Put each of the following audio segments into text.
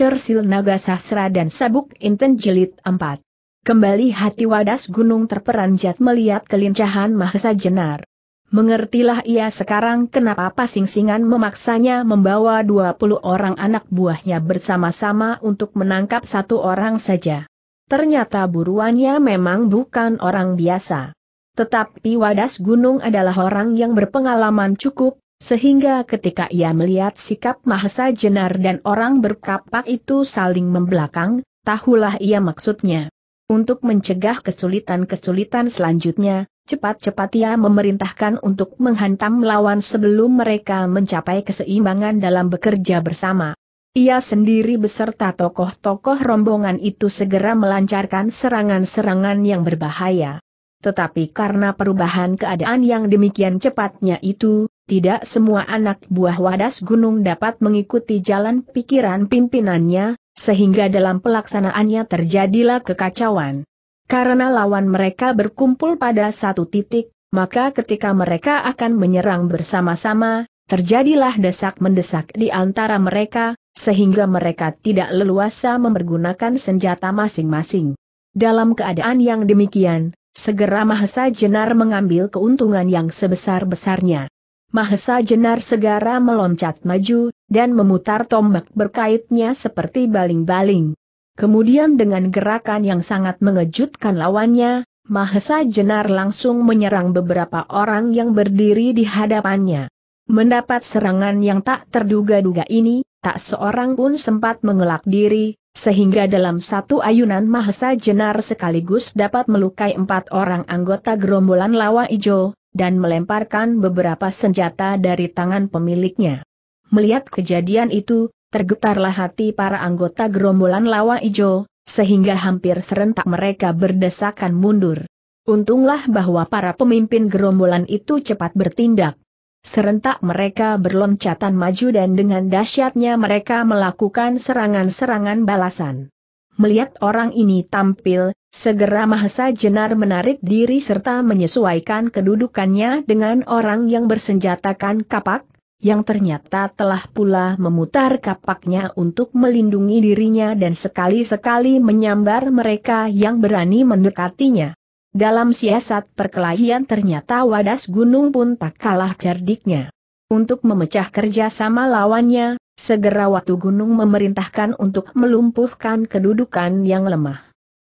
Cersil Naga Sasra dan Sabuk Inten Jilid 4. Kembali hati wadas gunung terperanjat melihat kelincahan Mahesa Jenar. Mengertilah ia sekarang kenapa Pasingsingan memaksanya membawa 20 orang anak buahnya bersama-sama untuk menangkap satu orang saja. Ternyata buruannya memang bukan orang biasa. Tetapi Wadas Gunung adalah orang yang berpengalaman cukup, sehingga ketika ia melihat sikap Mahesa Jenar dan orang berkapak itu saling membelakang, tahulah ia maksudnya. Untuk mencegah kesulitan-kesulitan selanjutnya, cepat-cepat ia memerintahkan untuk menghantam lawan sebelum mereka mencapai keseimbangan dalam bekerja bersama. Ia sendiri beserta tokoh-tokoh rombongan itu segera melancarkan serangan-serangan yang berbahaya. Tetapi karena perubahan keadaan yang demikian cepatnya itu, tidak semua anak buah wadas gunung dapat mengikuti jalan pikiran pimpinannya, sehingga dalam pelaksanaannya terjadilah kekacauan. Karena lawan mereka berkumpul pada satu titik, maka ketika mereka akan menyerang bersama-sama, terjadilah desak-mendesak di antara mereka, sehingga mereka tidak leluasa mempergunakan senjata masing-masing. Dalam keadaan yang demikian, segera Mahesa Jenar mengambil keuntungan yang sebesar-besarnya. Mahesa Jenar segera meloncat maju, dan memutar tombak berkaitnya seperti baling-baling. Kemudian dengan gerakan yang sangat mengejutkan lawannya, Mahesa Jenar langsung menyerang beberapa orang yang berdiri di hadapannya. Mendapat serangan yang tak terduga-duga ini, tak seorang pun sempat mengelak diri, sehingga dalam satu ayunan Mahesa Jenar sekaligus dapat melukai empat orang anggota gerombolan Lawa Ijo, dan melemparkan beberapa senjata dari tangan pemiliknya. Melihat kejadian itu, tergetarlah hati para anggota gerombolan Lawa Ijo, sehingga hampir serentak mereka berdesakan mundur. Untunglah bahwa para pemimpin gerombolan itu cepat bertindak. Serentak mereka berloncatan maju dan dengan dahsyatnya mereka melakukan serangan-serangan balasan. Melihat orang ini tampil, Segera Mahesa Jenar menarik diri serta menyesuaikan kedudukannya dengan orang yang bersenjatakan kapak, yang ternyata telah pula memutar kapaknya untuk melindungi dirinya dan sekali-sekali menyambar mereka yang berani mendekatinya. Dalam siasat perkelahian ternyata Wadas Gunung pun tak kalah cerdiknya. Untuk memecah kerja sama lawannya, segera Watu Gunung memerintahkan untuk melumpuhkan kedudukan yang lemah.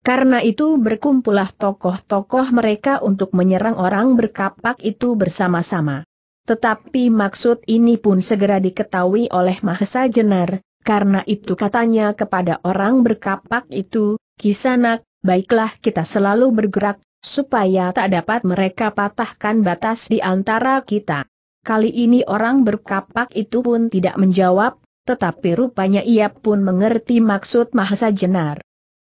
Karena itu berkumpullah tokoh-tokoh mereka untuk menyerang orang berkapak itu bersama-sama. Tetapi maksud ini pun segera diketahui oleh Mahesa Jenar, karena itu katanya kepada orang berkapak itu, Kisanak, baiklah kita selalu bergerak, supaya tak dapat mereka patahkan batas di antara kita. Kali ini orang berkapak itu pun tidak menjawab, tetapi rupanya ia pun mengerti maksud Mahesa Jenar.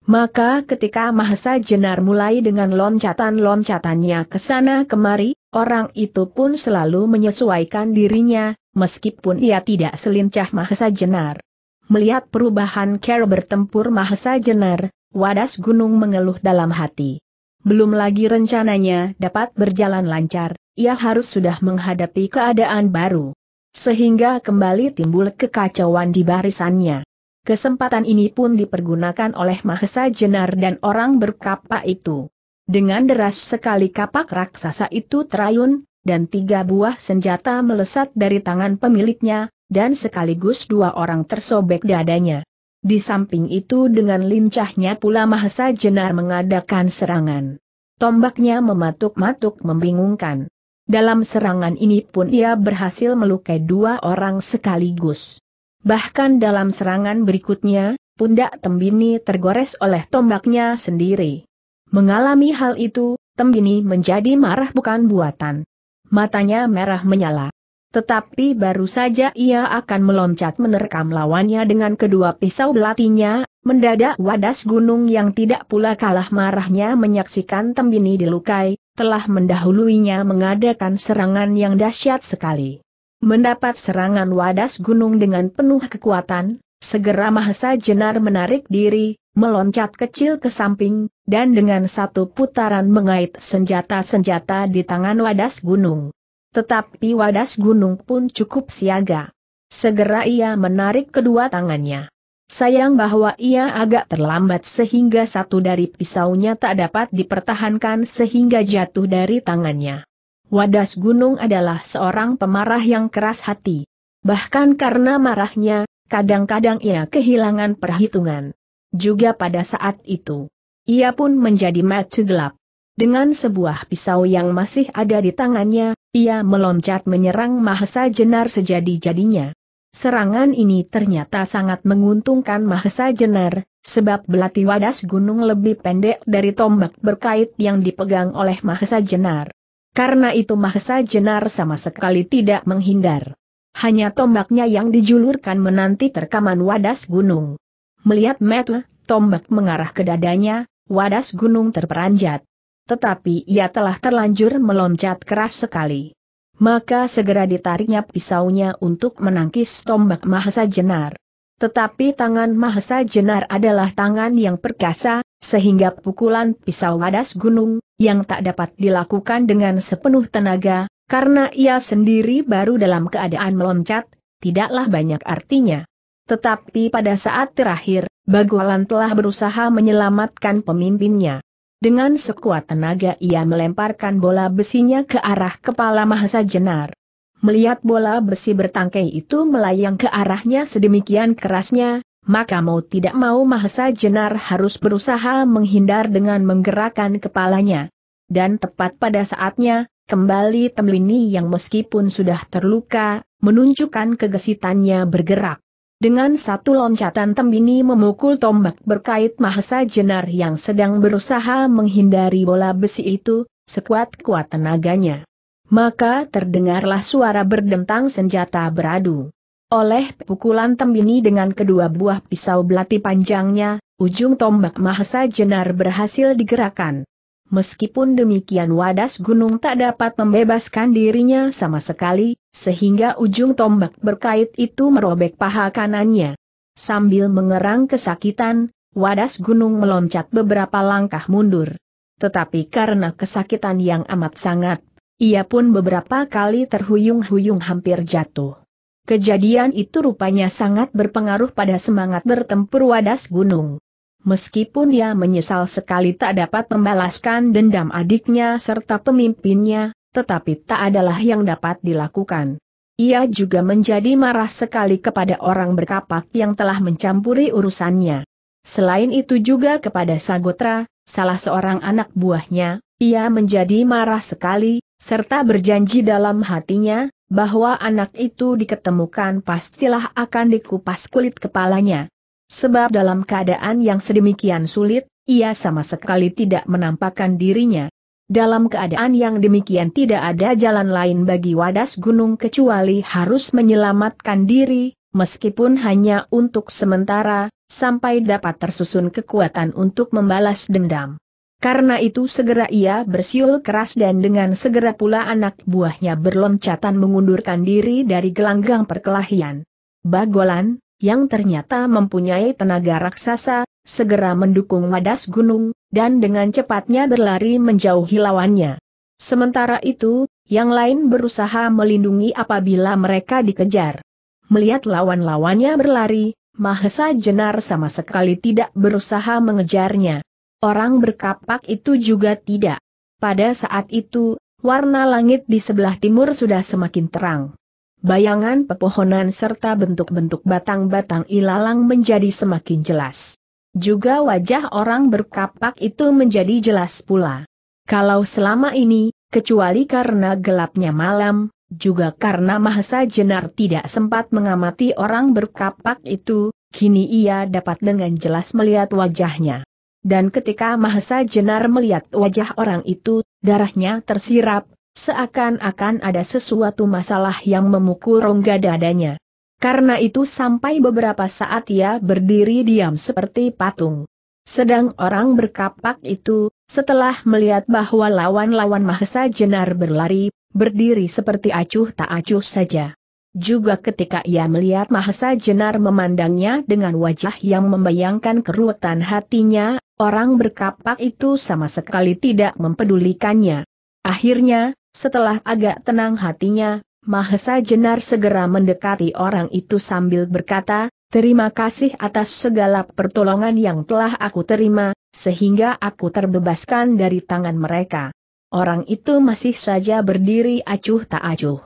Maka ketika Mahesa Jenar mulai dengan loncatan-loncatannya ke sana kemari, orang itu pun selalu menyesuaikan dirinya, meskipun ia tidak selincah Mahesa Jenar. Melihat perubahan cara bertempur Mahesa Jenar, Wadas Gunung mengeluh dalam hati. Belum lagi rencananya dapat berjalan lancar, ia harus sudah menghadapi keadaan baru. Sehingga kembali timbul kekacauan di barisannya. Kesempatan ini pun dipergunakan oleh Mahesa Jenar dan orang berkapak itu. Dengan deras sekali kapak raksasa itu terayun, dan tiga buah senjata melesat dari tangan pemiliknya, dan sekaligus dua orang tersobek dadanya. Di samping itu dengan lincahnya pula Mahesa Jenar mengadakan serangan. Tombaknya mematuk-matuk membingungkan. Dalam serangan ini pun ia berhasil melukai dua orang sekaligus. Bahkan dalam serangan berikutnya, pundak Tembini tergores oleh tombaknya sendiri. Mengalami hal itu, Tembini menjadi marah bukan buatan. Matanya merah menyala. Tetapi baru saja ia akan meloncat menerkam lawannya dengan kedua pisau belatinya, mendadak wadas gunung yang tidak pula kalah marahnya menyaksikan Tembini dilukai, telah mendahuluinya mengadakan serangan yang dahsyat sekali. Mendapat serangan wadas gunung dengan penuh kekuatan, segera Mahesa Jenar menarik diri, meloncat kecil ke samping, dan dengan satu putaran mengait senjata-senjata di tangan wadas gunung. Tetapi wadas gunung pun cukup siaga. Segera ia menarik kedua tangannya. Sayang bahwa ia agak terlambat sehingga satu dari pisaunya tak dapat dipertahankan sehingga jatuh dari tangannya. Wadas Gunung adalah seorang pemarah yang keras hati. Bahkan karena marahnya, kadang-kadang ia kehilangan perhitungan. Juga pada saat itu, ia pun menjadi mata gelap. Dengan sebuah pisau yang masih ada di tangannya, ia meloncat menyerang Mahesa Jenar sejadi-jadinya. Serangan ini ternyata sangat menguntungkan Mahesa Jenar, sebab belati wadas gunung lebih pendek dari tombak berkait yang dipegang oleh Mahesa Jenar. Karena itu Mahesa Jenar sama sekali tidak menghindar. Hanya tombaknya yang dijulurkan menanti terkaman wadas gunung. Melihat Metle, tombak mengarah ke dadanya, wadas gunung terperanjat. Tetapi ia telah terlanjur meloncat keras sekali. Maka segera ditariknya pisaunya untuk menangkis tombak Mahesa Jenar. Tetapi tangan Mahesa Jenar adalah tangan yang perkasa, sehingga pukulan pisau wadas gunung, yang tak dapat dilakukan dengan sepenuh tenaga, karena ia sendiri baru dalam keadaan meloncat, tidaklah banyak artinya. Tetapi pada saat terakhir, Bagualan telah berusaha menyelamatkan pemimpinnya. Dengan sekuat tenaga ia melemparkan bola besinya ke arah kepala Mahasa Jenar. Melihat bola besi bertangkai itu melayang ke arahnya sedemikian kerasnya, maka mau tidak mau Mahesa Jenar harus berusaha menghindar dengan menggerakkan kepalanya. Dan tepat pada saatnya, kembali Temlini yang meskipun sudah terluka, menunjukkan kegesitannya bergerak. Dengan satu loncatan Temlini memukul tombak berkait Mahesa Jenar yang sedang berusaha menghindari bola besi itu, sekuat-kuat tenaganya. Maka terdengarlah suara berdentang senjata beradu. Oleh pukulan tembini dengan kedua buah pisau belati panjangnya, ujung tombak Mahesa Jenar berhasil digerakkan. Meskipun demikian wadas gunung tak dapat membebaskan dirinya sama sekali, sehingga ujung tombak berkait itu merobek paha kanannya. Sambil mengerang kesakitan, wadas gunung meloncat beberapa langkah mundur. Tetapi karena kesakitan yang amat sangat, ia pun beberapa kali terhuyung-huyung hampir jatuh. Kejadian itu rupanya sangat berpengaruh pada semangat bertempur wadas gunung. Meskipun ia menyesal sekali tak dapat membalaskan dendam adiknya serta pemimpinnya, tetapi tak adalah yang dapat dilakukan. Ia juga menjadi marah sekali kepada orang berkapak yang telah mencampuri urusannya. Selain itu juga kepada Sagotra, salah seorang anak buahnya, ia menjadi marah sekali, serta berjanji dalam hatinya, bahwa anak itu diketemukan pastilah akan dikupas kulit kepalanya. Sebab dalam keadaan yang sedemikian sulit, ia sama sekali tidak menampakkan dirinya. Dalam keadaan yang demikian tidak ada jalan lain bagi wadas gunung kecuali harus menyelamatkan diri, meskipun hanya untuk sementara, sampai dapat tersusun kekuatan untuk membalas dendam. Karena itu segera ia bersiul keras dan dengan segera pula anak buahnya berloncatan mengundurkan diri dari gelanggang perkelahian. Bagolan, yang ternyata mempunyai tenaga raksasa, segera mendukung wadas gunung, dan dengan cepatnya berlari menjauhi lawannya. Sementara itu, yang lain berusaha melindungi apabila mereka dikejar. Melihat lawan-lawannya berlari, Mahesa Jenar sama sekali tidak berusaha mengejarnya. Orang berkapak itu juga tidak. Pada saat itu, warna langit di sebelah timur sudah semakin terang. Bayangan pepohonan serta bentuk-bentuk batang-batang ilalang menjadi semakin jelas. Juga wajah orang berkapak itu menjadi jelas pula. Kalau selama ini, kecuali karena gelapnya malam, juga karena Mahesa Jenar tidak sempat mengamati orang berkapak itu, kini ia dapat dengan jelas melihat wajahnya dan ketika Mahesa Jenar melihat wajah orang itu, darahnya tersirap, seakan-akan ada sesuatu masalah yang memukul rongga dadanya. Karena itu sampai beberapa saat ia berdiri diam seperti patung. Sedang orang berkapak itu, setelah melihat bahwa lawan-lawan Mahesa Jenar berlari, berdiri seperti acuh tak acuh saja. Juga ketika ia melihat Mahesa Jenar memandangnya dengan wajah yang membayangkan keruwetan hatinya, Orang berkapak itu sama sekali tidak mempedulikannya. Akhirnya, setelah agak tenang hatinya, Mahesa Jenar segera mendekati orang itu sambil berkata, Terima kasih atas segala pertolongan yang telah aku terima, sehingga aku terbebaskan dari tangan mereka. Orang itu masih saja berdiri acuh tak acuh.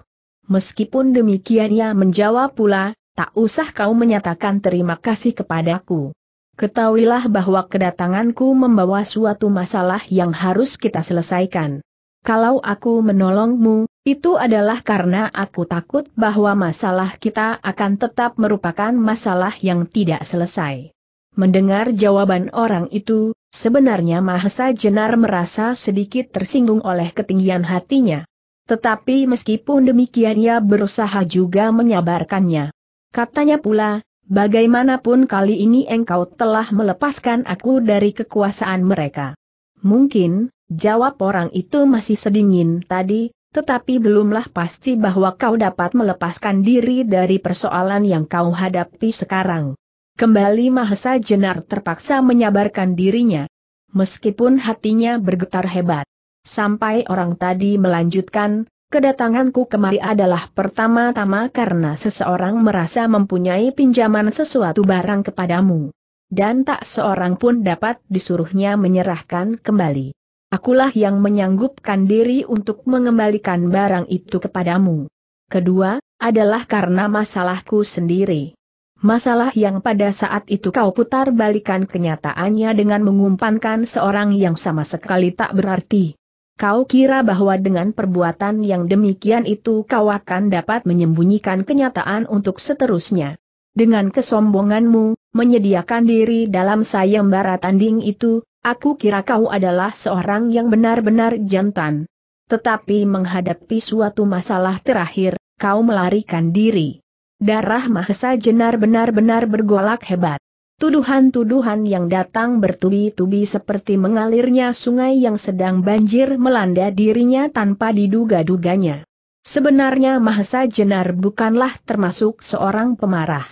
Meskipun demikian ia menjawab pula, tak usah kau menyatakan terima kasih kepadaku. Ketahuilah bahwa kedatanganku membawa suatu masalah yang harus kita selesaikan. Kalau aku menolongmu, itu adalah karena aku takut bahwa masalah kita akan tetap merupakan masalah yang tidak selesai. Mendengar jawaban orang itu, sebenarnya Mahesa Jenar merasa sedikit tersinggung oleh ketinggian hatinya. Tetapi meskipun demikian ia berusaha juga menyabarkannya. Katanya pula, Bagaimanapun kali ini engkau telah melepaskan aku dari kekuasaan mereka. Mungkin, jawab orang itu masih sedingin tadi, tetapi belumlah pasti bahwa kau dapat melepaskan diri dari persoalan yang kau hadapi sekarang. Kembali Mahesa Jenar terpaksa menyabarkan dirinya. Meskipun hatinya bergetar hebat. Sampai orang tadi melanjutkan, Kedatanganku kemari adalah pertama-tama karena seseorang merasa mempunyai pinjaman sesuatu barang kepadamu. Dan tak seorang pun dapat disuruhnya menyerahkan kembali. Akulah yang menyanggupkan diri untuk mengembalikan barang itu kepadamu. Kedua, adalah karena masalahku sendiri. Masalah yang pada saat itu kau putar balikan kenyataannya dengan mengumpankan seorang yang sama sekali tak berarti. Kau kira bahwa dengan perbuatan yang demikian itu kau akan dapat menyembunyikan kenyataan untuk seterusnya. Dengan kesombonganmu, menyediakan diri dalam sayembara tanding itu, aku kira kau adalah seorang yang benar-benar jantan. Tetapi menghadapi suatu masalah terakhir, kau melarikan diri. Darah Mahesa Jenar benar-benar bergolak hebat. Tuduhan-tuduhan yang datang bertubi-tubi seperti mengalirnya sungai yang sedang banjir melanda dirinya tanpa diduga-duganya. Sebenarnya Mahesa Jenar bukanlah termasuk seorang pemarah.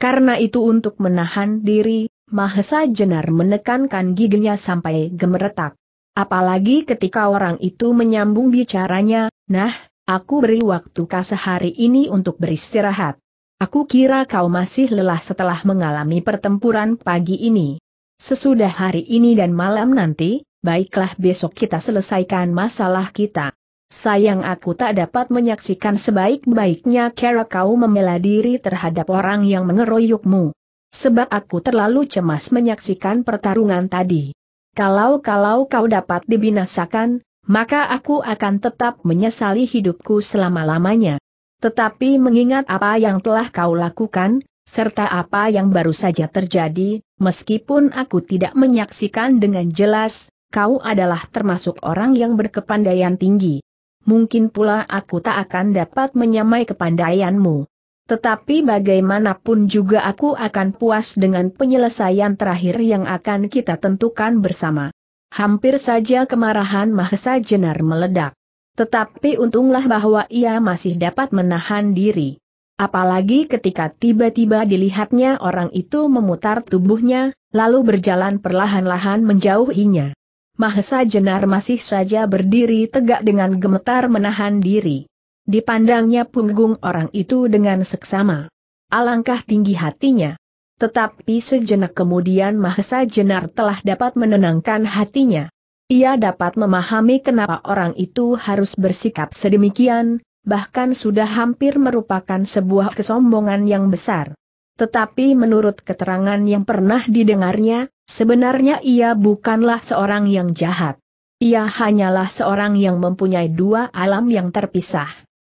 Karena itu untuk menahan diri, Mahesa Jenar menekankan giginya sampai gemeretak. Apalagi ketika orang itu menyambung bicaranya, nah, aku beri waktu kasehari ini untuk beristirahat. Aku kira kau masih lelah setelah mengalami pertempuran pagi ini. Sesudah hari ini dan malam nanti, baiklah besok kita selesaikan masalah kita. Sayang aku tak dapat menyaksikan sebaik-baiknya cara kau membela diri terhadap orang yang mengeroyokmu. Sebab aku terlalu cemas menyaksikan pertarungan tadi. Kalau-kalau kau dapat dibinasakan, maka aku akan tetap menyesali hidupku selama-lamanya. Tetapi mengingat apa yang telah kau lakukan, serta apa yang baru saja terjadi, meskipun aku tidak menyaksikan dengan jelas, kau adalah termasuk orang yang berkepandaian tinggi. Mungkin pula aku tak akan dapat menyamai kepandaianmu. Tetapi bagaimanapun juga aku akan puas dengan penyelesaian terakhir yang akan kita tentukan bersama. Hampir saja kemarahan Mahesa Jenar meledak. Tetapi untunglah bahwa ia masih dapat menahan diri. Apalagi ketika tiba-tiba dilihatnya orang itu memutar tubuhnya, lalu berjalan perlahan-lahan menjauhinya. Mahesa Jenar masih saja berdiri tegak dengan gemetar menahan diri. Dipandangnya punggung orang itu dengan seksama. Alangkah tinggi hatinya. Tetapi sejenak kemudian Mahesa Jenar telah dapat menenangkan hatinya. Ia dapat memahami kenapa orang itu harus bersikap sedemikian, bahkan sudah hampir merupakan sebuah kesombongan yang besar. Tetapi menurut keterangan yang pernah didengarnya, sebenarnya ia bukanlah seorang yang jahat. Ia hanyalah seorang yang mempunyai dua alam yang terpisah.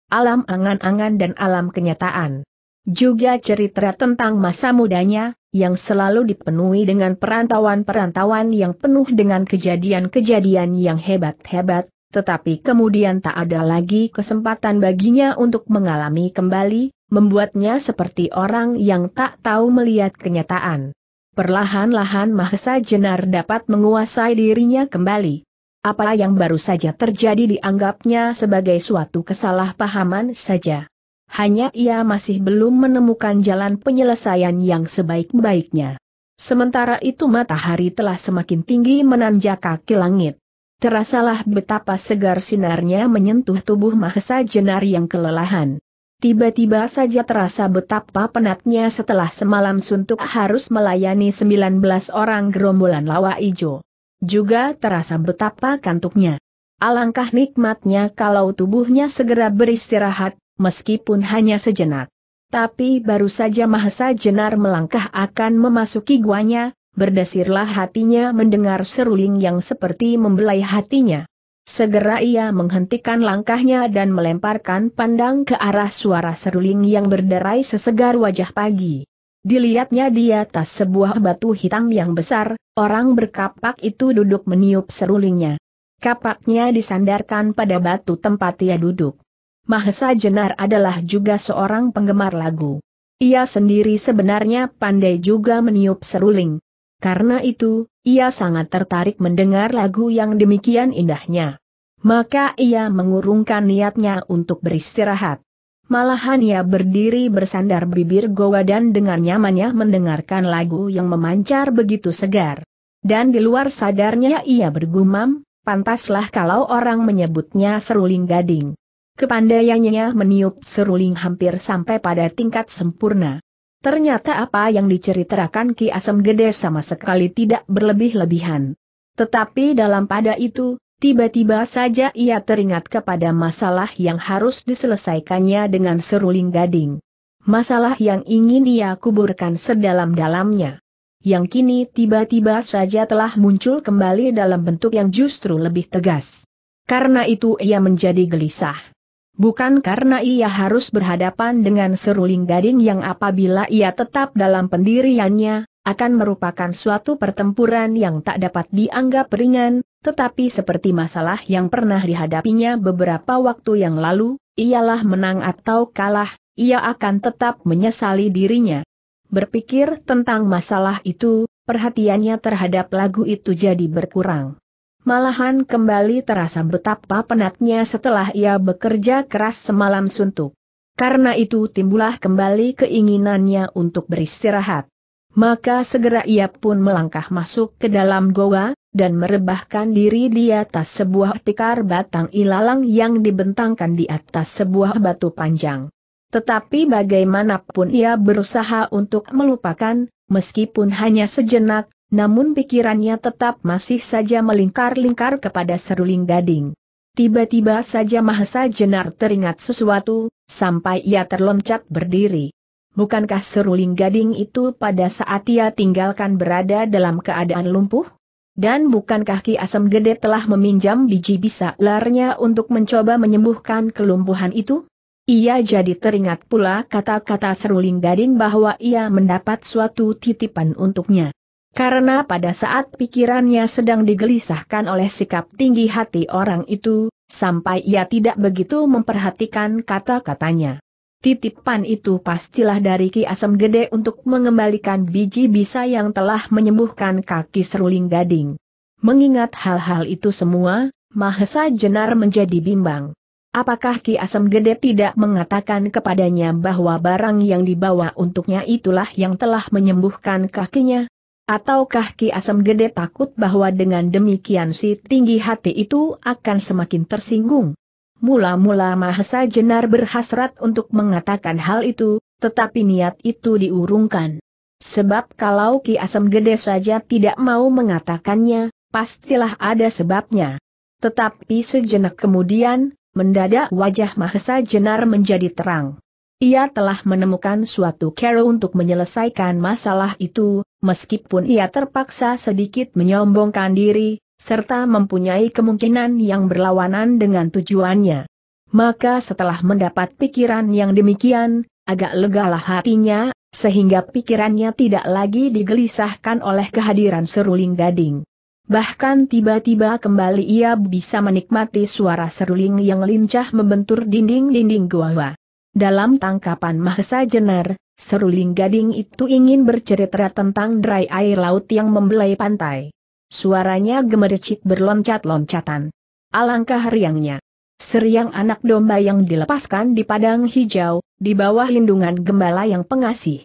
Alam angan-angan dan alam kenyataan. Juga cerita tentang masa mudanya, yang selalu dipenuhi dengan perantauan-perantauan yang penuh dengan kejadian-kejadian yang hebat-hebat, tetapi kemudian tak ada lagi kesempatan baginya untuk mengalami kembali, membuatnya seperti orang yang tak tahu melihat kenyataan. Perlahan-lahan Mahesa Jenar dapat menguasai dirinya kembali. Apa yang baru saja terjadi dianggapnya sebagai suatu kesalahpahaman saja hanya ia masih belum menemukan jalan penyelesaian yang sebaik-baiknya. Sementara itu matahari telah semakin tinggi menanjak kaki langit. Terasalah betapa segar sinarnya menyentuh tubuh Mahesa Jenar yang kelelahan. Tiba-tiba saja terasa betapa penatnya setelah semalam suntuk harus melayani 19 orang gerombolan lawa ijo. Juga terasa betapa kantuknya. Alangkah nikmatnya kalau tubuhnya segera beristirahat, meskipun hanya sejenak. Tapi baru saja Mahesa Jenar melangkah akan memasuki guanya, berdesirlah hatinya mendengar seruling yang seperti membelai hatinya. Segera ia menghentikan langkahnya dan melemparkan pandang ke arah suara seruling yang berderai sesegar wajah pagi. Dilihatnya di atas sebuah batu hitam yang besar, orang berkapak itu duduk meniup serulingnya. Kapaknya disandarkan pada batu tempat ia duduk. Mahesa Jenar adalah juga seorang penggemar lagu. Ia sendiri sebenarnya pandai juga meniup seruling. Karena itu, ia sangat tertarik mendengar lagu yang demikian indahnya. Maka ia mengurungkan niatnya untuk beristirahat. Malahan ia berdiri bersandar bibir goa dan dengan nyamannya mendengarkan lagu yang memancar begitu segar. Dan di luar sadarnya ia bergumam, pantaslah kalau orang menyebutnya seruling gading. Kepandaiannya meniup seruling hampir sampai pada tingkat sempurna. Ternyata apa yang diceritakan Ki Asem Gede sama sekali tidak berlebih-lebihan. Tetapi dalam pada itu, tiba-tiba saja ia teringat kepada masalah yang harus diselesaikannya dengan seruling gading. Masalah yang ingin ia kuburkan sedalam-dalamnya. Yang kini tiba-tiba saja telah muncul kembali dalam bentuk yang justru lebih tegas. Karena itu ia menjadi gelisah. Bukan karena ia harus berhadapan dengan seruling gading yang apabila ia tetap dalam pendiriannya, akan merupakan suatu pertempuran yang tak dapat dianggap ringan, tetapi seperti masalah yang pernah dihadapinya beberapa waktu yang lalu, ialah menang atau kalah, ia akan tetap menyesali dirinya. Berpikir tentang masalah itu, perhatiannya terhadap lagu itu jadi berkurang. Malahan kembali terasa betapa penatnya setelah ia bekerja keras semalam suntuk. Karena itu timbullah kembali keinginannya untuk beristirahat. Maka segera ia pun melangkah masuk ke dalam goa, dan merebahkan diri di atas sebuah tikar batang ilalang yang dibentangkan di atas sebuah batu panjang. Tetapi bagaimanapun ia berusaha untuk melupakan, meskipun hanya sejenak, namun pikirannya tetap masih saja melingkar-lingkar kepada seruling gading. Tiba-tiba saja Mahesa Jenar teringat sesuatu, sampai ia terloncat berdiri. Bukankah seruling gading itu pada saat ia tinggalkan berada dalam keadaan lumpuh? Dan bukankah Ki Asem Gede telah meminjam biji bisa ularnya untuk mencoba menyembuhkan kelumpuhan itu? Ia jadi teringat pula kata-kata seruling gading bahwa ia mendapat suatu titipan untuknya. Karena pada saat pikirannya sedang digelisahkan oleh sikap tinggi hati orang itu, sampai ia tidak begitu memperhatikan kata-katanya. Titipan itu pastilah dari Ki Asem Gede untuk mengembalikan biji bisa yang telah menyembuhkan kaki seruling gading. Mengingat hal-hal itu semua, Mahesa Jenar menjadi bimbang. Apakah Ki Asem Gede tidak mengatakan kepadanya bahwa barang yang dibawa untuknya itulah yang telah menyembuhkan kakinya? Ataukah Ki Asem Gede takut bahwa dengan demikian si tinggi hati itu akan semakin tersinggung? Mula-mula Mahesa Jenar berhasrat untuk mengatakan hal itu, tetapi niat itu diurungkan. Sebab kalau Ki Asem Gede saja tidak mau mengatakannya, pastilah ada sebabnya. Tetapi sejenak kemudian, mendadak wajah Mahesa Jenar menjadi terang. Ia telah menemukan suatu cara untuk menyelesaikan masalah itu, meskipun ia terpaksa sedikit menyombongkan diri, serta mempunyai kemungkinan yang berlawanan dengan tujuannya. Maka setelah mendapat pikiran yang demikian, agak legalah hatinya, sehingga pikirannya tidak lagi digelisahkan oleh kehadiran seruling gading. Bahkan tiba-tiba kembali ia bisa menikmati suara seruling yang lincah membentur dinding-dinding gua. Dalam tangkapan Mahesa Jenar, seruling gading itu ingin bercerita tentang derai air laut yang membelai pantai. Suaranya gemericik berloncat-loncatan. Alangkah riangnya. Seriang anak domba yang dilepaskan di padang hijau, di bawah lindungan gembala yang pengasih.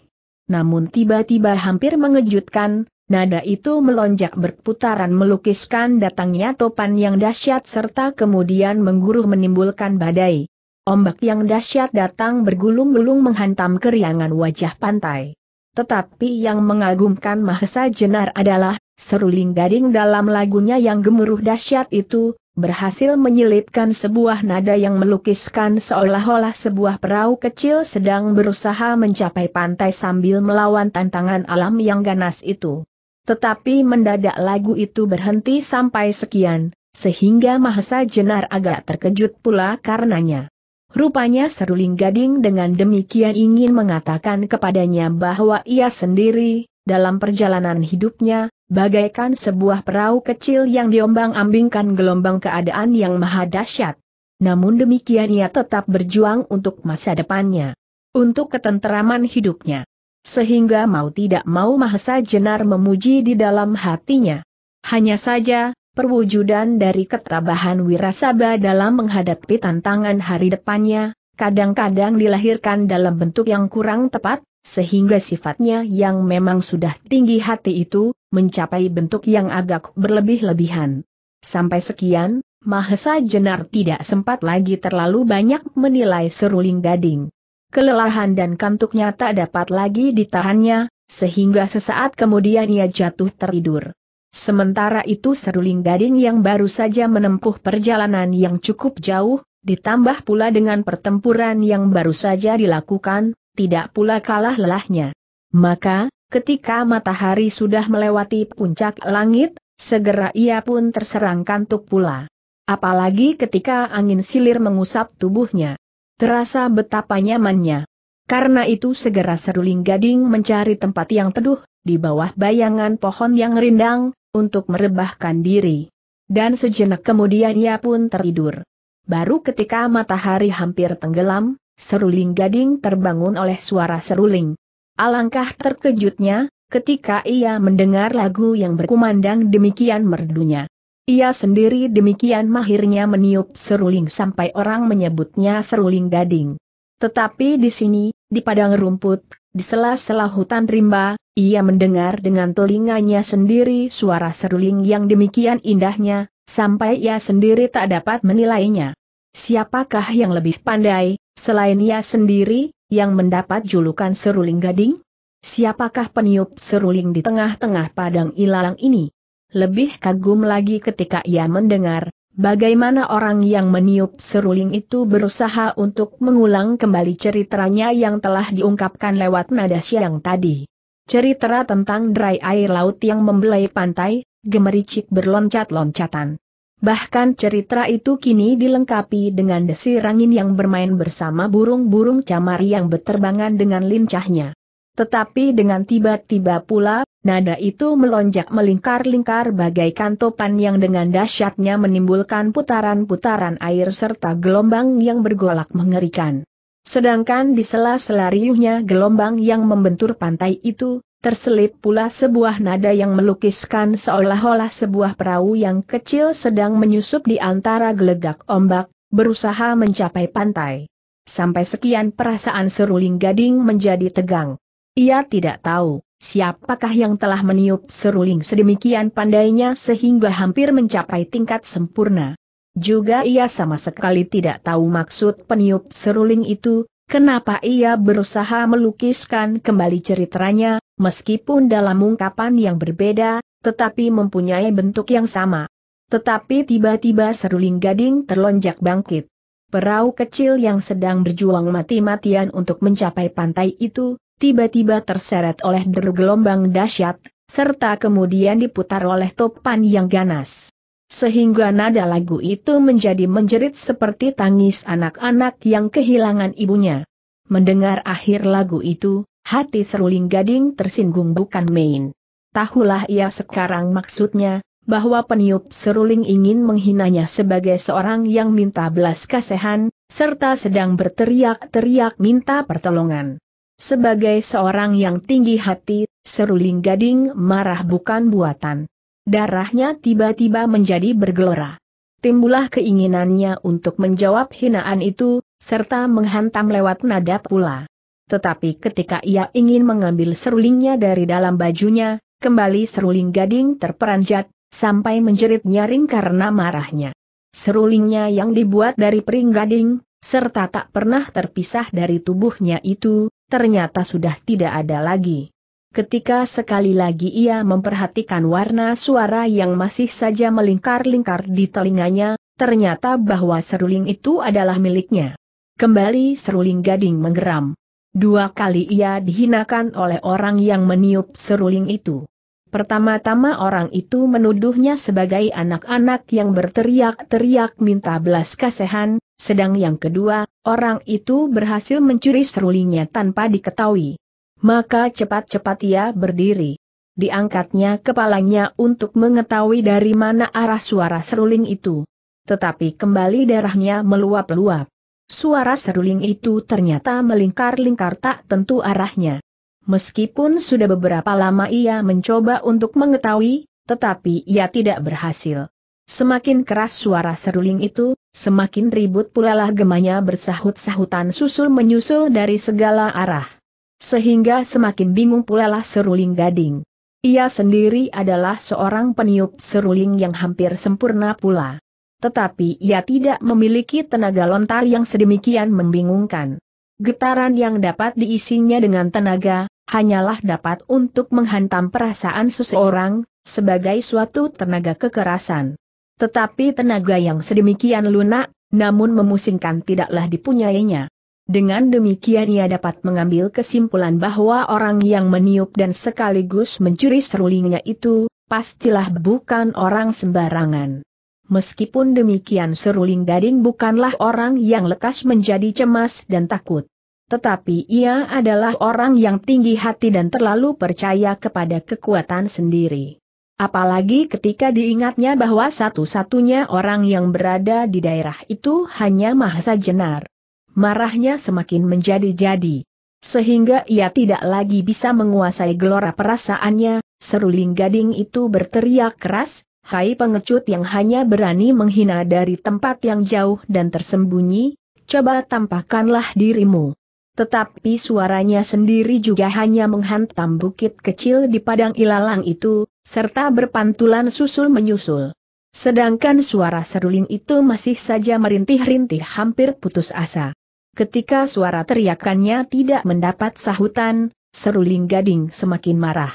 Namun tiba-tiba hampir mengejutkan, nada itu melonjak berputaran melukiskan datangnya topan yang dahsyat serta kemudian mengguruh menimbulkan badai. Ombak yang dahsyat datang bergulung-gulung menghantam keriangan wajah pantai. Tetapi yang mengagumkan Mahesa Jenar adalah, seruling gading dalam lagunya yang gemuruh dahsyat itu, berhasil menyelipkan sebuah nada yang melukiskan seolah-olah sebuah perahu kecil sedang berusaha mencapai pantai sambil melawan tantangan alam yang ganas itu. Tetapi mendadak lagu itu berhenti sampai sekian, sehingga Mahesa Jenar agak terkejut pula karenanya. Rupanya Seruling Gading dengan demikian ingin mengatakan kepadanya bahwa ia sendiri, dalam perjalanan hidupnya, bagaikan sebuah perahu kecil yang diombang-ambingkan gelombang keadaan yang maha dahsyat. Namun demikian ia tetap berjuang untuk masa depannya, untuk ketenteraman hidupnya. Sehingga mau tidak mau Mahasa Jenar memuji di dalam hatinya. Hanya saja, perwujudan dari ketabahan wirasaba dalam menghadapi tantangan hari depannya, kadang-kadang dilahirkan dalam bentuk yang kurang tepat, sehingga sifatnya yang memang sudah tinggi hati itu, mencapai bentuk yang agak berlebih-lebihan. Sampai sekian, Mahesa Jenar tidak sempat lagi terlalu banyak menilai seruling gading. Kelelahan dan kantuknya tak dapat lagi ditahannya, sehingga sesaat kemudian ia jatuh tertidur. Sementara itu seruling gading yang baru saja menempuh perjalanan yang cukup jauh, ditambah pula dengan pertempuran yang baru saja dilakukan, tidak pula kalah lelahnya. Maka, ketika matahari sudah melewati puncak langit, segera ia pun terserang kantuk pula. Apalagi ketika angin silir mengusap tubuhnya. Terasa betapa nyamannya. Karena itu segera seruling gading mencari tempat yang teduh, di bawah bayangan pohon yang rindang, untuk merebahkan diri. Dan sejenak kemudian ia pun tertidur. Baru ketika matahari hampir tenggelam, seruling gading terbangun oleh suara seruling. Alangkah terkejutnya, ketika ia mendengar lagu yang berkumandang demikian merdunya. Ia sendiri demikian mahirnya meniup seruling sampai orang menyebutnya seruling gading. Tetapi di sini, di padang rumput, di sela-sela hutan rimba, ia mendengar dengan telinganya sendiri suara seruling yang demikian indahnya, sampai ia sendiri tak dapat menilainya. Siapakah yang lebih pandai, selain ia sendiri, yang mendapat julukan seruling gading? Siapakah peniup seruling di tengah-tengah padang ilalang ini? Lebih kagum lagi ketika ia mendengar, Bagaimana orang yang meniup seruling itu berusaha untuk mengulang kembali ceritanya yang telah diungkapkan lewat nada siang tadi. Cerita tentang dry air laut yang membelai pantai, gemericik berloncat-loncatan. Bahkan cerita itu kini dilengkapi dengan desir angin yang bermain bersama burung-burung camar yang berterbangan dengan lincahnya. Tetapi dengan tiba-tiba pula, nada itu melonjak melingkar-lingkar bagaikan topan yang dengan dahsyatnya menimbulkan putaran-putaran air serta gelombang yang bergolak mengerikan. Sedangkan di sela-sela riuhnya gelombang yang membentur pantai itu, terselip pula sebuah nada yang melukiskan seolah-olah sebuah perahu yang kecil sedang menyusup di antara gelegak ombak, berusaha mencapai pantai. Sampai sekian perasaan seruling gading menjadi tegang. Ia tidak tahu siapakah yang telah meniup seruling sedemikian pandainya sehingga hampir mencapai tingkat sempurna. Juga ia sama sekali tidak tahu maksud peniup seruling itu, kenapa ia berusaha melukiskan kembali ceritanya, meskipun dalam ungkapan yang berbeda, tetapi mempunyai bentuk yang sama. Tetapi tiba-tiba seruling gading terlonjak bangkit. Perahu kecil yang sedang berjuang mati-matian untuk mencapai pantai itu, tiba-tiba terseret oleh deru gelombang dahsyat, serta kemudian diputar oleh topan yang ganas. Sehingga nada lagu itu menjadi menjerit seperti tangis anak-anak yang kehilangan ibunya. Mendengar akhir lagu itu, hati seruling gading tersinggung bukan main. Tahulah ia sekarang maksudnya, bahwa peniup seruling ingin menghinanya sebagai seorang yang minta belas kasihan, serta sedang berteriak-teriak minta pertolongan. Sebagai seorang yang tinggi hati, seruling gading marah bukan buatan. Darahnya tiba-tiba menjadi bergelora. Timbulah keinginannya untuk menjawab hinaan itu, serta menghantam lewat nada pula. Tetapi ketika ia ingin mengambil serulingnya dari dalam bajunya, kembali seruling gading terperanjat, sampai menjerit nyaring karena marahnya. Serulingnya yang dibuat dari pering gading, serta tak pernah terpisah dari tubuhnya itu, ternyata sudah tidak ada lagi. Ketika sekali lagi ia memperhatikan warna suara yang masih saja melingkar-lingkar di telinganya, ternyata bahwa seruling itu adalah miliknya. Kembali seruling gading menggeram. Dua kali ia dihinakan oleh orang yang meniup seruling itu. Pertama-tama orang itu menuduhnya sebagai anak-anak yang berteriak-teriak minta belas kasihan, sedang yang kedua, orang itu berhasil mencuri serulingnya tanpa diketahui. Maka cepat-cepat ia berdiri. Diangkatnya kepalanya untuk mengetahui dari mana arah suara seruling itu. Tetapi kembali darahnya meluap-luap. Suara seruling itu ternyata melingkar-lingkar tak tentu arahnya. Meskipun sudah beberapa lama ia mencoba untuk mengetahui, tetapi ia tidak berhasil. Semakin keras suara seruling itu, semakin ribut pula lah gemanya bersahut-sahutan susul menyusul dari segala arah. Sehingga semakin bingung pula lah seruling gading. Ia sendiri adalah seorang peniup seruling yang hampir sempurna pula tetapi ia tidak memiliki tenaga lontar yang sedemikian membingungkan. Getaran yang dapat diisinya dengan tenaga, hanyalah dapat untuk menghantam perasaan seseorang, sebagai suatu tenaga kekerasan. Tetapi tenaga yang sedemikian lunak, namun memusingkan tidaklah dipunyainya. Dengan demikian ia dapat mengambil kesimpulan bahwa orang yang meniup dan sekaligus mencuri serulingnya itu, pastilah bukan orang sembarangan. Meskipun demikian seruling gading bukanlah orang yang lekas menjadi cemas dan takut. Tetapi ia adalah orang yang tinggi hati dan terlalu percaya kepada kekuatan sendiri. Apalagi ketika diingatnya bahwa satu-satunya orang yang berada di daerah itu hanya Mahasa Jenar. Marahnya semakin menjadi-jadi. Sehingga ia tidak lagi bisa menguasai gelora perasaannya, seruling gading itu berteriak keras, Hai pengecut yang hanya berani menghina dari tempat yang jauh dan tersembunyi, coba tampakkanlah dirimu. Tetapi suaranya sendiri juga hanya menghantam bukit kecil di padang ilalang itu, serta berpantulan susul-menyusul. Sedangkan suara seruling itu masih saja merintih-rintih hampir putus asa. Ketika suara teriakannya tidak mendapat sahutan, seruling gading semakin marah.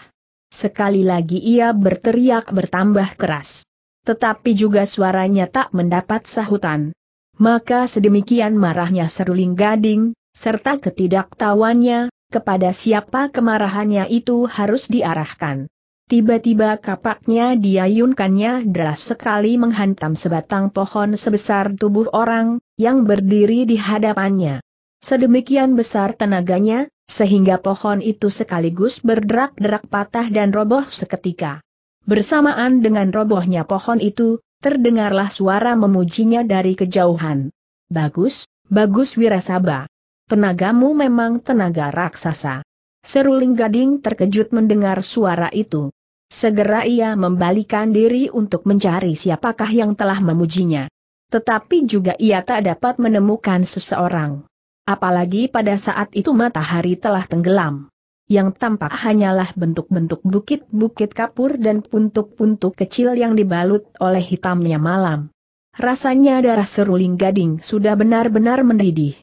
Sekali lagi ia berteriak bertambah keras. Tetapi juga suaranya tak mendapat sahutan. Maka sedemikian marahnya seruling gading, serta ketidaktahuannya, kepada siapa kemarahannya itu harus diarahkan. Tiba-tiba kapaknya diayunkannya deras sekali menghantam sebatang pohon sebesar tubuh orang, yang berdiri di hadapannya. Sedemikian besar tenaganya, sehingga pohon itu sekaligus berderak-derak patah dan roboh seketika. Bersamaan dengan robohnya pohon itu, terdengarlah suara memujinya dari kejauhan. Bagus, bagus Wirasaba tenagamu memang tenaga raksasa. Seruling gading terkejut mendengar suara itu. Segera ia membalikan diri untuk mencari siapakah yang telah memujinya. Tetapi juga ia tak dapat menemukan seseorang. Apalagi pada saat itu matahari telah tenggelam. Yang tampak hanyalah bentuk-bentuk bukit-bukit kapur dan puntuk-puntuk kecil yang dibalut oleh hitamnya malam. Rasanya darah seruling gading sudah benar-benar mendidih.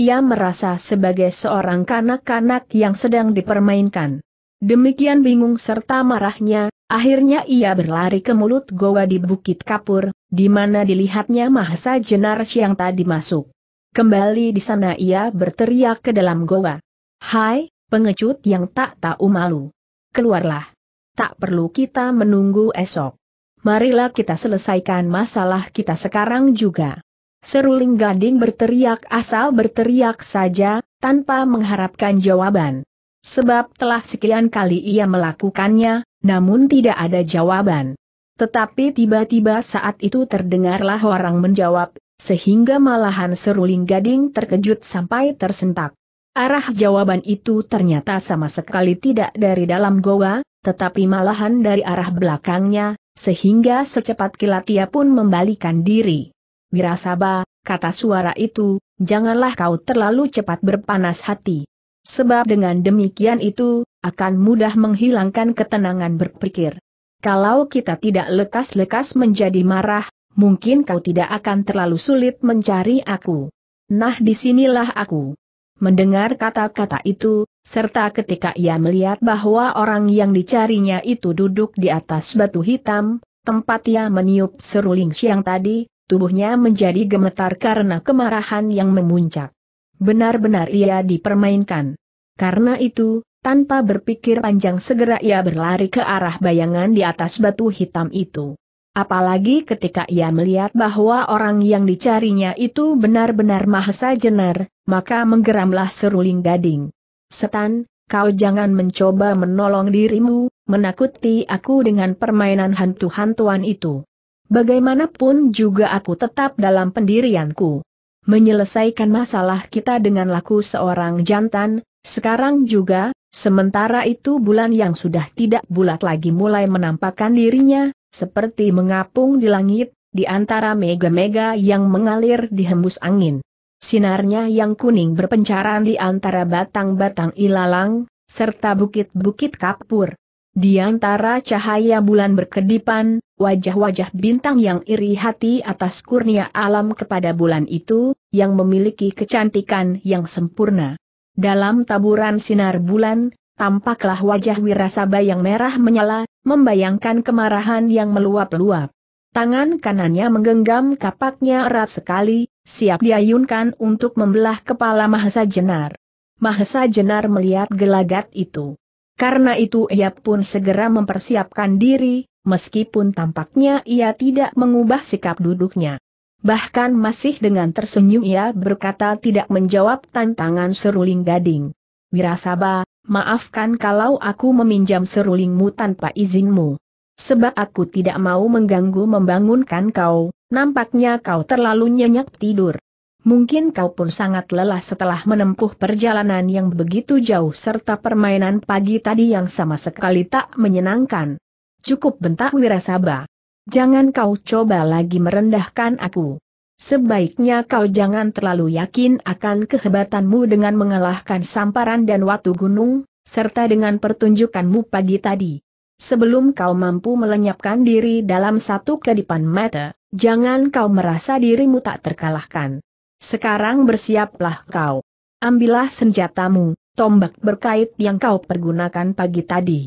Ia merasa sebagai seorang kanak-kanak yang sedang dipermainkan. Demikian bingung serta marahnya, akhirnya ia berlari ke mulut goa di Bukit Kapur, di mana dilihatnya Mahesa Jenar yang tadi masuk. Kembali di sana ia berteriak ke dalam goa. Hai, pengecut yang tak tahu malu. Keluarlah. Tak perlu kita menunggu esok. Marilah kita selesaikan masalah kita sekarang juga. Seruling gading berteriak asal berteriak saja, tanpa mengharapkan jawaban. Sebab telah sekian kali ia melakukannya, namun tidak ada jawaban. Tetapi tiba-tiba saat itu terdengarlah orang menjawab, sehingga malahan seruling gading terkejut sampai tersentak. Arah jawaban itu ternyata sama sekali tidak dari dalam goa, tetapi malahan dari arah belakangnya, sehingga secepat kilat ia pun membalikan diri. Wirasaba, kata suara itu, janganlah kau terlalu cepat berpanas hati. Sebab dengan demikian itu, akan mudah menghilangkan ketenangan berpikir. Kalau kita tidak lekas-lekas menjadi marah, mungkin kau tidak akan terlalu sulit mencari aku. Nah disinilah aku. Mendengar kata-kata itu, serta ketika ia melihat bahwa orang yang dicarinya itu duduk di atas batu hitam, tempat ia meniup seruling siang tadi, tubuhnya menjadi gemetar karena kemarahan yang memuncak. Benar-benar ia dipermainkan. Karena itu, tanpa berpikir panjang segera ia berlari ke arah bayangan di atas batu hitam itu. Apalagi ketika ia melihat bahwa orang yang dicarinya itu benar-benar mahesa jenar, maka menggeramlah seruling gading. Setan, kau jangan mencoba menolong dirimu, menakuti aku dengan permainan hantu-hantuan itu. Bagaimanapun juga aku tetap dalam pendirianku. Menyelesaikan masalah kita dengan laku seorang jantan, sekarang juga, sementara itu bulan yang sudah tidak bulat lagi mulai menampakkan dirinya, seperti mengapung di langit, di antara mega-mega yang mengalir dihembus angin. Sinarnya yang kuning berpencaran di antara batang-batang ilalang, serta bukit-bukit kapur. Di antara cahaya bulan berkedipan, wajah-wajah bintang yang iri hati atas kurnia alam kepada bulan itu, yang memiliki kecantikan yang sempurna. Dalam taburan sinar bulan, tampaklah wajah Wirasaba yang merah menyala, membayangkan kemarahan yang meluap-luap. Tangan kanannya menggenggam kapaknya erat sekali, siap diayunkan untuk membelah kepala Mahesa Jenar. Mahesa Jenar melihat gelagat itu. Karena itu ia pun segera mempersiapkan diri, meskipun tampaknya ia tidak mengubah sikap duduknya. Bahkan masih dengan tersenyum ia berkata tidak menjawab tantangan seruling gading. Wirasaba, maafkan kalau aku meminjam serulingmu tanpa izinmu. Sebab aku tidak mau mengganggu membangunkan kau, nampaknya kau terlalu nyenyak tidur. Mungkin kau pun sangat lelah setelah menempuh perjalanan yang begitu jauh serta permainan pagi tadi yang sama sekali tak menyenangkan. Cukup bentak Wirasaba. Jangan kau coba lagi merendahkan aku. Sebaiknya kau jangan terlalu yakin akan kehebatanmu dengan mengalahkan samparan dan watu gunung, serta dengan pertunjukanmu pagi tadi. Sebelum kau mampu melenyapkan diri dalam satu kedipan mata, jangan kau merasa dirimu tak terkalahkan. Sekarang bersiaplah kau. Ambillah senjatamu, tombak berkait yang kau pergunakan pagi tadi.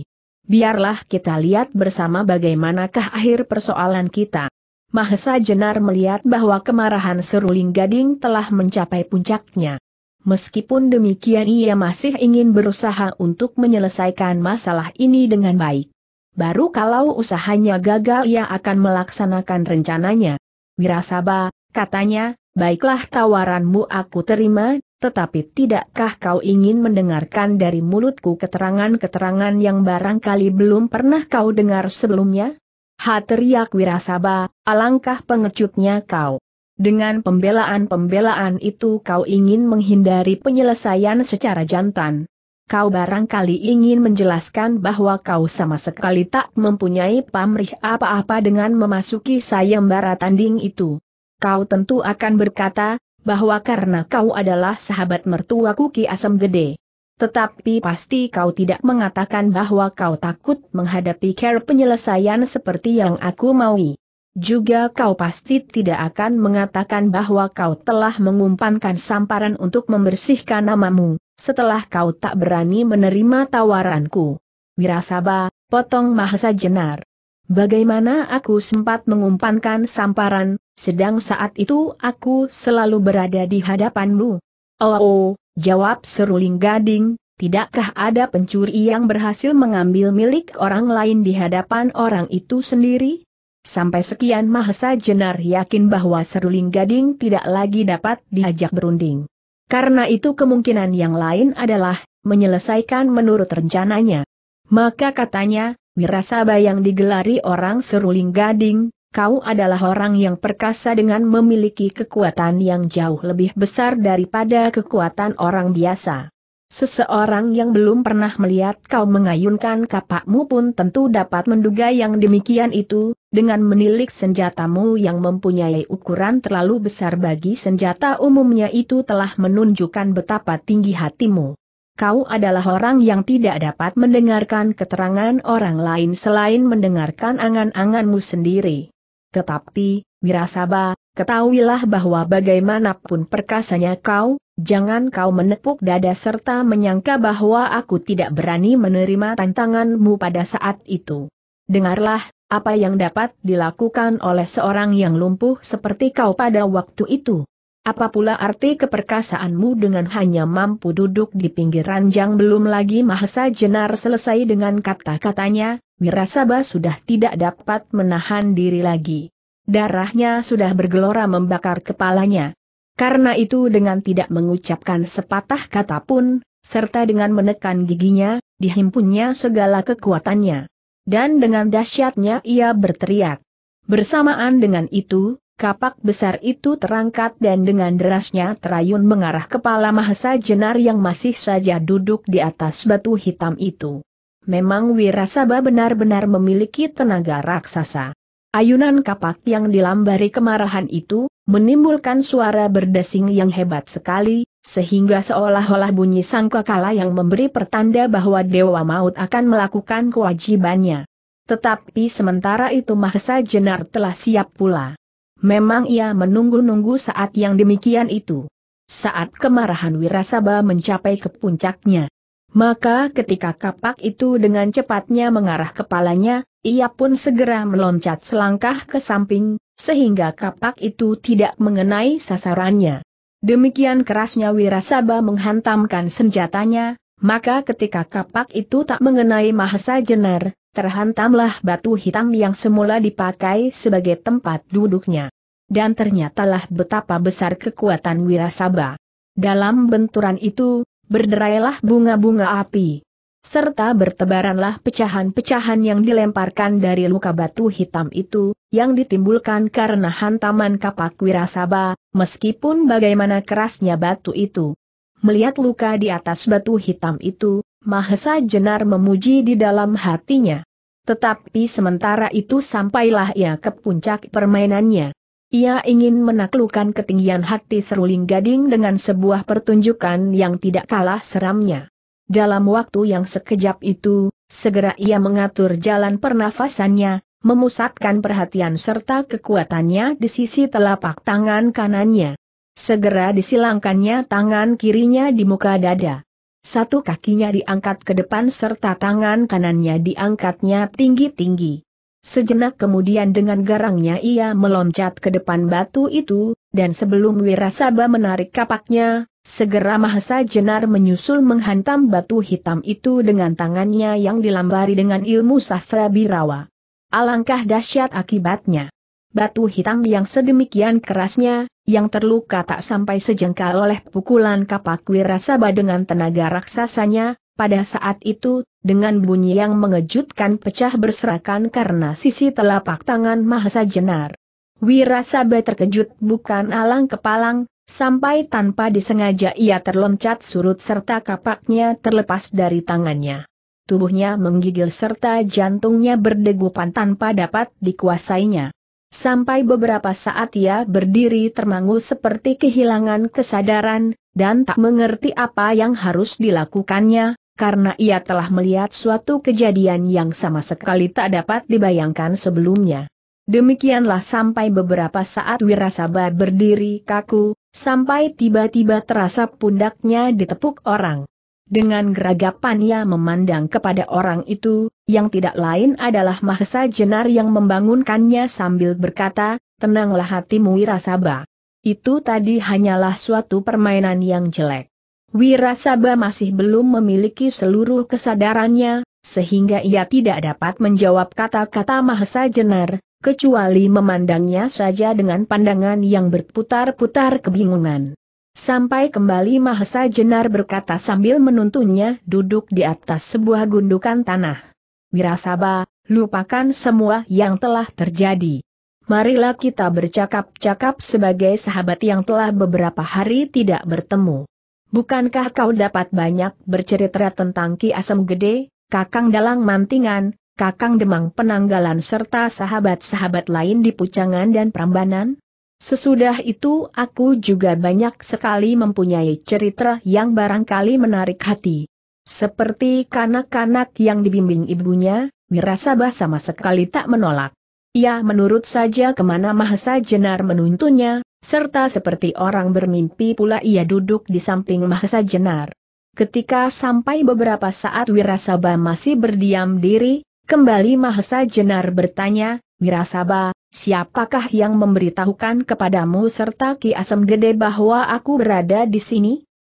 Biarlah kita lihat bersama bagaimanakah akhir persoalan kita. Mahesa Jenar melihat bahwa kemarahan seruling gading telah mencapai puncaknya. Meskipun demikian ia masih ingin berusaha untuk menyelesaikan masalah ini dengan baik. Baru kalau usahanya gagal ia akan melaksanakan rencananya. Wirasaba, katanya, baiklah tawaranmu aku terima, tetapi tidakkah kau ingin mendengarkan dari mulutku keterangan-keterangan yang barangkali belum pernah kau dengar sebelumnya? Ha teriak Wirasaba, alangkah pengecutnya kau. Dengan pembelaan-pembelaan itu kau ingin menghindari penyelesaian secara jantan. Kau barangkali ingin menjelaskan bahwa kau sama sekali tak mempunyai pamrih apa-apa dengan memasuki sayembara tanding itu. Kau tentu akan berkata, bahwa karena kau adalah sahabat mertuaku Ki Asem Gede. Tetapi pasti kau tidak mengatakan bahwa kau takut menghadapi care penyelesaian seperti yang aku maui. Juga kau pasti tidak akan mengatakan bahwa kau telah mengumpankan samparan untuk membersihkan namamu, setelah kau tak berani menerima tawaranku. Wirasaba, potong Mahasa Jenar. Bagaimana aku sempat mengumpankan samparan, sedang saat itu aku selalu berada di hadapanmu? Oh, oh jawab seruling gading, tidakkah ada pencuri yang berhasil mengambil milik orang lain di hadapan orang itu sendiri? Sampai sekian Mahesa Jenar yakin bahwa seruling gading tidak lagi dapat diajak berunding. Karena itu kemungkinan yang lain adalah, menyelesaikan menurut rencananya. Maka katanya, Wirasaba yang digelari orang seruling gading, kau adalah orang yang perkasa dengan memiliki kekuatan yang jauh lebih besar daripada kekuatan orang biasa. Seseorang yang belum pernah melihat kau mengayunkan kapakmu pun tentu dapat menduga yang demikian itu, dengan menilik senjatamu yang mempunyai ukuran terlalu besar bagi senjata umumnya itu telah menunjukkan betapa tinggi hatimu kau adalah orang yang tidak dapat mendengarkan keterangan orang lain selain mendengarkan angan-anganmu sendiri. Tetapi, Wirasaba, ketahuilah bahwa bagaimanapun perkasanya kau, jangan kau menepuk dada serta menyangka bahwa aku tidak berani menerima tantanganmu pada saat itu. Dengarlah, apa yang dapat dilakukan oleh seorang yang lumpuh seperti kau pada waktu itu. Apa pula arti keperkasaanmu dengan hanya mampu duduk di pinggir ranjang belum lagi Mahesa Jenar selesai dengan kata-katanya, Wirasaba sudah tidak dapat menahan diri lagi. Darahnya sudah bergelora membakar kepalanya. Karena itu dengan tidak mengucapkan sepatah kata pun, serta dengan menekan giginya, dihimpunnya segala kekuatannya. Dan dengan dahsyatnya ia berteriak. Bersamaan dengan itu, Kapak besar itu terangkat dan dengan derasnya terayun mengarah kepala Mahesa Jenar yang masih saja duduk di atas batu hitam itu. Memang Wirasaba benar-benar memiliki tenaga raksasa. Ayunan kapak yang dilambari kemarahan itu, menimbulkan suara berdesing yang hebat sekali, sehingga seolah-olah bunyi sangkakala yang memberi pertanda bahwa Dewa Maut akan melakukan kewajibannya. Tetapi sementara itu Mahesa Jenar telah siap pula. Memang ia menunggu-nunggu saat yang demikian itu. Saat kemarahan Wirasaba mencapai ke puncaknya. Maka ketika kapak itu dengan cepatnya mengarah kepalanya, ia pun segera meloncat selangkah ke samping, sehingga kapak itu tidak mengenai sasarannya. Demikian kerasnya Wirasaba menghantamkan senjatanya, maka ketika kapak itu tak mengenai Mahesa Jenar, terhantamlah batu hitam yang semula dipakai sebagai tempat duduknya. Dan ternyatalah betapa besar kekuatan Wirasaba. Dalam benturan itu, berderailah bunga-bunga api. Serta bertebaranlah pecahan-pecahan yang dilemparkan dari luka batu hitam itu, yang ditimbulkan karena hantaman kapak Wirasaba, meskipun bagaimana kerasnya batu itu Melihat luka di atas batu hitam itu, Mahesa Jenar memuji di dalam hatinya. Tetapi sementara itu sampailah ia ke puncak permainannya. Ia ingin menaklukkan ketinggian hati seruling gading dengan sebuah pertunjukan yang tidak kalah seramnya. Dalam waktu yang sekejap itu, segera ia mengatur jalan pernafasannya, memusatkan perhatian serta kekuatannya di sisi telapak tangan kanannya. Segera disilangkannya tangan kirinya di muka dada. Satu kakinya diangkat ke depan serta tangan kanannya diangkatnya tinggi-tinggi. Sejenak kemudian dengan garangnya ia meloncat ke depan batu itu, dan sebelum Wirasaba menarik kapaknya, segera Mahasa Jenar menyusul menghantam batu hitam itu dengan tangannya yang dilambari dengan ilmu sastra birawa. Alangkah dahsyat akibatnya. Batu hitam yang sedemikian kerasnya, yang terluka tak sampai sejengkal oleh pukulan kapak wirasaba dengan tenaga raksasanya, pada saat itu, dengan bunyi yang mengejutkan pecah berserakan karena sisi telapak tangan Mahesa Jenar. Wirasaba terkejut bukan alang kepalang, sampai tanpa disengaja ia terloncat surut serta kapaknya terlepas dari tangannya. Tubuhnya menggigil serta jantungnya berdegupan tanpa dapat dikuasainya. Sampai beberapa saat ia berdiri termangu seperti kehilangan kesadaran, dan tak mengerti apa yang harus dilakukannya, karena ia telah melihat suatu kejadian yang sama sekali tak dapat dibayangkan sebelumnya. Demikianlah sampai beberapa saat Wirasaba berdiri kaku, sampai tiba-tiba terasa pundaknya ditepuk orang. Dengan geragapan ia memandang kepada orang itu, yang tidak lain adalah Mahesa Jenar yang membangunkannya sambil berkata, tenanglah hatimu Wirasaba. Itu tadi hanyalah suatu permainan yang jelek. Wirasaba masih belum memiliki seluruh kesadarannya, sehingga ia tidak dapat menjawab kata-kata Mahesa Jenar, kecuali memandangnya saja dengan pandangan yang berputar-putar kebingungan. Sampai kembali Mahesa Jenar berkata sambil menuntunnya duduk di atas sebuah gundukan tanah. Wirasaba, lupakan semua yang telah terjadi. Marilah kita bercakap-cakap sebagai sahabat yang telah beberapa hari tidak bertemu. Bukankah kau dapat banyak bercerita tentang Ki Asem Gede, Kakang Dalang Mantingan, Kakang Demang Penanggalan serta sahabat-sahabat lain di Pucangan dan Prambanan? Sesudah itu aku juga banyak sekali mempunyai cerita yang barangkali menarik hati. Seperti kanak-kanak yang dibimbing ibunya, Wirasaba sama sekali tak menolak. Ia menurut saja kemana Mahesa Jenar menuntunnya, serta seperti orang bermimpi pula ia duduk di samping Mahesa Jenar. Ketika sampai beberapa saat Wirasaba masih berdiam diri, kembali Mahesa Jenar bertanya, Mirasaba, siapakah yang memberitahukan kepadamu serta Ki Asem Gede bahwa aku berada di sini?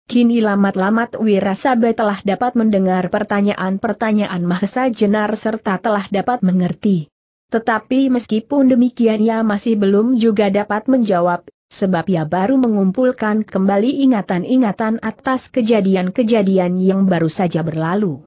Kini lamat-lamat Wirasaba telah dapat mendengar pertanyaan-pertanyaan Mahesa Jenar serta telah dapat mengerti. Tetapi meskipun demikian ia masih belum juga dapat menjawab, sebab ia baru mengumpulkan kembali ingatan-ingatan atas kejadian-kejadian yang baru saja berlalu.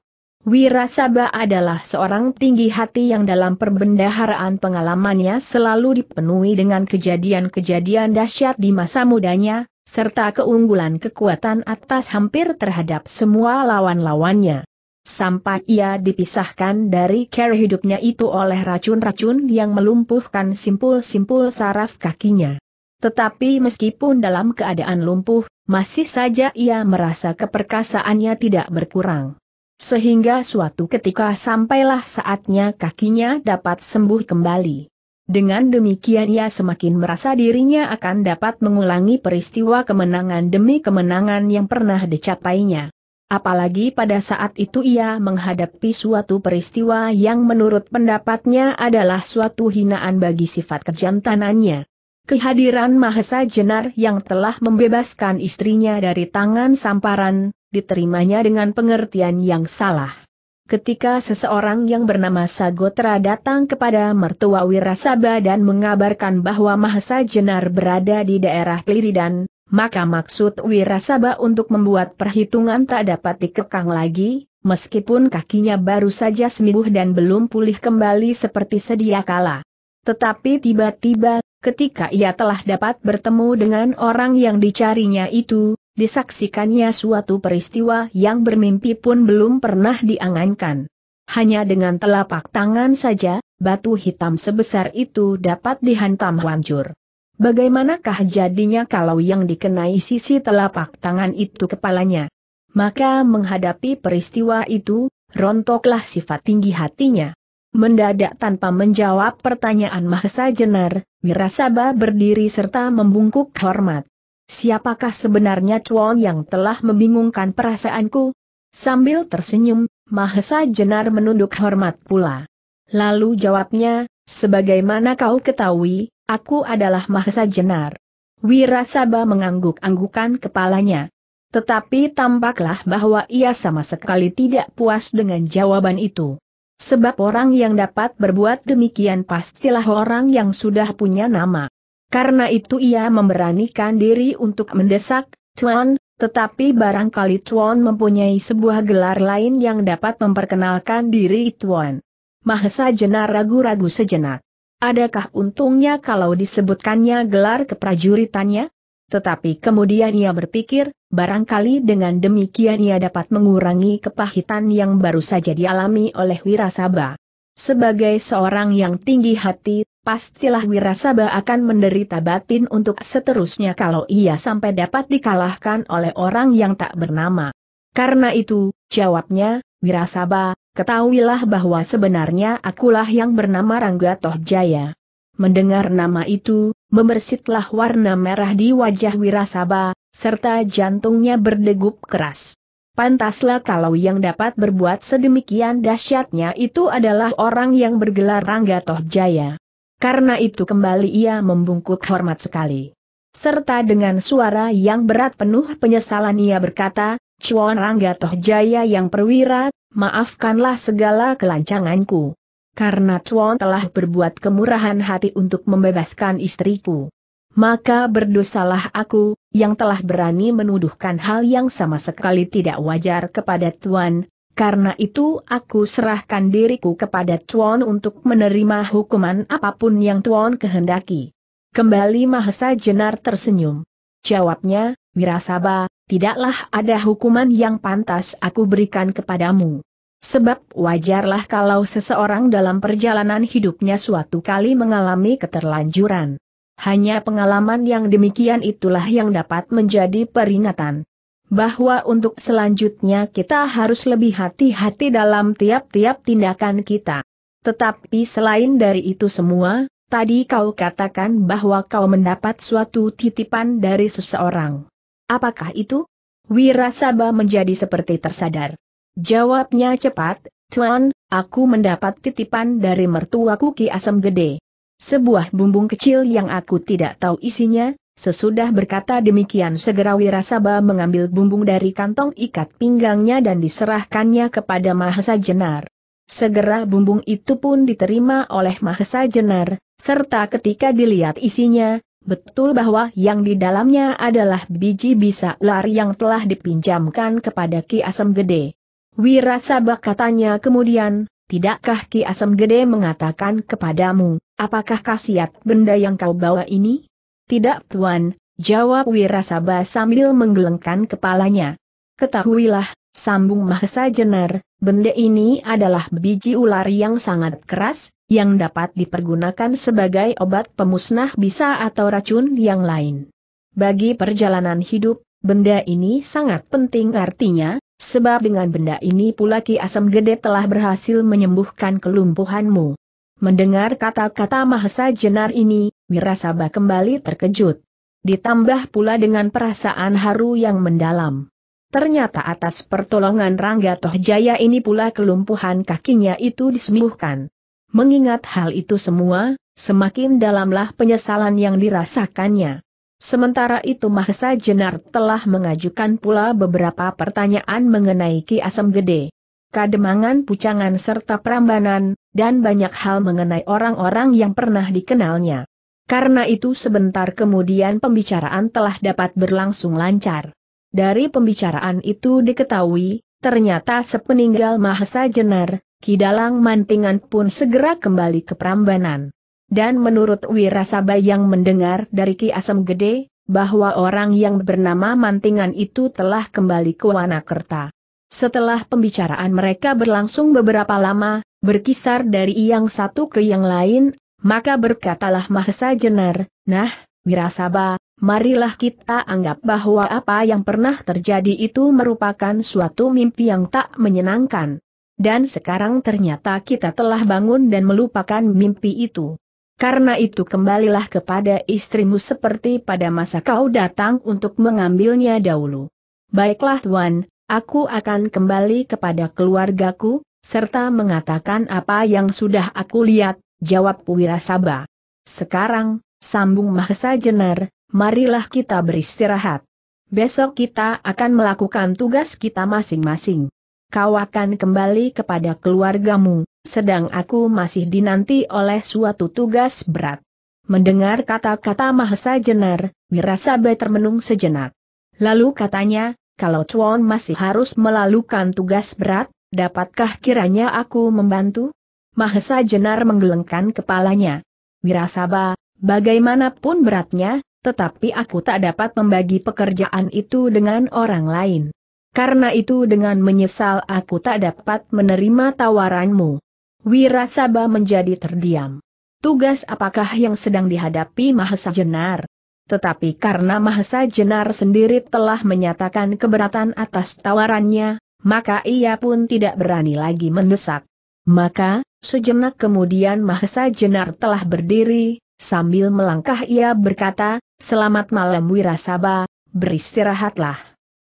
Wirasaba adalah seorang tinggi hati yang dalam perbendaharaan pengalamannya selalu dipenuhi dengan kejadian-kejadian dahsyat di masa mudanya, serta keunggulan kekuatan atas hampir terhadap semua lawan-lawannya. Sampai ia dipisahkan dari care hidupnya itu oleh racun-racun yang melumpuhkan simpul-simpul saraf kakinya. Tetapi meskipun dalam keadaan lumpuh, masih saja ia merasa keperkasaannya tidak berkurang. Sehingga suatu ketika sampailah saatnya kakinya dapat sembuh kembali. Dengan demikian ia semakin merasa dirinya akan dapat mengulangi peristiwa kemenangan demi kemenangan yang pernah dicapainya. Apalagi pada saat itu ia menghadapi suatu peristiwa yang menurut pendapatnya adalah suatu hinaan bagi sifat kejantanannya. Kehadiran Mahesa Jenar yang telah membebaskan istrinya dari tangan samparan, diterimanya dengan pengertian yang salah. Ketika seseorang yang bernama Sagotra datang kepada mertua Wirasaba dan mengabarkan bahwa Mahasa Jenar berada di daerah Liridan, maka maksud Wirasaba untuk membuat perhitungan tak dapat dikekang lagi, meskipun kakinya baru saja sembuh dan belum pulih kembali seperti sedia kala. Tetapi tiba-tiba, ketika ia telah dapat bertemu dengan orang yang dicarinya itu, disaksikannya suatu peristiwa yang bermimpi pun belum pernah diangankan. Hanya dengan telapak tangan saja, batu hitam sebesar itu dapat dihantam hancur. Bagaimanakah jadinya kalau yang dikenai sisi telapak tangan itu kepalanya? Maka menghadapi peristiwa itu, rontoklah sifat tinggi hatinya. Mendadak tanpa menjawab pertanyaan Mahesa Jenar, Wirasaba berdiri serta membungkuk hormat. Siapakah sebenarnya Chuan yang telah membingungkan perasaanku? Sambil tersenyum, Mahesa Jenar menunduk hormat pula. Lalu jawabnya, sebagaimana kau ketahui, aku adalah Mahesa Jenar. Wirasaba mengangguk-anggukan kepalanya. Tetapi tampaklah bahwa ia sama sekali tidak puas dengan jawaban itu. Sebab orang yang dapat berbuat demikian pastilah orang yang sudah punya nama. Karena itu ia memberanikan diri untuk mendesak, Tuan, tetapi barangkali Tuan mempunyai sebuah gelar lain yang dapat memperkenalkan diri Tuan. Mahesa Jenar ragu-ragu sejenak. Adakah untungnya kalau disebutkannya gelar keprajuritannya? Tetapi kemudian ia berpikir, barangkali dengan demikian ia dapat mengurangi kepahitan yang baru saja dialami oleh Wirasaba. Sebagai seorang yang tinggi hati, pastilah Wirasaba akan menderita batin untuk seterusnya kalau ia sampai dapat dikalahkan oleh orang yang tak bernama. Karena itu, jawabnya, Wirasaba, ketahuilah bahwa sebenarnya akulah yang bernama Rangga Tohjaya. Mendengar nama itu, membersitlah warna merah di wajah Wirasaba, serta jantungnya berdegup keras. Pantaslah kalau yang dapat berbuat sedemikian dahsyatnya itu adalah orang yang bergelar Rangga Tohjaya. Karena itu kembali ia membungkuk hormat sekali. Serta dengan suara yang berat penuh penyesalan ia berkata, Cuan Rangga Toh Jaya yang perwira, maafkanlah segala kelancanganku. Karena Cuan telah berbuat kemurahan hati untuk membebaskan istriku. Maka berdosalah aku, yang telah berani menuduhkan hal yang sama sekali tidak wajar kepada Tuan, karena itu aku serahkan diriku kepada Tuan untuk menerima hukuman apapun yang Tuan kehendaki. Kembali Mahesa Jenar tersenyum. Jawabnya, Wirasaba, tidaklah ada hukuman yang pantas aku berikan kepadamu. Sebab wajarlah kalau seseorang dalam perjalanan hidupnya suatu kali mengalami keterlanjuran. Hanya pengalaman yang demikian itulah yang dapat menjadi peringatan bahwa untuk selanjutnya kita harus lebih hati-hati dalam tiap-tiap tindakan kita. Tetapi selain dari itu semua, tadi kau katakan bahwa kau mendapat suatu titipan dari seseorang. Apakah itu? Wirasaba menjadi seperti tersadar. Jawabnya cepat, Tuan, aku mendapat titipan dari mertuaku Ki Asem Gede. Sebuah bumbung kecil yang aku tidak tahu isinya, Sesudah berkata demikian segera Wirasaba mengambil bumbung dari kantong ikat pinggangnya dan diserahkannya kepada Mahesa Jenar. Segera bumbung itu pun diterima oleh Mahesa Jenar, serta ketika dilihat isinya, betul bahwa yang di dalamnya adalah biji bisa ular yang telah dipinjamkan kepada Ki Asem Gede. Wirasaba katanya kemudian, tidakkah Ki Asem Gede mengatakan kepadamu, apakah khasiat benda yang kau bawa ini? Tidak tuan, jawab Wirasaba sambil menggelengkan kepalanya. Ketahuilah, sambung Mahesa Jenar, benda ini adalah biji ular yang sangat keras, yang dapat dipergunakan sebagai obat pemusnah bisa atau racun yang lain. Bagi perjalanan hidup, benda ini sangat penting artinya, sebab dengan benda ini pula Ki Asam Gede telah berhasil menyembuhkan kelumpuhanmu. Mendengar kata-kata Mahesa Jenar ini, Wirasaba kembali terkejut. Ditambah pula dengan perasaan haru yang mendalam. Ternyata atas pertolongan Rangga Tohjaya ini pula kelumpuhan kakinya itu disembuhkan. Mengingat hal itu semua, semakin dalamlah penyesalan yang dirasakannya. Sementara itu Mahesa Jenar telah mengajukan pula beberapa pertanyaan mengenai Ki Asem Gede kademangan pucangan serta prambanan, dan banyak hal mengenai orang-orang yang pernah dikenalnya. Karena itu sebentar kemudian pembicaraan telah dapat berlangsung lancar. Dari pembicaraan itu diketahui, ternyata sepeninggal Mahasa Jenar, Kidalang Mantingan pun segera kembali ke Prambanan. Dan menurut Wirasaba yang mendengar dari Ki Asem Gede, bahwa orang yang bernama Mantingan itu telah kembali ke Wanakerta. Setelah pembicaraan mereka berlangsung beberapa lama, berkisar dari yang satu ke yang lain, maka berkatalah Mahesa Jenar, Nah, Wirasaba, marilah kita anggap bahwa apa yang pernah terjadi itu merupakan suatu mimpi yang tak menyenangkan. Dan sekarang ternyata kita telah bangun dan melupakan mimpi itu. Karena itu kembalilah kepada istrimu seperti pada masa kau datang untuk mengambilnya dahulu. Baiklah Tuan, aku akan kembali kepada keluargaku, serta mengatakan apa yang sudah aku lihat, jawab Wirasaba. Sekarang, sambung Mahesa Jenar, marilah kita beristirahat. Besok kita akan melakukan tugas kita masing-masing. Kau akan kembali kepada keluargamu, sedang aku masih dinanti oleh suatu tugas berat. Mendengar kata-kata Mahesa Jenar, Wirasaba termenung sejenak. Lalu katanya, kalau Chuan masih harus melalukan tugas berat, dapatkah kiranya aku membantu? Mahesa Jenar menggelengkan kepalanya. Wirasaba, bagaimanapun beratnya, tetapi aku tak dapat membagi pekerjaan itu dengan orang lain. Karena itu dengan menyesal aku tak dapat menerima tawaranmu. Wirasaba menjadi terdiam. Tugas apakah yang sedang dihadapi Mahesa Jenar? Tetapi karena Mahesa Jenar sendiri telah menyatakan keberatan atas tawarannya, maka ia pun tidak berani lagi mendesak. Maka, sejenak kemudian Mahesa Jenar telah berdiri, sambil melangkah ia berkata, Selamat malam Wirasaba, beristirahatlah.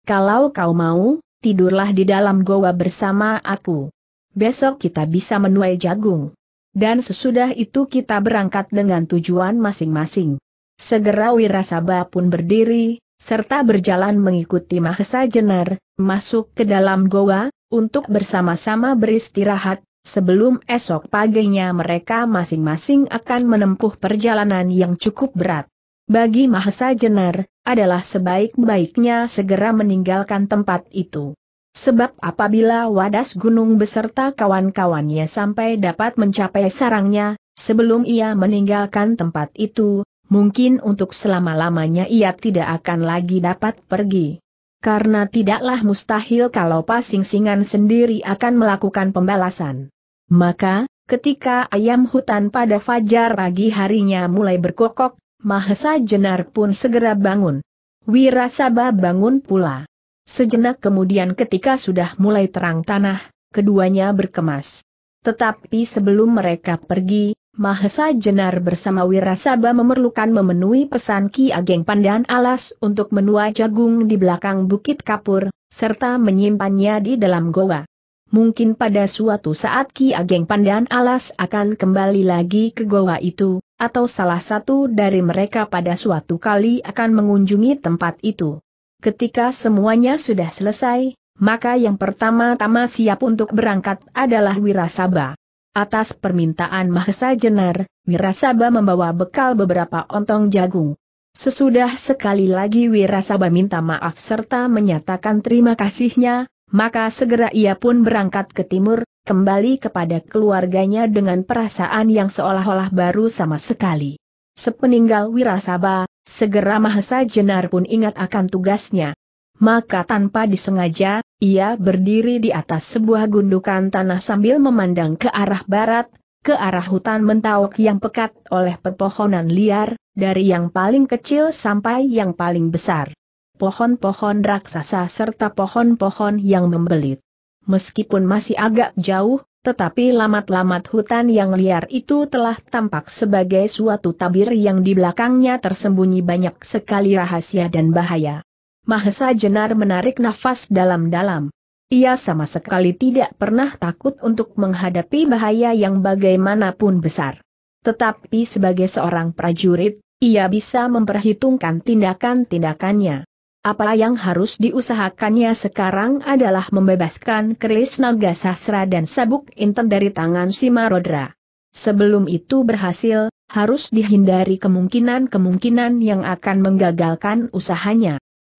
Kalau kau mau, tidurlah di dalam goa bersama aku. Besok kita bisa menuai jagung. Dan sesudah itu kita berangkat dengan tujuan masing-masing. Segera Wirasaba pun berdiri, serta berjalan mengikuti Mahesa Jenar, masuk ke dalam goa, untuk bersama-sama beristirahat, sebelum esok paginya mereka masing-masing akan menempuh perjalanan yang cukup berat. Bagi Mahesa Jenar, adalah sebaik-baiknya segera meninggalkan tempat itu. Sebab apabila Wadas Gunung beserta kawan-kawannya sampai dapat mencapai sarangnya, sebelum ia meninggalkan tempat itu, mungkin untuk selama-lamanya ia tidak akan lagi dapat pergi. Karena tidaklah mustahil kalau pasing-singan sendiri akan melakukan pembalasan. Maka, ketika ayam hutan pada fajar pagi harinya mulai berkokok, Mahesa Jenar pun segera bangun. Wirasaba bangun pula. Sejenak kemudian ketika sudah mulai terang tanah, keduanya berkemas. Tetapi sebelum mereka pergi, Mahesa Jenar bersama Wirasaba memerlukan memenuhi pesan Ki Ageng Pandan Alas untuk menua jagung di belakang Bukit Kapur, serta menyimpannya di dalam goa. Mungkin pada suatu saat Ki Ageng Pandan Alas akan kembali lagi ke goa itu, atau salah satu dari mereka pada suatu kali akan mengunjungi tempat itu. Ketika semuanya sudah selesai, maka yang pertama-tama siap untuk berangkat adalah Wirasaba. Atas permintaan Mahesa Jenar, Wirasaba membawa bekal beberapa ontong jagung. Sesudah sekali lagi Wirasaba minta maaf serta menyatakan terima kasihnya, maka segera ia pun berangkat ke timur, kembali kepada keluarganya dengan perasaan yang seolah-olah baru sama sekali. Sepeninggal Wirasaba, segera Mahesa Jenar pun ingat akan tugasnya maka tanpa disengaja, ia berdiri di atas sebuah gundukan tanah sambil memandang ke arah barat, ke arah hutan mentauk yang pekat oleh pepohonan liar, dari yang paling kecil sampai yang paling besar. Pohon-pohon raksasa serta pohon-pohon yang membelit. Meskipun masih agak jauh, tetapi lamat-lamat hutan yang liar itu telah tampak sebagai suatu tabir yang di belakangnya tersembunyi banyak sekali rahasia dan bahaya. Mahesa Jenar menarik nafas dalam-dalam. Ia sama sekali tidak pernah takut untuk menghadapi bahaya yang bagaimanapun besar. Tetapi sebagai seorang prajurit, ia bisa memperhitungkan tindakan-tindakannya. Apa yang harus diusahakannya sekarang adalah membebaskan keris naga sasra dan sabuk inten dari tangan Simarodra. Sebelum itu berhasil, harus dihindari kemungkinan-kemungkinan yang akan menggagalkan usahanya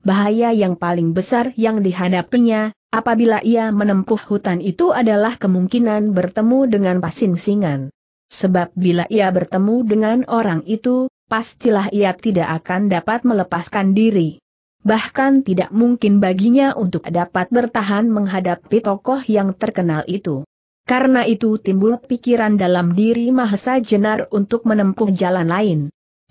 bahaya yang paling besar yang dihadapinya, apabila ia menempuh hutan itu adalah kemungkinan bertemu dengan Singan. Sebab bila ia bertemu dengan orang itu, pastilah ia tidak akan dapat melepaskan diri. Bahkan tidak mungkin baginya untuk dapat bertahan menghadapi tokoh yang terkenal itu. Karena itu timbul pikiran dalam diri Mahesa Jenar untuk menempuh jalan lain.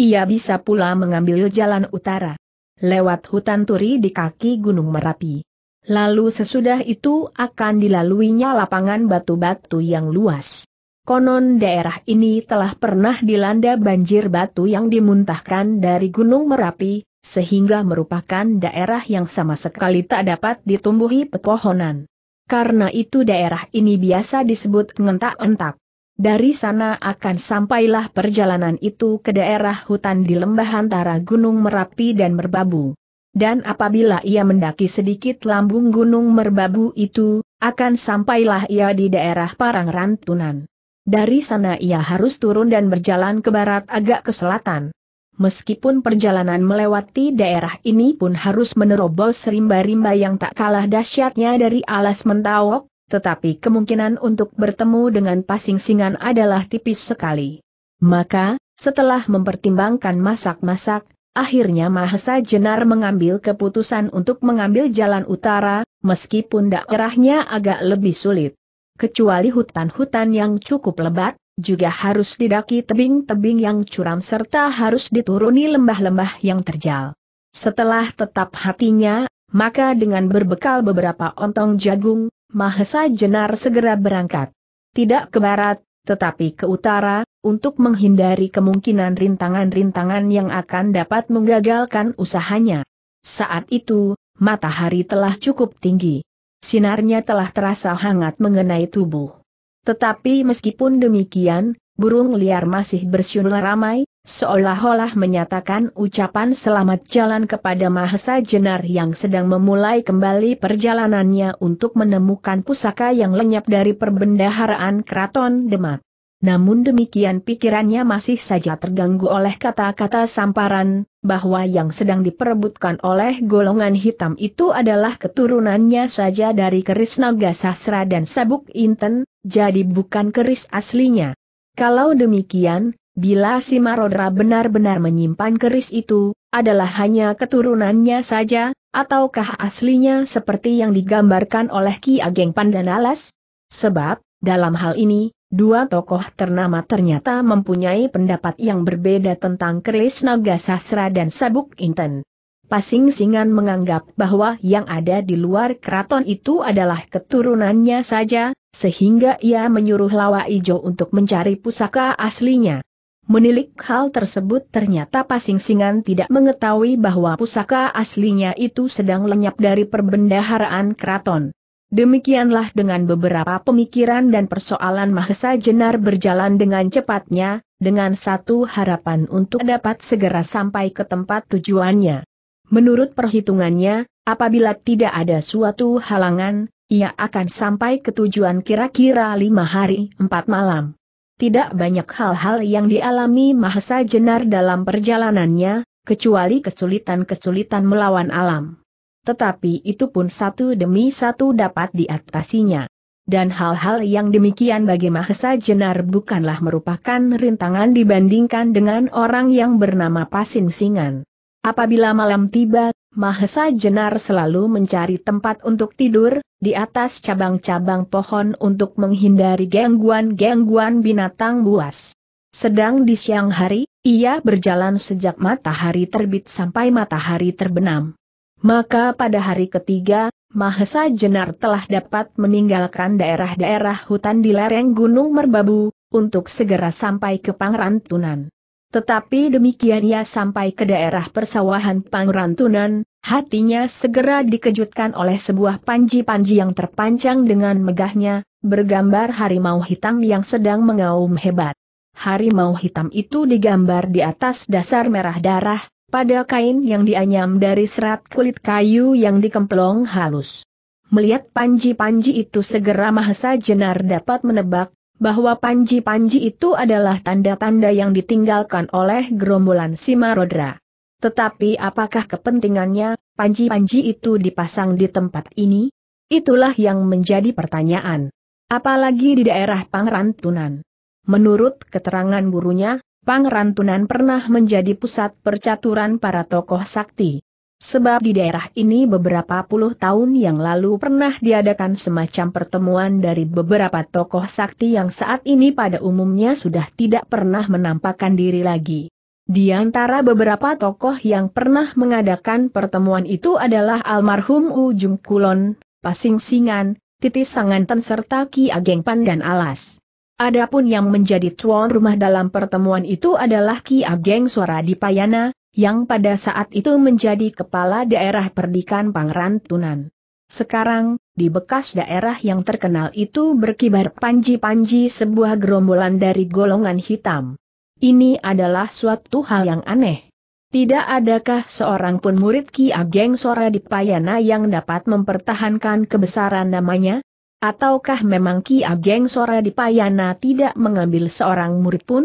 Ia bisa pula mengambil jalan utara lewat hutan turi di kaki Gunung Merapi. Lalu sesudah itu akan dilaluinya lapangan batu-batu yang luas. Konon daerah ini telah pernah dilanda banjir batu yang dimuntahkan dari Gunung Merapi, sehingga merupakan daerah yang sama sekali tak dapat ditumbuhi pepohonan. Karena itu daerah ini biasa disebut ngentak-entak. Dari sana akan sampailah perjalanan itu ke daerah hutan di lembah antara Gunung Merapi dan Merbabu. Dan apabila ia mendaki sedikit lambung Gunung Merbabu itu, akan sampailah ia di daerah Parang Rantunan. Dari sana ia harus turun dan berjalan ke barat agak ke selatan. Meskipun perjalanan melewati daerah ini pun harus menerobos rimba-rimba yang tak kalah dahsyatnya dari alas mentawok, tetapi kemungkinan untuk bertemu dengan pasing-singan adalah tipis sekali. Maka, setelah mempertimbangkan masak-masak, akhirnya Mahesa Jenar mengambil keputusan untuk mengambil jalan utara, meskipun daerahnya agak lebih sulit. Kecuali hutan-hutan yang cukup lebat, juga harus didaki tebing-tebing yang curam serta harus dituruni lembah-lembah yang terjal. Setelah tetap hatinya, maka dengan berbekal beberapa ontong jagung, Mahesa Jenar segera berangkat. Tidak ke barat, tetapi ke utara, untuk menghindari kemungkinan rintangan-rintangan yang akan dapat menggagalkan usahanya. Saat itu, matahari telah cukup tinggi. Sinarnya telah terasa hangat mengenai tubuh. Tetapi meskipun demikian, burung liar masih bersiul ramai, seolah-olah menyatakan ucapan selamat jalan kepada Mahesa Jenar yang sedang memulai kembali perjalanannya untuk menemukan pusaka yang lenyap dari perbendaharaan keraton Demak. Namun demikian pikirannya masih saja terganggu oleh kata-kata samparan, bahwa yang sedang diperebutkan oleh golongan hitam itu adalah keturunannya saja dari keris naga sasra dan sabuk inten, jadi bukan keris aslinya. Kalau demikian, bila si Marodra benar-benar menyimpan keris itu, adalah hanya keturunannya saja, ataukah aslinya seperti yang digambarkan oleh Ki Ageng Pandanalas? Sebab, dalam hal ini, dua tokoh ternama ternyata mempunyai pendapat yang berbeda tentang keris naga sasra dan sabuk inten. Pasing Singan menganggap bahwa yang ada di luar keraton itu adalah keturunannya saja, sehingga ia menyuruh Lawa Ijo untuk mencari pusaka aslinya. Menilik hal tersebut ternyata Pasingsingan tidak mengetahui bahwa pusaka aslinya itu sedang lenyap dari perbendaharaan keraton. Demikianlah dengan beberapa pemikiran dan persoalan Mahesa Jenar berjalan dengan cepatnya, dengan satu harapan untuk dapat segera sampai ke tempat tujuannya. Menurut perhitungannya, apabila tidak ada suatu halangan, ia akan sampai ke tujuan kira-kira lima hari empat malam. Tidak banyak hal-hal yang dialami Mahesa Jenar dalam perjalanannya, kecuali kesulitan-kesulitan melawan alam. Tetapi itu pun satu demi satu dapat diatasinya. Dan hal-hal yang demikian bagi Mahesa Jenar bukanlah merupakan rintangan dibandingkan dengan orang yang bernama Pasin Singan. Apabila malam tiba, Mahesa Jenar selalu mencari tempat untuk tidur, di atas cabang-cabang pohon untuk menghindari gangguan-gangguan binatang buas. Sedang di siang hari, ia berjalan sejak matahari terbit sampai matahari terbenam. Maka pada hari ketiga, Mahesa Jenar telah dapat meninggalkan daerah-daerah hutan di lereng Gunung Merbabu, untuk segera sampai ke Pangrantunan. Tetapi demikian ia sampai ke daerah persawahan Pangrantunan, hatinya segera dikejutkan oleh sebuah panji-panji yang terpanjang dengan megahnya, bergambar harimau hitam yang sedang mengaum hebat. Harimau hitam itu digambar di atas dasar merah darah, pada kain yang dianyam dari serat kulit kayu yang dikemplong halus. Melihat panji-panji itu segera Mahesa Jenar dapat menebak bahwa panji-panji itu adalah tanda-tanda yang ditinggalkan oleh gerombolan Simarodra. Tetapi apakah kepentingannya, panji-panji itu dipasang di tempat ini? Itulah yang menjadi pertanyaan. Apalagi di daerah Pangrantunan. Menurut keterangan burunya, Pangrantunan pernah menjadi pusat percaturan para tokoh sakti. Sebab di daerah ini beberapa puluh tahun yang lalu pernah diadakan semacam pertemuan dari beberapa tokoh sakti yang saat ini pada umumnya sudah tidak pernah menampakkan diri lagi. Di antara beberapa tokoh yang pernah mengadakan pertemuan itu adalah almarhum Ujung Kulon, Pasing Singan, Titis Sanganten serta Ki Ageng Pandan Alas. Adapun yang menjadi tuan rumah dalam pertemuan itu adalah Ki Ageng Suara Dipayana, yang pada saat itu menjadi kepala daerah perdikan Pangeran Tunan. Sekarang, di bekas daerah yang terkenal itu berkibar panji-panji sebuah gerombolan dari golongan hitam. Ini adalah suatu hal yang aneh. Tidak adakah seorang pun murid Ki Ageng Sora di Payana yang dapat mempertahankan kebesaran namanya? Ataukah memang Ki Ageng Sora di Payana tidak mengambil seorang murid pun?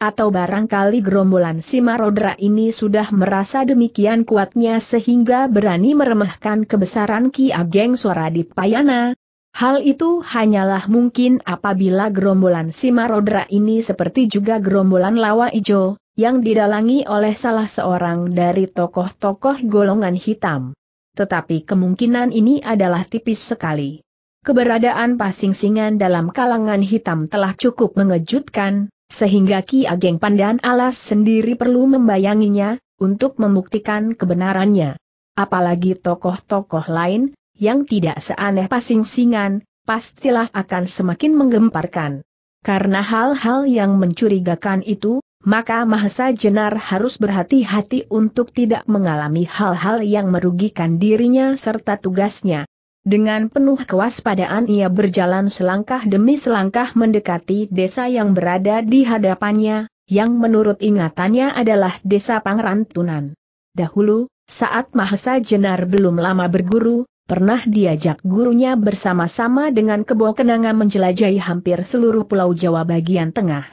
Atau barangkali gerombolan si marodra ini sudah merasa demikian kuatnya sehingga berani meremehkan kebesaran Ki Ageng Suara Payana. Hal itu hanyalah mungkin apabila gerombolan si marodra ini seperti juga gerombolan lawa ijo, yang didalangi oleh salah seorang dari tokoh-tokoh golongan hitam. Tetapi kemungkinan ini adalah tipis sekali. Keberadaan pasing-singan dalam kalangan hitam telah cukup mengejutkan, sehingga Ki Ageng Pandan Alas sendiri perlu membayanginya, untuk membuktikan kebenarannya. Apalagi tokoh-tokoh lain, yang tidak seaneh pasing singan, pastilah akan semakin menggemparkan. Karena hal-hal yang mencurigakan itu, maka Mahesa Jenar harus berhati-hati untuk tidak mengalami hal-hal yang merugikan dirinya serta tugasnya. Dengan penuh kewaspadaan ia berjalan selangkah demi selangkah mendekati desa yang berada di hadapannya, yang menurut ingatannya adalah desa Pangrantunan. Dahulu, saat Mahesa Jenar belum lama berguru, pernah diajak gurunya bersama-sama dengan kebo kenanga menjelajahi hampir seluruh pulau Jawa bagian tengah.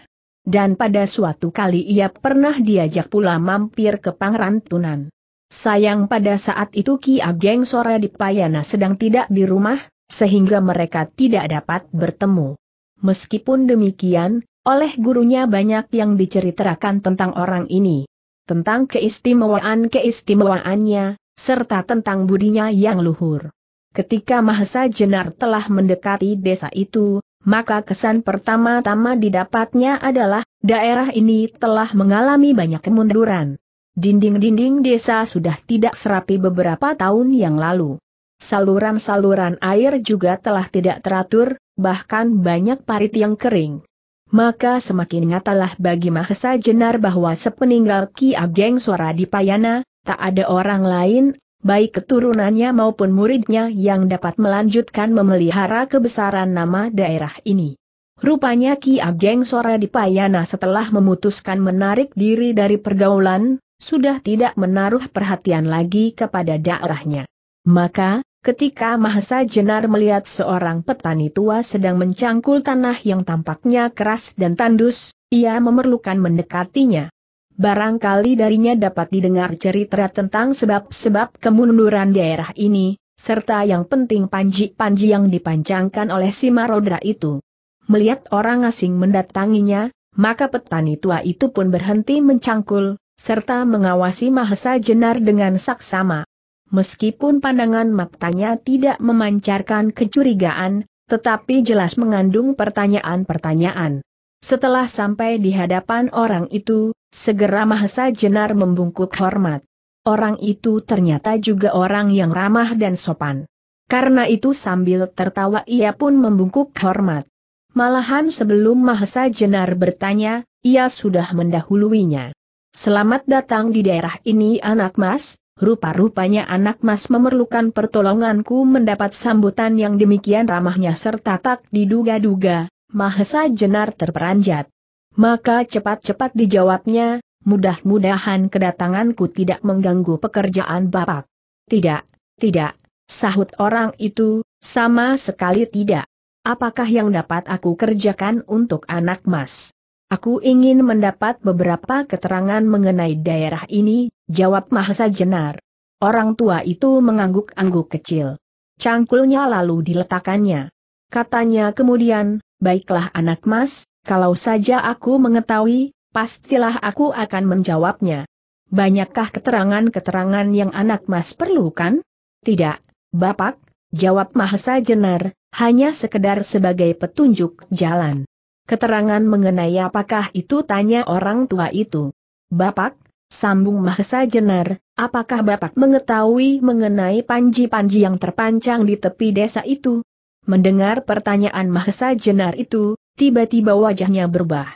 Dan pada suatu kali ia pernah diajak pula mampir ke Pangrantunan. Sayang pada saat itu Ki Ageng Sora di Payana sedang tidak di rumah, sehingga mereka tidak dapat bertemu. Meskipun demikian, oleh gurunya banyak yang diceritakan tentang orang ini. Tentang keistimewaan-keistimewaannya, serta tentang budinya yang luhur. Ketika Mahesa Jenar telah mendekati desa itu, maka kesan pertama-tama didapatnya adalah, daerah ini telah mengalami banyak kemunduran. Dinding-dinding desa sudah tidak serapi beberapa tahun yang lalu. Saluran-saluran air juga telah tidak teratur, bahkan banyak parit yang kering. Maka semakin nyatalah bagi Mahesa Jenar bahwa sepeninggal Ki Ageng Suara di Payana, tak ada orang lain, baik keturunannya maupun muridnya yang dapat melanjutkan memelihara kebesaran nama daerah ini. Rupanya Ki Ageng Suara di Payana setelah memutuskan menarik diri dari pergaulan, sudah tidak menaruh perhatian lagi kepada daerahnya. Maka, ketika Mahesa Jenar melihat seorang petani tua sedang mencangkul tanah yang tampaknya keras dan tandus, ia memerlukan mendekatinya. Barangkali darinya dapat didengar cerita tentang sebab-sebab kemunduran daerah ini, serta yang penting panji-panji yang dipancangkan oleh si Marodra itu. Melihat orang asing mendatanginya, maka petani tua itu pun berhenti mencangkul, serta mengawasi Mahesa Jenar dengan saksama. Meskipun pandangan matanya tidak memancarkan kecurigaan, tetapi jelas mengandung pertanyaan-pertanyaan. Setelah sampai di hadapan orang itu, segera Mahesa Jenar membungkuk hormat. Orang itu ternyata juga orang yang ramah dan sopan. Karena itu sambil tertawa ia pun membungkuk hormat. Malahan sebelum Mahesa Jenar bertanya, ia sudah mendahuluinya. Selamat datang di daerah ini anak mas, rupa-rupanya anak mas memerlukan pertolonganku mendapat sambutan yang demikian ramahnya serta tak diduga-duga, Mahesa Jenar terperanjat. Maka cepat-cepat dijawabnya, mudah-mudahan kedatanganku tidak mengganggu pekerjaan bapak. Tidak, tidak, sahut orang itu, sama sekali tidak. Apakah yang dapat aku kerjakan untuk anak mas? Aku ingin mendapat beberapa keterangan mengenai daerah ini, jawab Mahesa Jenar. Orang tua itu mengangguk-angguk kecil. Cangkulnya lalu diletakkannya. Katanya kemudian, baiklah anak mas, kalau saja aku mengetahui, pastilah aku akan menjawabnya. Banyakkah keterangan-keterangan yang anak mas perlukan? Tidak, Bapak, jawab Mahesa Jenar, hanya sekedar sebagai petunjuk jalan. Keterangan mengenai apakah itu tanya orang tua itu. Bapak, sambung Mahesa Jenar, apakah Bapak mengetahui mengenai panji-panji yang terpancang di tepi desa itu? Mendengar pertanyaan Mahesa Jenar itu, tiba-tiba wajahnya berubah.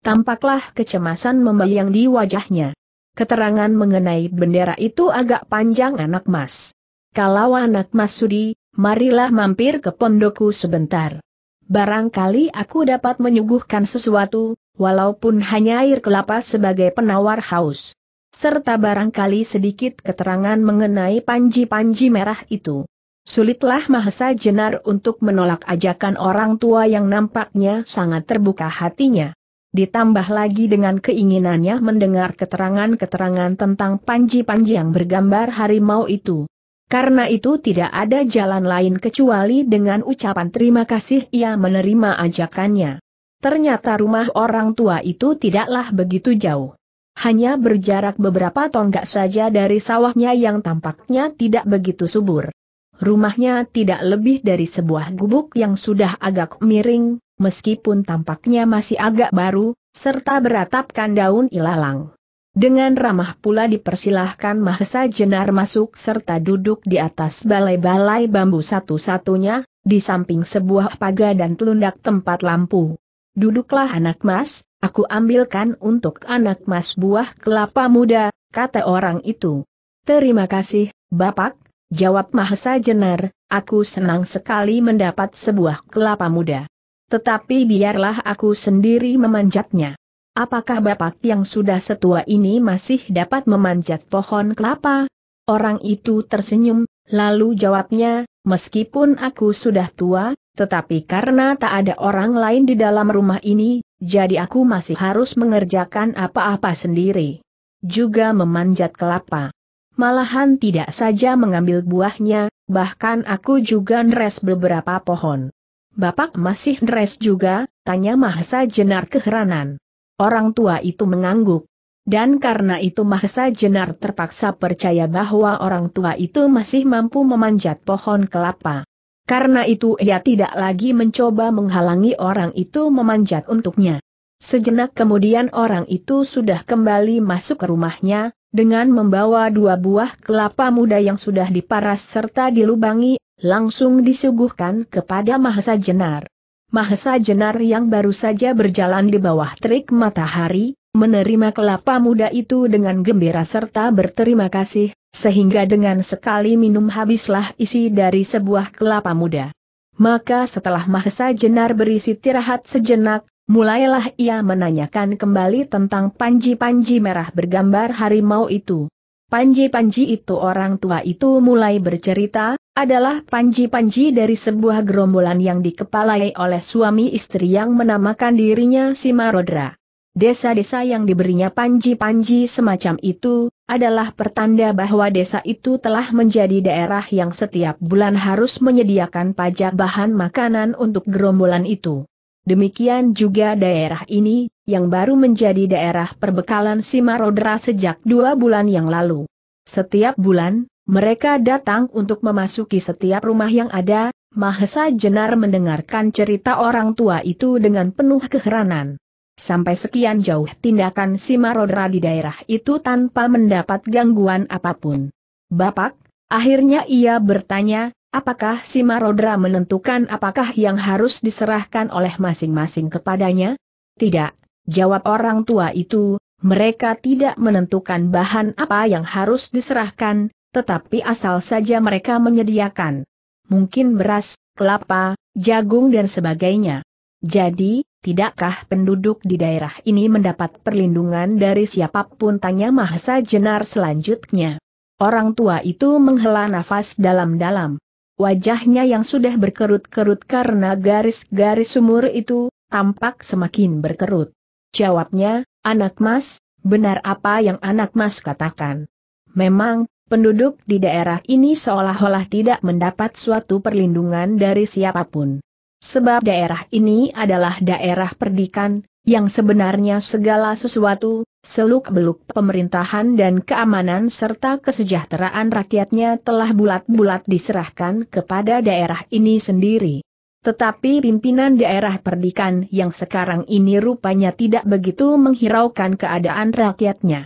Tampaklah kecemasan membayang di wajahnya. Keterangan mengenai bendera itu agak panjang anak mas. Kalau anak mas sudi, marilah mampir ke pondokku sebentar. Barangkali aku dapat menyuguhkan sesuatu, walaupun hanya air kelapa sebagai penawar haus. Serta barangkali sedikit keterangan mengenai panji-panji merah itu. Sulitlah Mahesa Jenar untuk menolak ajakan orang tua yang nampaknya sangat terbuka hatinya. Ditambah lagi dengan keinginannya mendengar keterangan-keterangan tentang panji-panji yang bergambar harimau itu. Karena itu tidak ada jalan lain kecuali dengan ucapan terima kasih ia menerima ajakannya. Ternyata rumah orang tua itu tidaklah begitu jauh. Hanya berjarak beberapa tonggak saja dari sawahnya yang tampaknya tidak begitu subur. Rumahnya tidak lebih dari sebuah gubuk yang sudah agak miring, meskipun tampaknya masih agak baru, serta beratapkan daun ilalang. Dengan ramah pula dipersilahkan Mahesa Jenar masuk serta duduk di atas balai-balai bambu satu-satunya, di samping sebuah pagar dan telundak tempat lampu. Duduklah anak mas, aku ambilkan untuk anak mas buah kelapa muda, kata orang itu. Terima kasih, Bapak, jawab Mahesa Jenar, aku senang sekali mendapat sebuah kelapa muda. Tetapi biarlah aku sendiri memanjatnya. Apakah bapak yang sudah setua ini masih dapat memanjat pohon kelapa? Orang itu tersenyum, lalu jawabnya, meskipun aku sudah tua, tetapi karena tak ada orang lain di dalam rumah ini, jadi aku masih harus mengerjakan apa-apa sendiri. Juga memanjat kelapa. Malahan tidak saja mengambil buahnya, bahkan aku juga nres beberapa pohon. Bapak masih nres juga, tanya Mahesa Jenar keheranan. Orang tua itu mengangguk. Dan karena itu Mahesa Jenar terpaksa percaya bahwa orang tua itu masih mampu memanjat pohon kelapa. Karena itu ia tidak lagi mencoba menghalangi orang itu memanjat untuknya. Sejenak kemudian orang itu sudah kembali masuk ke rumahnya, dengan membawa dua buah kelapa muda yang sudah diparas serta dilubangi, langsung disuguhkan kepada Mahesa Jenar. Mahesa Jenar yang baru saja berjalan di bawah terik matahari, menerima kelapa muda itu dengan gembira serta berterima kasih, sehingga dengan sekali minum habislah isi dari sebuah kelapa muda. Maka setelah Mahesa Jenar berisi tirahat sejenak, mulailah ia menanyakan kembali tentang panji-panji merah bergambar harimau itu. Panji-panji itu orang tua itu mulai bercerita, adalah panji-panji dari sebuah gerombolan yang dikepalai oleh suami istri yang menamakan dirinya Simarodra. Desa-desa yang diberinya panji-panji semacam itu, adalah pertanda bahwa desa itu telah menjadi daerah yang setiap bulan harus menyediakan pajak bahan makanan untuk gerombolan itu. Demikian juga daerah ini, yang baru menjadi daerah perbekalan Simarodra sejak dua bulan yang lalu. Setiap bulan, mereka datang untuk memasuki setiap rumah yang ada, Mahesa Jenar mendengarkan cerita orang tua itu dengan penuh keheranan. Sampai sekian jauh tindakan si Marodra di daerah itu tanpa mendapat gangguan apapun. Bapak, akhirnya ia bertanya, apakah si Marodra menentukan apakah yang harus diserahkan oleh masing-masing kepadanya? Tidak, jawab orang tua itu, mereka tidak menentukan bahan apa yang harus diserahkan, tetapi asal saja mereka menyediakan. Mungkin beras, kelapa, jagung dan sebagainya. Jadi, tidakkah penduduk di daerah ini mendapat perlindungan dari siapapun tanya Mahesa Jenar selanjutnya. Orang tua itu menghela nafas dalam-dalam. Wajahnya yang sudah berkerut-kerut karena garis-garis sumur itu, tampak semakin berkerut. Jawabnya, anak mas, benar apa yang anak mas katakan. Memang, Penduduk di daerah ini seolah-olah tidak mendapat suatu perlindungan dari siapapun. Sebab daerah ini adalah daerah perdikan, yang sebenarnya segala sesuatu, seluk-beluk pemerintahan dan keamanan serta kesejahteraan rakyatnya telah bulat-bulat diserahkan kepada daerah ini sendiri. Tetapi pimpinan daerah perdikan yang sekarang ini rupanya tidak begitu menghiraukan keadaan rakyatnya.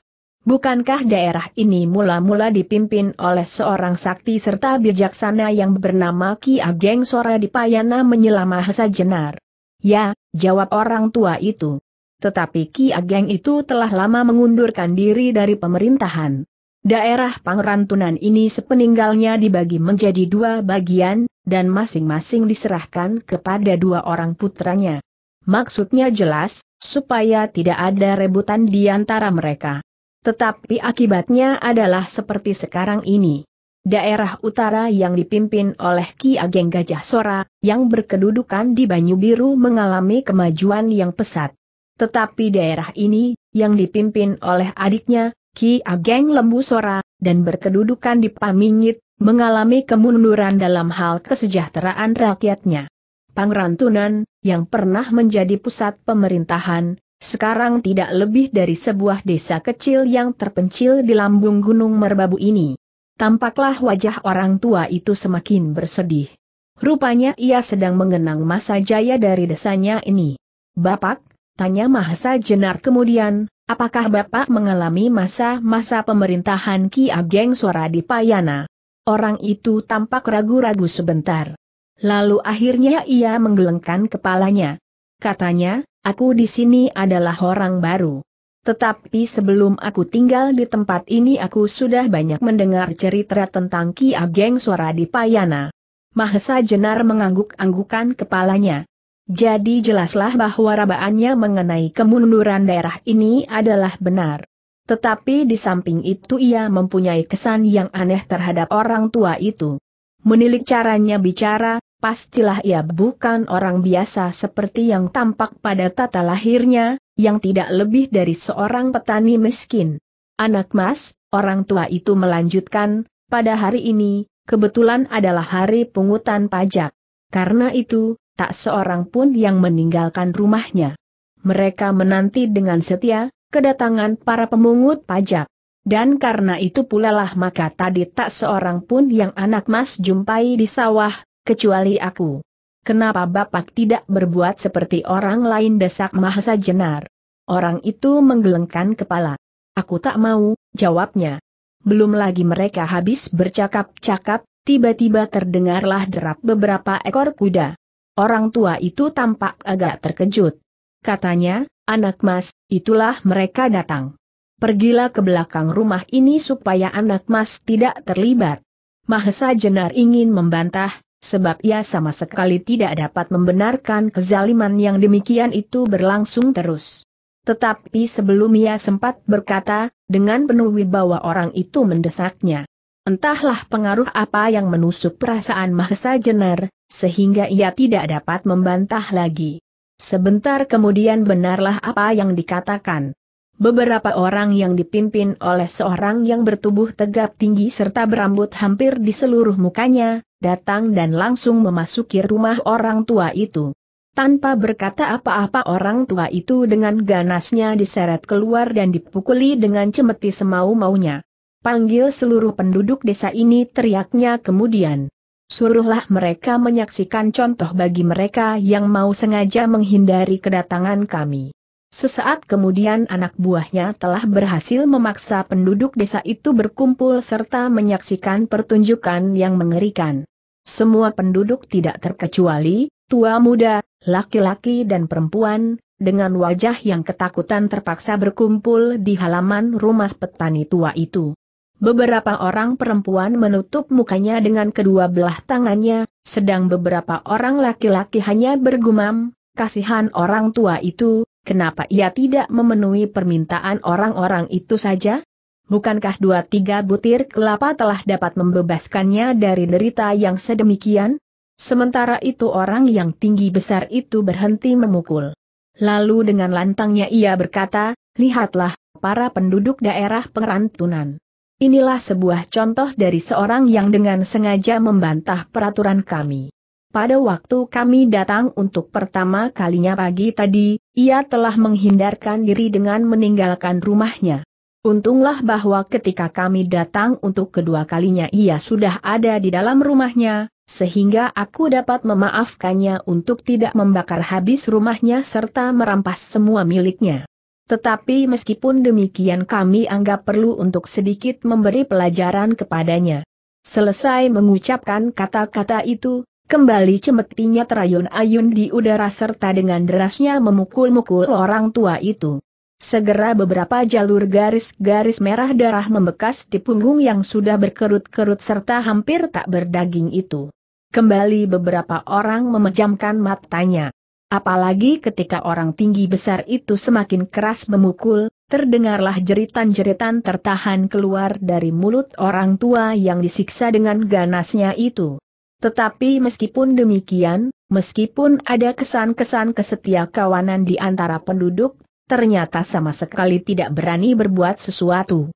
Bukankah daerah ini mula-mula dipimpin oleh seorang sakti serta bijaksana yang bernama Ki Ageng Sora di Payana menyelama Hesa Jenar? Ya, jawab orang tua itu. Tetapi Ki Ageng itu telah lama mengundurkan diri dari pemerintahan. Daerah Pangrantunan ini sepeninggalnya dibagi menjadi dua bagian, dan masing-masing diserahkan kepada dua orang putranya. Maksudnya jelas, supaya tidak ada rebutan di antara mereka. Tetapi akibatnya adalah seperti sekarang ini. Daerah utara yang dipimpin oleh Ki Ageng Gajah Sora, yang berkedudukan di Banyu Biru mengalami kemajuan yang pesat. Tetapi daerah ini, yang dipimpin oleh adiknya, Ki Ageng Lembu Sora, dan berkedudukan di Pamingit, mengalami kemunduran dalam hal kesejahteraan rakyatnya. Pangrantunan, yang pernah menjadi pusat pemerintahan, sekarang tidak lebih dari sebuah desa kecil yang terpencil di lambung Gunung Merbabu ini. Tampaklah wajah orang tua itu semakin bersedih. Rupanya ia sedang mengenang masa jaya dari desanya ini. Bapak, tanya Mahasa Jenar kemudian, apakah Bapak mengalami masa-masa pemerintahan Ki Ageng Suara di Payana? Orang itu tampak ragu-ragu sebentar. Lalu akhirnya ia menggelengkan kepalanya. Katanya, aku di sini adalah orang baru. Tetapi sebelum aku tinggal di tempat ini aku sudah banyak mendengar cerita tentang Ki Ageng Suara di Payana. Mahesa Jenar mengangguk-anggukan kepalanya. Jadi jelaslah bahwa rabaannya mengenai kemunduran daerah ini adalah benar. Tetapi di samping itu ia mempunyai kesan yang aneh terhadap orang tua itu. Menilik caranya bicara, pastilah ia bukan orang biasa seperti yang tampak pada tata lahirnya, yang tidak lebih dari seorang petani miskin. Anak mas, orang tua itu melanjutkan, pada hari ini, kebetulan adalah hari pungutan pajak. Karena itu, tak seorang pun yang meninggalkan rumahnya. Mereka menanti dengan setia, kedatangan para pemungut pajak. Dan karena itu pula lah maka tadi tak seorang pun yang anak mas jumpai di sawah, kecuali aku. Kenapa Bapak tidak berbuat seperti orang lain desak Mahasa Jenar? Orang itu menggelengkan kepala. Aku tak mau, jawabnya. Belum lagi mereka habis bercakap-cakap, tiba-tiba terdengarlah derap beberapa ekor kuda. Orang tua itu tampak agak terkejut. Katanya, anak mas, itulah mereka datang. Pergilah ke belakang rumah ini supaya anak mas tidak terlibat. Mahesa Jenar ingin membantah, sebab ia sama sekali tidak dapat membenarkan kezaliman yang demikian itu berlangsung terus. Tetapi sebelum ia sempat berkata, dengan penuh wibawa orang itu mendesaknya. Entahlah pengaruh apa yang menusuk perasaan Mahesa Jenar, sehingga ia tidak dapat membantah lagi. Sebentar kemudian benarlah apa yang dikatakan. Beberapa orang yang dipimpin oleh seorang yang bertubuh tegap tinggi serta berambut hampir di seluruh mukanya, datang dan langsung memasuki rumah orang tua itu. Tanpa berkata apa-apa orang tua itu dengan ganasnya diseret keluar dan dipukuli dengan cemeti semau-maunya. Panggil seluruh penduduk desa ini teriaknya kemudian. Suruhlah mereka menyaksikan contoh bagi mereka yang mau sengaja menghindari kedatangan kami. Sesaat kemudian anak buahnya telah berhasil memaksa penduduk desa itu berkumpul serta menyaksikan pertunjukan yang mengerikan. Semua penduduk tidak terkecuali, tua muda, laki-laki dan perempuan, dengan wajah yang ketakutan terpaksa berkumpul di halaman rumah petani tua itu. Beberapa orang perempuan menutup mukanya dengan kedua belah tangannya, sedang beberapa orang laki-laki hanya bergumam, kasihan orang tua itu, kenapa ia tidak memenuhi permintaan orang-orang itu saja? Bukankah dua-tiga butir kelapa telah dapat membebaskannya dari derita yang sedemikian? Sementara itu orang yang tinggi besar itu berhenti memukul. Lalu dengan lantangnya ia berkata, lihatlah, para penduduk daerah pengerantunan. Inilah sebuah contoh dari seorang yang dengan sengaja membantah peraturan kami. Pada waktu kami datang untuk pertama kalinya pagi tadi, ia telah menghindarkan diri dengan meninggalkan rumahnya. Untunglah bahwa ketika kami datang untuk kedua kalinya ia sudah ada di dalam rumahnya, sehingga aku dapat memaafkannya untuk tidak membakar habis rumahnya serta merampas semua miliknya. Tetapi meskipun demikian kami anggap perlu untuk sedikit memberi pelajaran kepadanya. Selesai mengucapkan kata-kata itu, kembali cemetinya terayun-ayun di udara serta dengan derasnya memukul-mukul orang tua itu. Segera beberapa jalur garis-garis merah darah membekas di punggung yang sudah berkerut-kerut serta hampir tak berdaging itu. Kembali beberapa orang memejamkan matanya. Apalagi ketika orang tinggi besar itu semakin keras memukul, terdengarlah jeritan-jeritan tertahan keluar dari mulut orang tua yang disiksa dengan ganasnya itu. Tetapi meskipun demikian, meskipun ada kesan-kesan kesetia kawanan di antara penduduk ternyata sama sekali tidak berani berbuat sesuatu.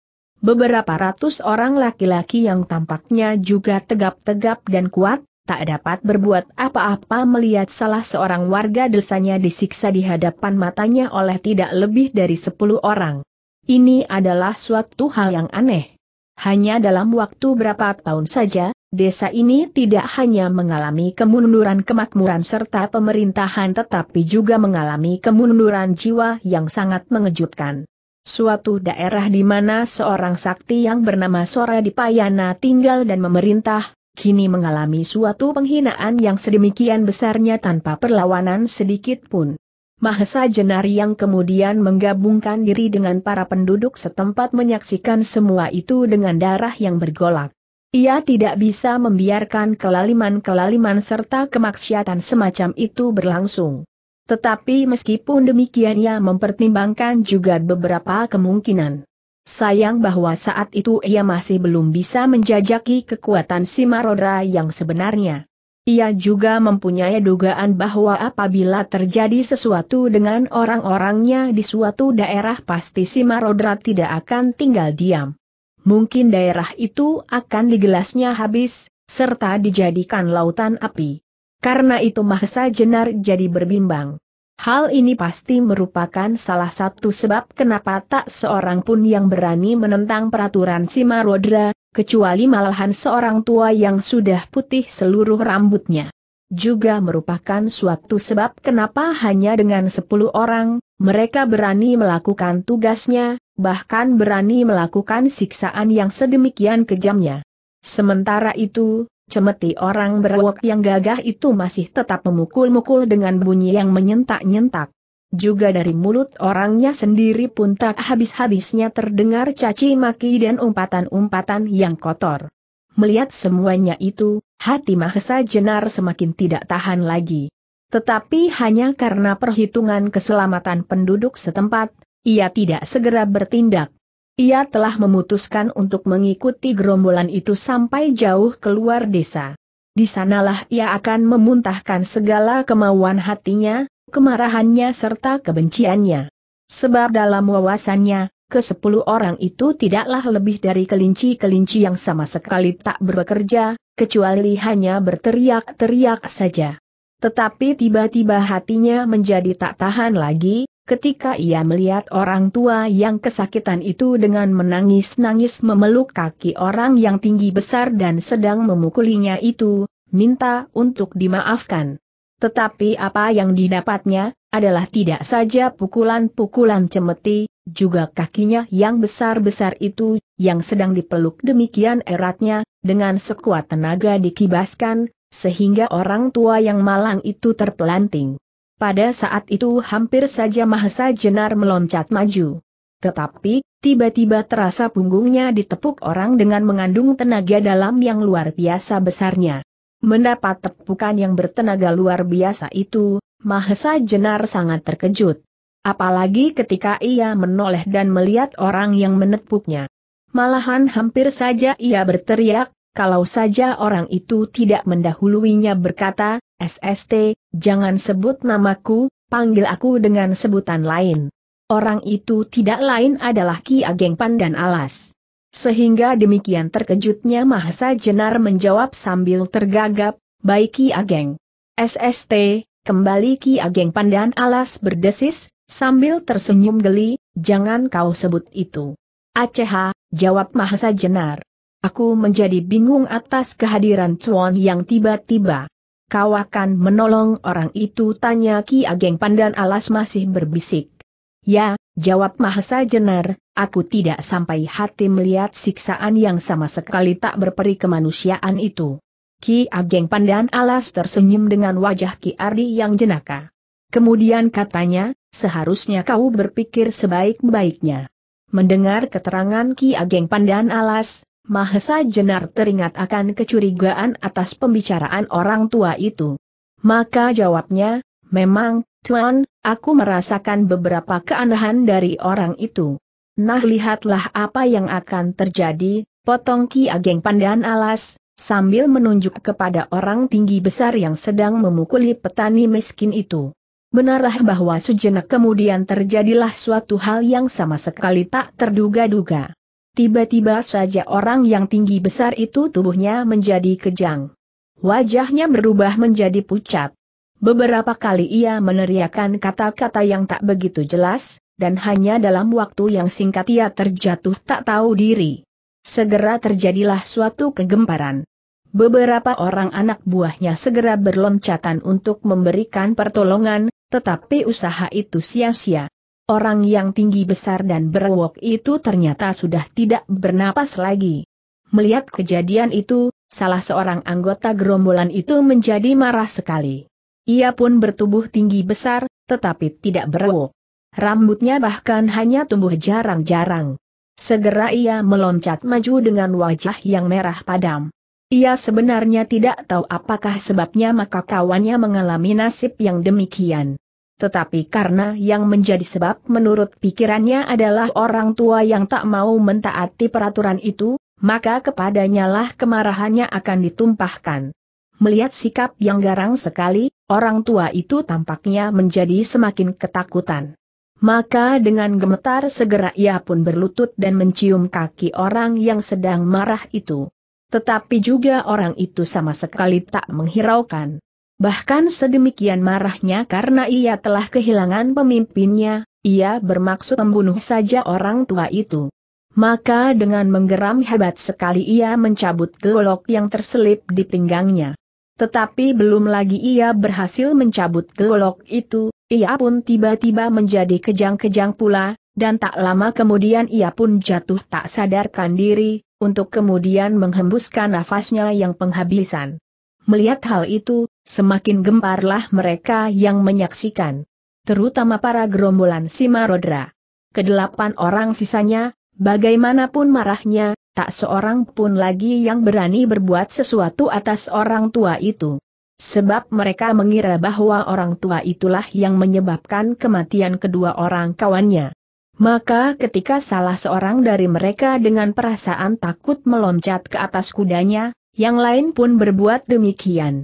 Beberapa ratus orang laki-laki yang tampaknya juga tegap-tegap dan kuat, tak dapat berbuat apa-apa melihat salah seorang warga desanya disiksa di hadapan matanya oleh tidak lebih dari sepuluh orang. Ini adalah suatu hal yang aneh. Hanya dalam waktu berapa tahun saja, desa ini tidak hanya mengalami kemunduran kemakmuran serta pemerintahan tetapi juga mengalami kemunduran jiwa yang sangat mengejutkan. Suatu daerah di mana seorang sakti yang bernama Sora Dipayana tinggal dan memerintah, kini mengalami suatu penghinaan yang sedemikian besarnya tanpa perlawanan sedikit pun. Mahesa Jenari yang kemudian menggabungkan diri dengan para penduduk setempat menyaksikan semua itu dengan darah yang bergolak. Ia tidak bisa membiarkan kelaliman-kelaliman serta kemaksiatan semacam itu berlangsung. Tetapi meskipun demikian ia mempertimbangkan juga beberapa kemungkinan. Sayang bahwa saat itu ia masih belum bisa menjajaki kekuatan si Marodra yang sebenarnya. Ia juga mempunyai dugaan bahwa apabila terjadi sesuatu dengan orang-orangnya di suatu daerah pasti si Marodra tidak akan tinggal diam mungkin daerah itu akan digelasnya habis, serta dijadikan lautan api. Karena itu Mahesa Jenar jadi berbimbang. Hal ini pasti merupakan salah satu sebab kenapa tak seorang pun yang berani menentang peraturan Simarodra, kecuali malahan seorang tua yang sudah putih seluruh rambutnya. Juga merupakan suatu sebab kenapa hanya dengan 10 orang, mereka berani melakukan tugasnya, bahkan berani melakukan siksaan yang sedemikian kejamnya. Sementara itu, cemeti orang berwok yang gagah itu masih tetap memukul-mukul dengan bunyi yang menyentak-nyentak. Juga dari mulut orangnya sendiri pun tak habis-habisnya terdengar caci maki dan umpatan-umpatan yang kotor. Melihat semuanya itu, hati Mahesa Jenar semakin tidak tahan lagi. Tetapi hanya karena perhitungan keselamatan penduduk setempat, ia tidak segera bertindak. Ia telah memutuskan untuk mengikuti gerombolan itu sampai jauh keluar desa. Di sanalah ia akan memuntahkan segala kemauan hatinya, kemarahannya serta kebenciannya. Sebab dalam wawasannya, ke sepuluh orang itu tidaklah lebih dari kelinci-kelinci yang sama sekali tak bekerja, kecuali hanya berteriak-teriak saja. Tetapi tiba-tiba hatinya menjadi tak tahan lagi, ketika ia melihat orang tua yang kesakitan itu dengan menangis-nangis memeluk kaki orang yang tinggi besar dan sedang memukulinya itu, minta untuk dimaafkan. Tetapi apa yang didapatnya, adalah tidak saja pukulan-pukulan cemeti, juga kakinya yang besar-besar itu, yang sedang dipeluk demikian eratnya, dengan sekuat tenaga dikibaskan, sehingga orang tua yang malang itu terpelanting. Pada saat itu hampir saja Mahesa Jenar meloncat maju. Tetapi, tiba-tiba terasa punggungnya ditepuk orang dengan mengandung tenaga dalam yang luar biasa besarnya. Mendapat tepukan yang bertenaga luar biasa itu, Mahesa Jenar sangat terkejut. Apalagi ketika ia menoleh dan melihat orang yang menepuknya. Malahan hampir saja ia berteriak, kalau saja orang itu tidak mendahuluinya berkata, SST, jangan sebut namaku, panggil aku dengan sebutan lain. Orang itu tidak lain adalah Ki Ageng Pandan Alas. Sehingga demikian terkejutnya Mahasa Jenar menjawab sambil tergagap, baik Ki Ageng. SST, kembali Ki Ageng Pandan Alas berdesis, sambil tersenyum geli, jangan kau sebut itu. Aceh, jawab Mahasa Jenar. Aku menjadi bingung atas kehadiran Chuan yang tiba-tiba. Kau akan menolong orang itu tanya Ki Ageng Pandan Alas masih berbisik. Ya, jawab Mahesa Jenar, aku tidak sampai hati melihat siksaan yang sama sekali tak berperi kemanusiaan itu. Ki Ageng Pandan Alas tersenyum dengan wajah Ki Ardi yang jenaka. Kemudian katanya, seharusnya kau berpikir sebaik-baiknya. Mendengar keterangan Ki Ageng Pandan Alas, Mahesa Jenar teringat akan kecurigaan atas pembicaraan orang tua itu. Maka jawabnya, memang, Tuan, aku merasakan beberapa keanehan dari orang itu. Nah lihatlah apa yang akan terjadi, potong Ki Ageng Pandan Alas, sambil menunjuk kepada orang tinggi besar yang sedang memukuli petani miskin itu. Benarlah bahwa sejenak kemudian terjadilah suatu hal yang sama sekali tak terduga-duga. Tiba-tiba saja orang yang tinggi besar itu tubuhnya menjadi kejang. Wajahnya berubah menjadi pucat. Beberapa kali ia meneriakkan kata-kata yang tak begitu jelas, dan hanya dalam waktu yang singkat ia terjatuh tak tahu diri. Segera terjadilah suatu kegemparan. Beberapa orang anak buahnya segera berloncatan untuk memberikan pertolongan, tetapi usaha itu sia-sia. Orang yang tinggi besar dan berwok itu ternyata sudah tidak bernapas lagi. Melihat kejadian itu, salah seorang anggota gerombolan itu menjadi marah sekali. Ia pun bertubuh tinggi besar, tetapi tidak berwok. Rambutnya bahkan hanya tumbuh jarang-jarang. Segera ia meloncat maju dengan wajah yang merah padam. Ia sebenarnya tidak tahu apakah sebabnya maka kawannya mengalami nasib yang demikian. Tetapi karena yang menjadi sebab menurut pikirannya adalah orang tua yang tak mau mentaati peraturan itu, maka kepadanya lah kemarahannya akan ditumpahkan. Melihat sikap yang garang sekali, orang tua itu tampaknya menjadi semakin ketakutan. Maka dengan gemetar segera ia pun berlutut dan mencium kaki orang yang sedang marah itu. Tetapi juga orang itu sama sekali tak menghiraukan. Bahkan sedemikian marahnya karena ia telah kehilangan pemimpinnya, ia bermaksud membunuh saja orang tua itu. Maka dengan menggeram hebat sekali ia mencabut golok yang terselip di pinggangnya. Tetapi belum lagi ia berhasil mencabut golok itu, ia pun tiba-tiba menjadi kejang-kejang pula, dan tak lama kemudian ia pun jatuh tak sadarkan diri, untuk kemudian menghembuskan nafasnya yang penghabisan. Melihat hal itu, semakin gemparlah mereka yang menyaksikan. Terutama para gerombolan Simarodra. Kedelapan orang sisanya, bagaimanapun marahnya, tak seorang pun lagi yang berani berbuat sesuatu atas orang tua itu. Sebab mereka mengira bahwa orang tua itulah yang menyebabkan kematian kedua orang kawannya. Maka ketika salah seorang dari mereka dengan perasaan takut meloncat ke atas kudanya, yang lain pun berbuat demikian.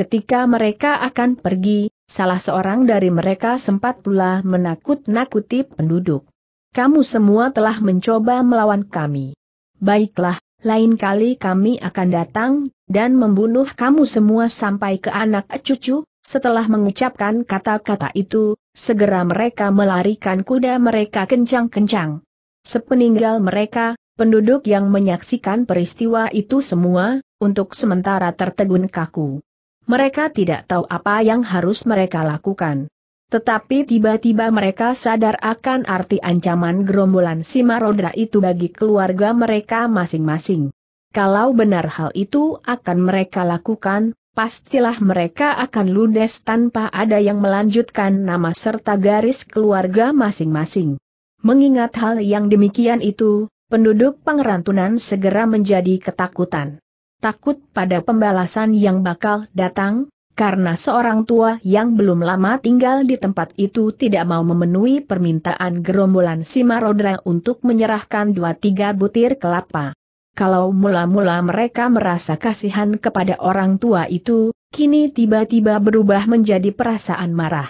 Ketika mereka akan pergi, salah seorang dari mereka sempat pula menakut-nakuti penduduk. Kamu semua telah mencoba melawan kami. Baiklah, lain kali kami akan datang, dan membunuh kamu semua sampai ke anak cucu, setelah mengucapkan kata-kata itu, segera mereka melarikan kuda mereka kencang-kencang. Sepeninggal mereka, penduduk yang menyaksikan peristiwa itu semua, untuk sementara tertegun kaku. Mereka tidak tahu apa yang harus mereka lakukan. Tetapi tiba-tiba mereka sadar akan arti ancaman gerombolan Simarodra itu bagi keluarga mereka masing-masing. Kalau benar hal itu akan mereka lakukan, pastilah mereka akan ludes tanpa ada yang melanjutkan nama serta garis keluarga masing-masing. Mengingat hal yang demikian itu, penduduk Pangerantunan segera menjadi ketakutan takut pada pembalasan yang bakal datang, karena seorang tua yang belum lama tinggal di tempat itu tidak mau memenuhi permintaan gerombolan Simarodra untuk menyerahkan dua tiga butir kelapa. Kalau mula-mula mereka merasa kasihan kepada orang tua itu, kini tiba-tiba berubah menjadi perasaan marah.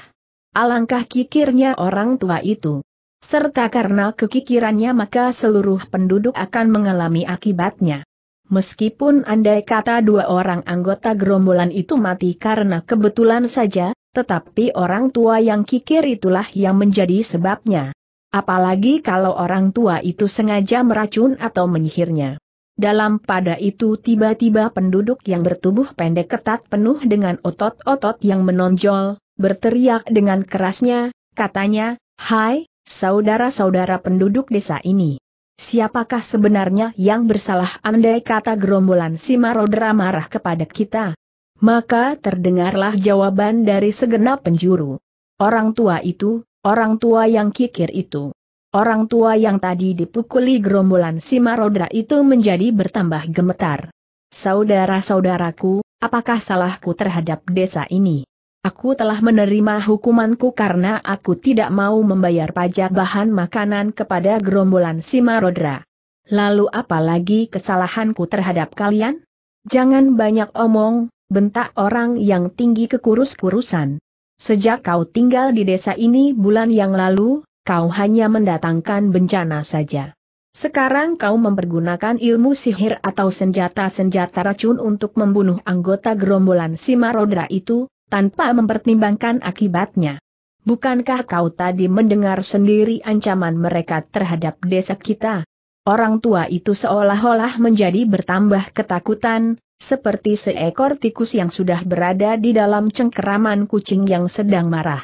Alangkah kikirnya orang tua itu. Serta karena kekikirannya maka seluruh penduduk akan mengalami akibatnya. Meskipun andai kata dua orang anggota gerombolan itu mati karena kebetulan saja, tetapi orang tua yang kikir itulah yang menjadi sebabnya. Apalagi kalau orang tua itu sengaja meracun atau menyihirnya. Dalam pada itu tiba-tiba penduduk yang bertubuh pendek ketat penuh dengan otot-otot yang menonjol, berteriak dengan kerasnya, katanya, Hai, saudara-saudara penduduk desa ini. Siapakah sebenarnya yang bersalah andai kata gerombolan Simarodra marah kepada kita? Maka terdengarlah jawaban dari segenap penjuru. Orang tua itu, orang tua yang kikir itu. Orang tua yang tadi dipukuli gerombolan Simarodra itu menjadi bertambah gemetar. Saudara-saudaraku, apakah salahku terhadap desa ini? Aku telah menerima hukumanku karena aku tidak mau membayar pajak bahan makanan kepada gerombolan Simarodra. Lalu apalagi kesalahanku terhadap kalian? Jangan banyak omong, bentak orang yang tinggi kekurus-kurusan. Sejak kau tinggal di desa ini bulan yang lalu, kau hanya mendatangkan bencana saja. Sekarang kau mempergunakan ilmu sihir atau senjata-senjata racun untuk membunuh anggota gerombolan Simarodra itu, tanpa mempertimbangkan akibatnya. Bukankah kau tadi mendengar sendiri ancaman mereka terhadap desa kita? Orang tua itu seolah-olah menjadi bertambah ketakutan, seperti seekor tikus yang sudah berada di dalam cengkeraman kucing yang sedang marah.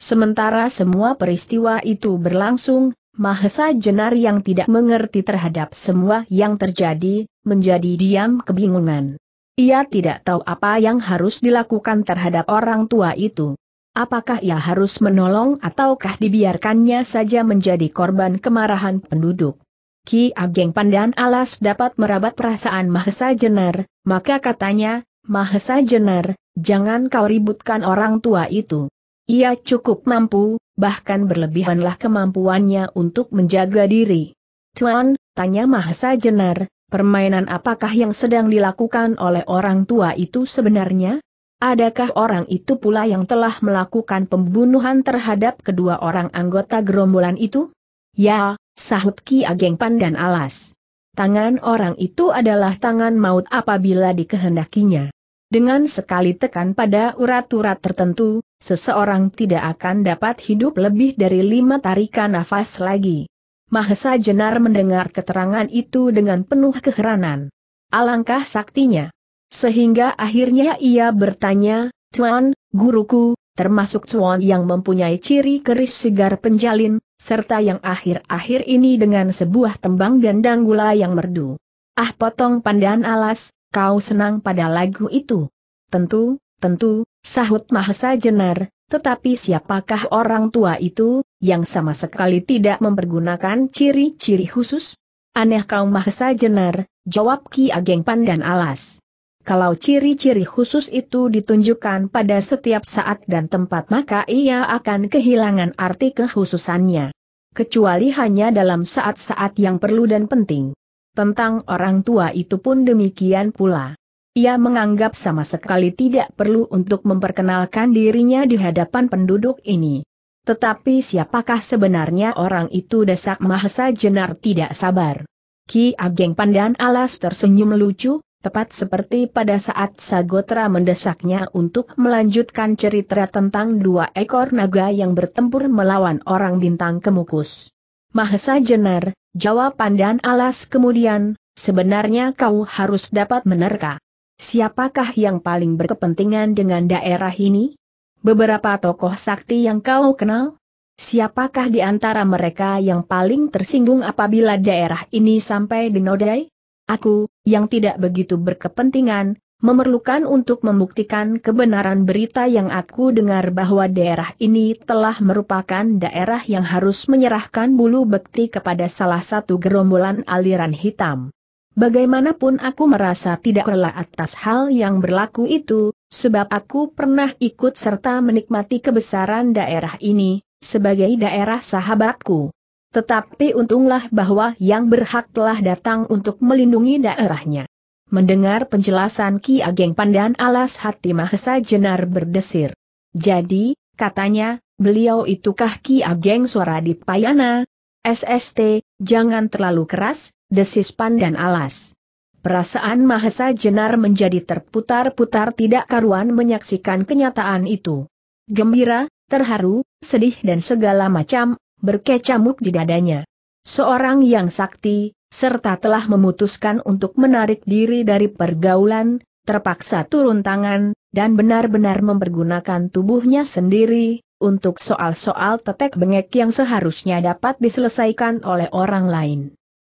Sementara semua peristiwa itu berlangsung, Mahesa Jenar yang tidak mengerti terhadap semua yang terjadi, menjadi diam kebingungan. Ia tidak tahu apa yang harus dilakukan terhadap orang tua itu. Apakah ia harus menolong ataukah dibiarkannya saja menjadi korban kemarahan penduduk? Ki Ageng Pandan Alas dapat merabat perasaan Mahesa Jenar, maka katanya, Mahesa Jenar, jangan kau ributkan orang tua itu. Ia cukup mampu, bahkan berlebihanlah kemampuannya untuk menjaga diri. Tuan, tanya Mahesa Jenar, Permainan apakah yang sedang dilakukan oleh orang tua itu sebenarnya? Adakah orang itu pula yang telah melakukan pembunuhan terhadap kedua orang anggota gerombolan itu? Ya, sahut Ki Ageng Pandan Alas. Tangan orang itu adalah tangan maut apabila dikehendakinya. Dengan sekali tekan pada urat-urat tertentu, seseorang tidak akan dapat hidup lebih dari lima tarikan nafas lagi. Mahesa Jenar mendengar keterangan itu dengan penuh keheranan. Alangkah saktinya. Sehingga akhirnya ia bertanya, Tuan, guruku, termasuk Tuan yang mempunyai ciri keris segar penjalin, serta yang akhir-akhir ini dengan sebuah tembang gendang gula yang merdu. Ah potong pandan alas, kau senang pada lagu itu. Tentu, tentu, sahut Mahesa Jenar, tetapi siapakah orang tua itu, yang sama sekali tidak mempergunakan ciri-ciri khusus? Aneh kau mahesa jenar, jawab Ki Ageng Pandan Alas. Kalau ciri-ciri khusus itu ditunjukkan pada setiap saat dan tempat maka ia akan kehilangan arti kekhususannya. Kecuali hanya dalam saat-saat yang perlu dan penting. Tentang orang tua itu pun demikian pula. Ia menganggap sama sekali tidak perlu untuk memperkenalkan dirinya di hadapan penduduk ini. Tetapi siapakah sebenarnya orang itu desak Mahesa Jenar tidak sabar. Ki Ageng Pandan Alas tersenyum lucu, tepat seperti pada saat Sagotra mendesaknya untuk melanjutkan cerita tentang dua ekor naga yang bertempur melawan orang bintang kemukus. Mahesa Jenar, jawab Pandan Alas kemudian, sebenarnya kau harus dapat menerka. Siapakah yang paling berkepentingan dengan daerah ini? beberapa tokoh sakti yang kau kenal? Siapakah di antara mereka yang paling tersinggung apabila daerah ini sampai dinodai? Aku, yang tidak begitu berkepentingan, memerlukan untuk membuktikan kebenaran berita yang aku dengar bahwa daerah ini telah merupakan daerah yang harus menyerahkan bulu bekti kepada salah satu gerombolan aliran hitam. Bagaimanapun aku merasa tidak rela atas hal yang berlaku itu, sebab aku pernah ikut serta menikmati kebesaran daerah ini, sebagai daerah sahabatku. Tetapi untunglah bahwa yang berhak telah datang untuk melindungi daerahnya. Mendengar penjelasan Ki Ageng Pandan alas hati Mahesa Jenar berdesir. Jadi, katanya, beliau itukah Ki Ageng suara Dipayana? SST, jangan terlalu keras, desis pandan alas. Perasaan Mahesa Jenar menjadi terputar-putar tidak karuan menyaksikan kenyataan itu. Gembira, terharu, sedih dan segala macam, berkecamuk di dadanya. Seorang yang sakti, serta telah memutuskan untuk menarik diri dari pergaulan, terpaksa turun tangan, dan benar-benar mempergunakan tubuhnya sendiri, untuk soal-soal tetek bengek yang seharusnya dapat diselesaikan oleh orang lain.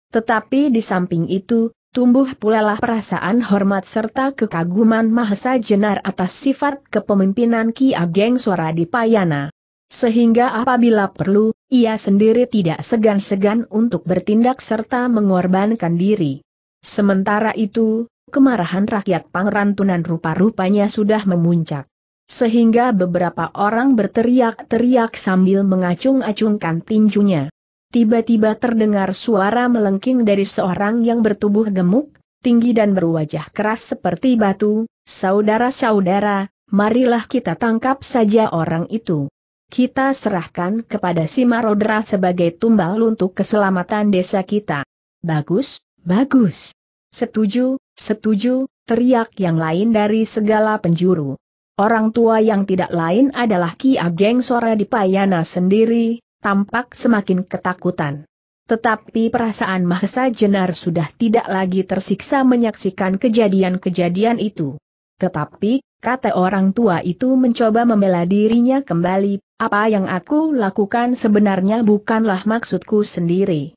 Tetapi di samping itu, tumbuh pula lah perasaan hormat serta kekaguman Mahesa Jenar atas sifat kepemimpinan Ki Ageng Suara di Payana. Sehingga apabila perlu, ia sendiri tidak segan-segan untuk bertindak serta mengorbankan diri. Sementara itu, kemarahan rakyat Pangrantunan rupa-rupanya sudah memuncak. Sehingga beberapa orang berteriak-teriak sambil mengacung-acungkan tinjunya tiba-tiba terdengar suara melengking dari seorang yang bertubuh gemuk, tinggi dan berwajah keras seperti batu, saudara-saudara, marilah kita tangkap saja orang itu. Kita serahkan kepada si Marodra sebagai tumbal untuk keselamatan desa kita. Bagus, bagus. Setuju, setuju, teriak yang lain dari segala penjuru. Orang tua yang tidak lain adalah Ki Ageng Sora di Payana sendiri, tampak semakin ketakutan. Tetapi perasaan Mahesa Jenar sudah tidak lagi tersiksa menyaksikan kejadian-kejadian itu. Tetapi, kata orang tua itu mencoba membela dirinya kembali, apa yang aku lakukan sebenarnya bukanlah maksudku sendiri.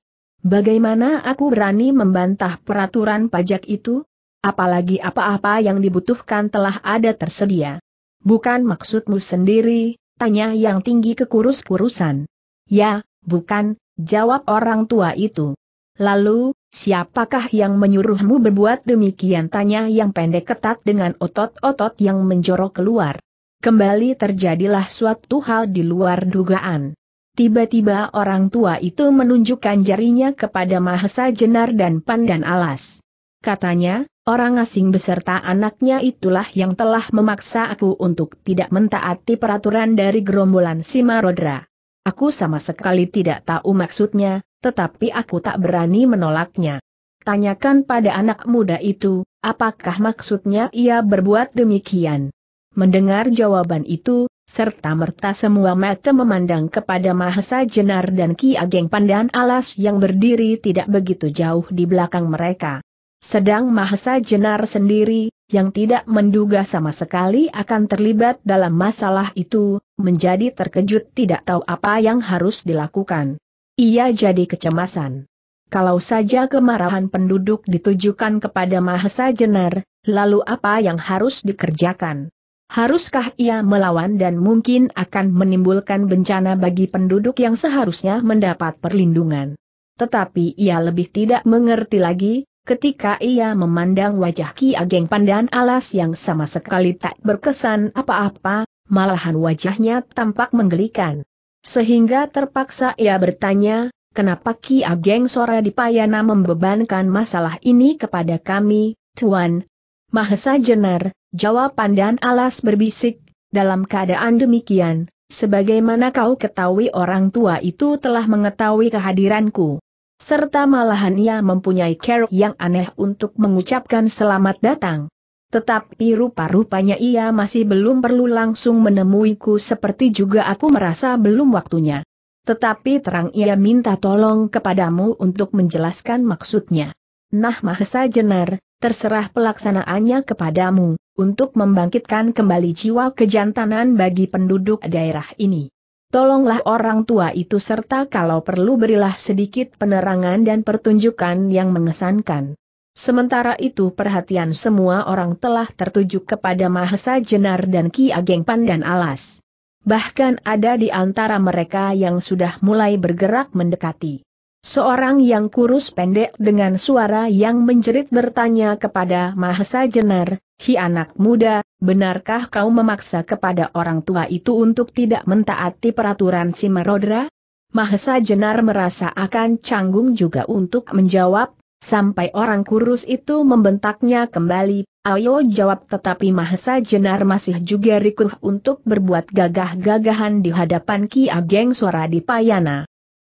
Bagaimana aku berani membantah peraturan pajak itu? Apalagi apa-apa yang dibutuhkan telah ada tersedia. Bukan maksudmu sendiri, tanya yang tinggi kekurus-kurusan. Ya, bukan, jawab orang tua itu. Lalu, siapakah yang menyuruhmu berbuat demikian tanya yang pendek ketat dengan otot-otot yang menjorok keluar. Kembali terjadilah suatu hal di luar dugaan. Tiba-tiba orang tua itu menunjukkan jarinya kepada Mahesa Jenar dan Pandan Alas. Katanya, orang asing beserta anaknya itulah yang telah memaksa aku untuk tidak mentaati peraturan dari gerombolan Simarodra. Aku sama sekali tidak tahu maksudnya, tetapi aku tak berani menolaknya. Tanyakan pada anak muda itu, apakah maksudnya ia berbuat demikian? Mendengar jawaban itu, serta merta semua mata memandang kepada Mahesa Jenar dan Ki Ageng Pandan Alas yang berdiri tidak begitu jauh di belakang mereka. Sedang Mahesa Jenar sendiri, yang tidak menduga sama sekali akan terlibat dalam masalah itu, menjadi terkejut tidak tahu apa yang harus dilakukan. Ia jadi kecemasan. Kalau saja kemarahan penduduk ditujukan kepada Mahesa Jenar, lalu apa yang harus dikerjakan? Haruskah ia melawan dan mungkin akan menimbulkan bencana bagi penduduk yang seharusnya mendapat perlindungan? Tetapi ia lebih tidak mengerti lagi, Ketika ia memandang wajah Ki Ageng Pandan Alas yang sama sekali tak berkesan apa-apa, malahan wajahnya tampak menggelikan. Sehingga terpaksa ia bertanya, kenapa Ki Ageng Sora Dipayana membebankan masalah ini kepada kami, Tuan? Mahesa Jenar, jawab Pandan Alas berbisik, dalam keadaan demikian, sebagaimana kau ketahui orang tua itu telah mengetahui kehadiranku serta malahan ia mempunyai cara yang aneh untuk mengucapkan selamat datang. Tetapi rupa-rupanya ia masih belum perlu langsung menemuiku seperti juga aku merasa belum waktunya. Tetapi terang ia minta tolong kepadamu untuk menjelaskan maksudnya. Nah Mahesa Jenar, terserah pelaksanaannya kepadamu, untuk membangkitkan kembali jiwa kejantanan bagi penduduk daerah ini. Tolonglah orang tua itu serta kalau perlu berilah sedikit penerangan dan pertunjukan yang mengesankan. Sementara itu perhatian semua orang telah tertuju kepada Mahesa Jenar dan Ki Ageng Pandan Alas. Bahkan ada di antara mereka yang sudah mulai bergerak mendekati. Seorang yang kurus pendek dengan suara yang menjerit bertanya kepada Mahesa Jenar, Hi anak muda, benarkah kau memaksa kepada orang tua itu untuk tidak mentaati peraturan si Merodra? Mahesa Jenar merasa akan canggung juga untuk menjawab, sampai orang kurus itu membentaknya kembali, ayo jawab tetapi Mahesa Jenar masih juga rikuh untuk berbuat gagah-gagahan di hadapan Ki Ageng Suara di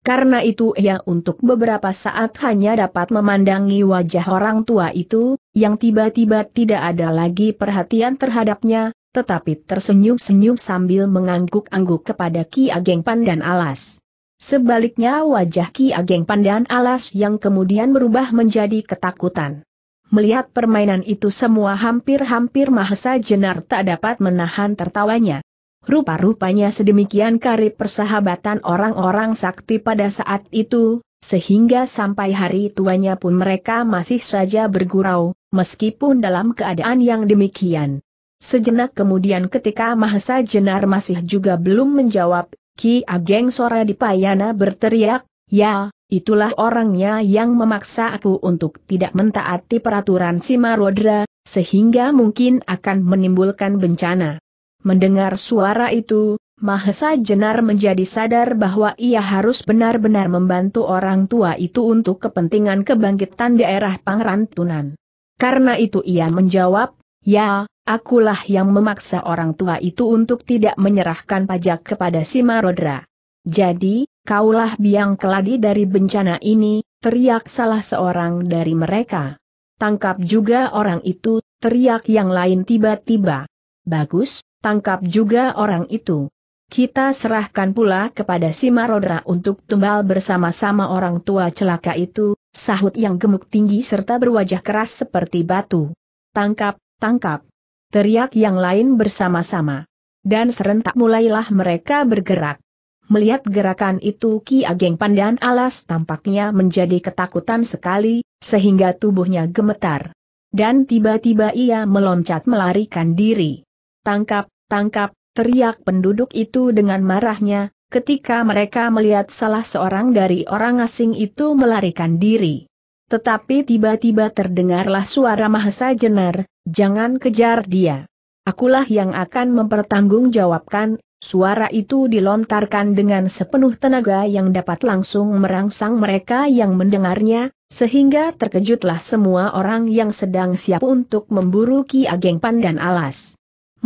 karena itu ia untuk beberapa saat hanya dapat memandangi wajah orang tua itu, yang tiba-tiba tidak ada lagi perhatian terhadapnya, tetapi tersenyum-senyum sambil mengangguk-angguk kepada Ki Ageng Pandan Alas. Sebaliknya wajah Ki Ageng Pandan Alas yang kemudian berubah menjadi ketakutan. Melihat permainan itu semua hampir-hampir Mahesa jenar tak dapat menahan tertawanya. Rupa-rupanya sedemikian karib persahabatan orang-orang sakti pada saat itu, sehingga sampai hari tuanya pun mereka masih saja bergurau, meskipun dalam keadaan yang demikian. Sejenak kemudian ketika Mahesa Jenar masih juga belum menjawab, Ki Ageng Sora Dipayana berteriak, Ya, itulah orangnya yang memaksa aku untuk tidak mentaati peraturan Simarodra, sehingga mungkin akan menimbulkan bencana. Mendengar suara itu, Mahesa Jenar menjadi sadar bahwa ia harus benar-benar membantu orang tua itu untuk kepentingan kebangkitan daerah Pangrantunan. Karena itu ia menjawab, ya, akulah yang memaksa orang tua itu untuk tidak menyerahkan pajak kepada si Marodra. Jadi, kaulah biang keladi dari bencana ini, teriak salah seorang dari mereka. Tangkap juga orang itu, teriak yang lain tiba-tiba. Bagus, tangkap juga orang itu. Kita serahkan pula kepada si Marodra untuk tumbal bersama-sama orang tua celaka itu, sahut yang gemuk tinggi serta berwajah keras seperti batu. Tangkap, tangkap. Teriak yang lain bersama-sama. Dan serentak mulailah mereka bergerak. Melihat gerakan itu Ki Ageng Pandan Alas tampaknya menjadi ketakutan sekali, sehingga tubuhnya gemetar. Dan tiba-tiba ia meloncat melarikan diri. Tangkap, tangkap, teriak penduduk itu dengan marahnya, ketika mereka melihat salah seorang dari orang asing itu melarikan diri. Tetapi tiba-tiba terdengarlah suara Mahesa Jenar, jangan kejar dia. Akulah yang akan mempertanggungjawabkan, suara itu dilontarkan dengan sepenuh tenaga yang dapat langsung merangsang mereka yang mendengarnya, sehingga terkejutlah semua orang yang sedang siap untuk memburu Ki Ageng Pandan Alas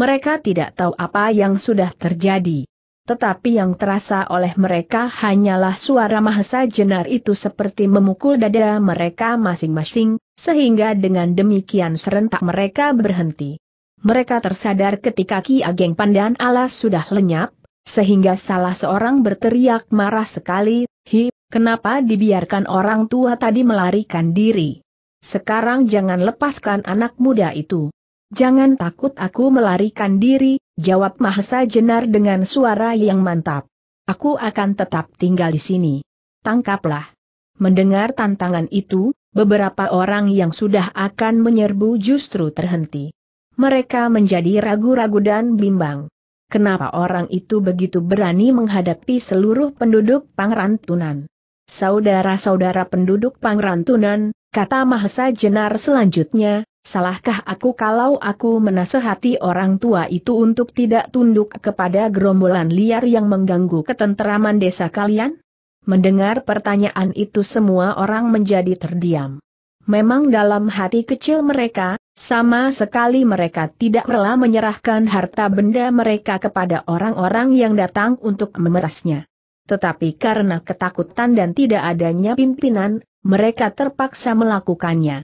mereka tidak tahu apa yang sudah terjadi. Tetapi yang terasa oleh mereka hanyalah suara Mahesa Jenar itu seperti memukul dada mereka masing-masing, sehingga dengan demikian serentak mereka berhenti. Mereka tersadar ketika Ki Ageng Pandan Alas sudah lenyap, sehingga salah seorang berteriak marah sekali, Hi, kenapa dibiarkan orang tua tadi melarikan diri? Sekarang jangan lepaskan anak muda itu. Jangan takut aku melarikan diri, jawab Mahesa Jenar dengan suara yang mantap. Aku akan tetap tinggal di sini. Tangkaplah. Mendengar tantangan itu, beberapa orang yang sudah akan menyerbu justru terhenti. Mereka menjadi ragu-ragu dan bimbang. Kenapa orang itu begitu berani menghadapi seluruh penduduk Pangrantunan? Saudara-saudara penduduk Pangrantunan, kata Mahesa Jenar selanjutnya, Salahkah aku kalau aku menasehati orang tua itu untuk tidak tunduk kepada gerombolan liar yang mengganggu ketenteraman desa kalian? Mendengar pertanyaan itu semua orang menjadi terdiam. Memang dalam hati kecil mereka, sama sekali mereka tidak rela menyerahkan harta benda mereka kepada orang-orang yang datang untuk memerasnya. Tetapi karena ketakutan dan tidak adanya pimpinan, mereka terpaksa melakukannya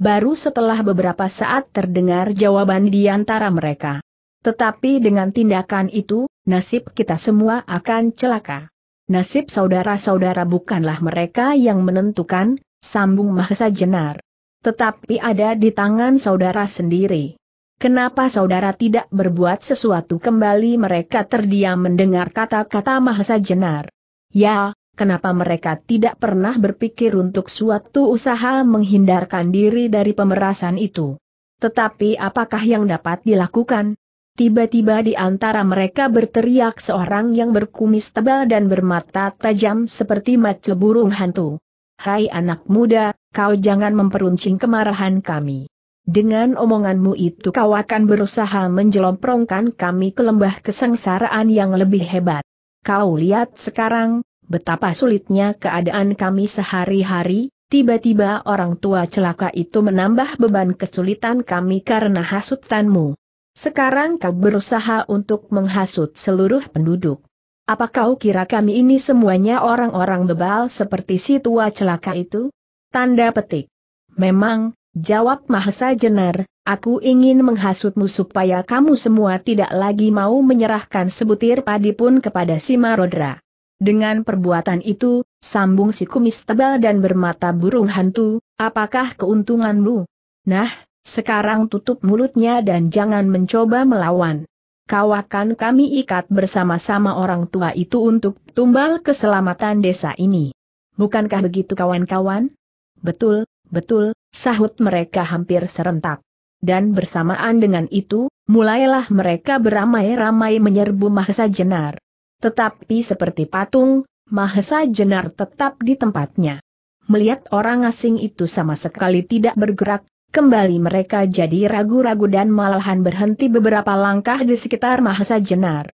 baru setelah beberapa saat terdengar jawaban di antara mereka. Tetapi dengan tindakan itu, nasib kita semua akan celaka. Nasib saudara-saudara bukanlah mereka yang menentukan, sambung Mahesa Jenar. Tetapi ada di tangan saudara sendiri. Kenapa saudara tidak berbuat sesuatu kembali mereka terdiam mendengar kata-kata Mahesa Jenar? Ya, kenapa mereka tidak pernah berpikir untuk suatu usaha menghindarkan diri dari pemerasan itu. Tetapi apakah yang dapat dilakukan? Tiba-tiba di antara mereka berteriak seorang yang berkumis tebal dan bermata tajam seperti macu burung hantu. Hai anak muda, kau jangan memperuncing kemarahan kami. Dengan omonganmu itu kau akan berusaha menjelomprongkan kami ke lembah kesengsaraan yang lebih hebat. Kau lihat sekarang, betapa sulitnya keadaan kami sehari-hari, tiba-tiba orang tua celaka itu menambah beban kesulitan kami karena hasutanmu. Sekarang kau berusaha untuk menghasut seluruh penduduk. Apa kau kira kami ini semuanya orang-orang bebal seperti si tua celaka itu? Tanda petik. Memang, Jawab Mahesa Jenar, aku ingin menghasutmu supaya kamu semua tidak lagi mau menyerahkan sebutir padi pun kepada si Marodra. Dengan perbuatan itu, sambung si kumis tebal dan bermata burung hantu, apakah keuntunganmu? Nah, sekarang tutup mulutnya dan jangan mencoba melawan. Kau akan kami ikat bersama-sama orang tua itu untuk tumbal keselamatan desa ini. Bukankah begitu kawan-kawan? Betul, betul, sahut mereka hampir serentak. Dan bersamaan dengan itu, mulailah mereka beramai-ramai menyerbu Mahsa Jenar. Tetapi seperti patung, Mahesa Jenar tetap di tempatnya. Melihat orang asing itu sama sekali tidak bergerak, kembali mereka jadi ragu-ragu dan malahan berhenti beberapa langkah di sekitar Mahesa Jenar.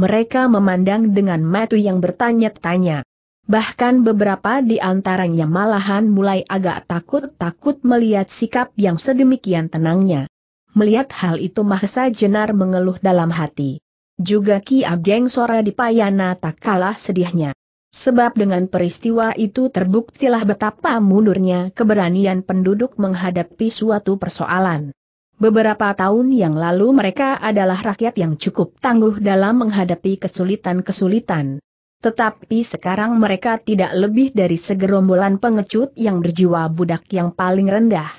Mereka memandang dengan mata yang bertanya-tanya. Bahkan beberapa di antaranya malahan mulai agak takut-takut melihat sikap yang sedemikian tenangnya. Melihat hal itu Mahesa Jenar mengeluh dalam hati. Juga Ki Ageng Sora di Payana tak kalah sedihnya. Sebab dengan peristiwa itu terbuktilah betapa mundurnya keberanian penduduk menghadapi suatu persoalan. Beberapa tahun yang lalu mereka adalah rakyat yang cukup tangguh dalam menghadapi kesulitan-kesulitan. Tetapi sekarang mereka tidak lebih dari segerombolan pengecut yang berjiwa budak yang paling rendah.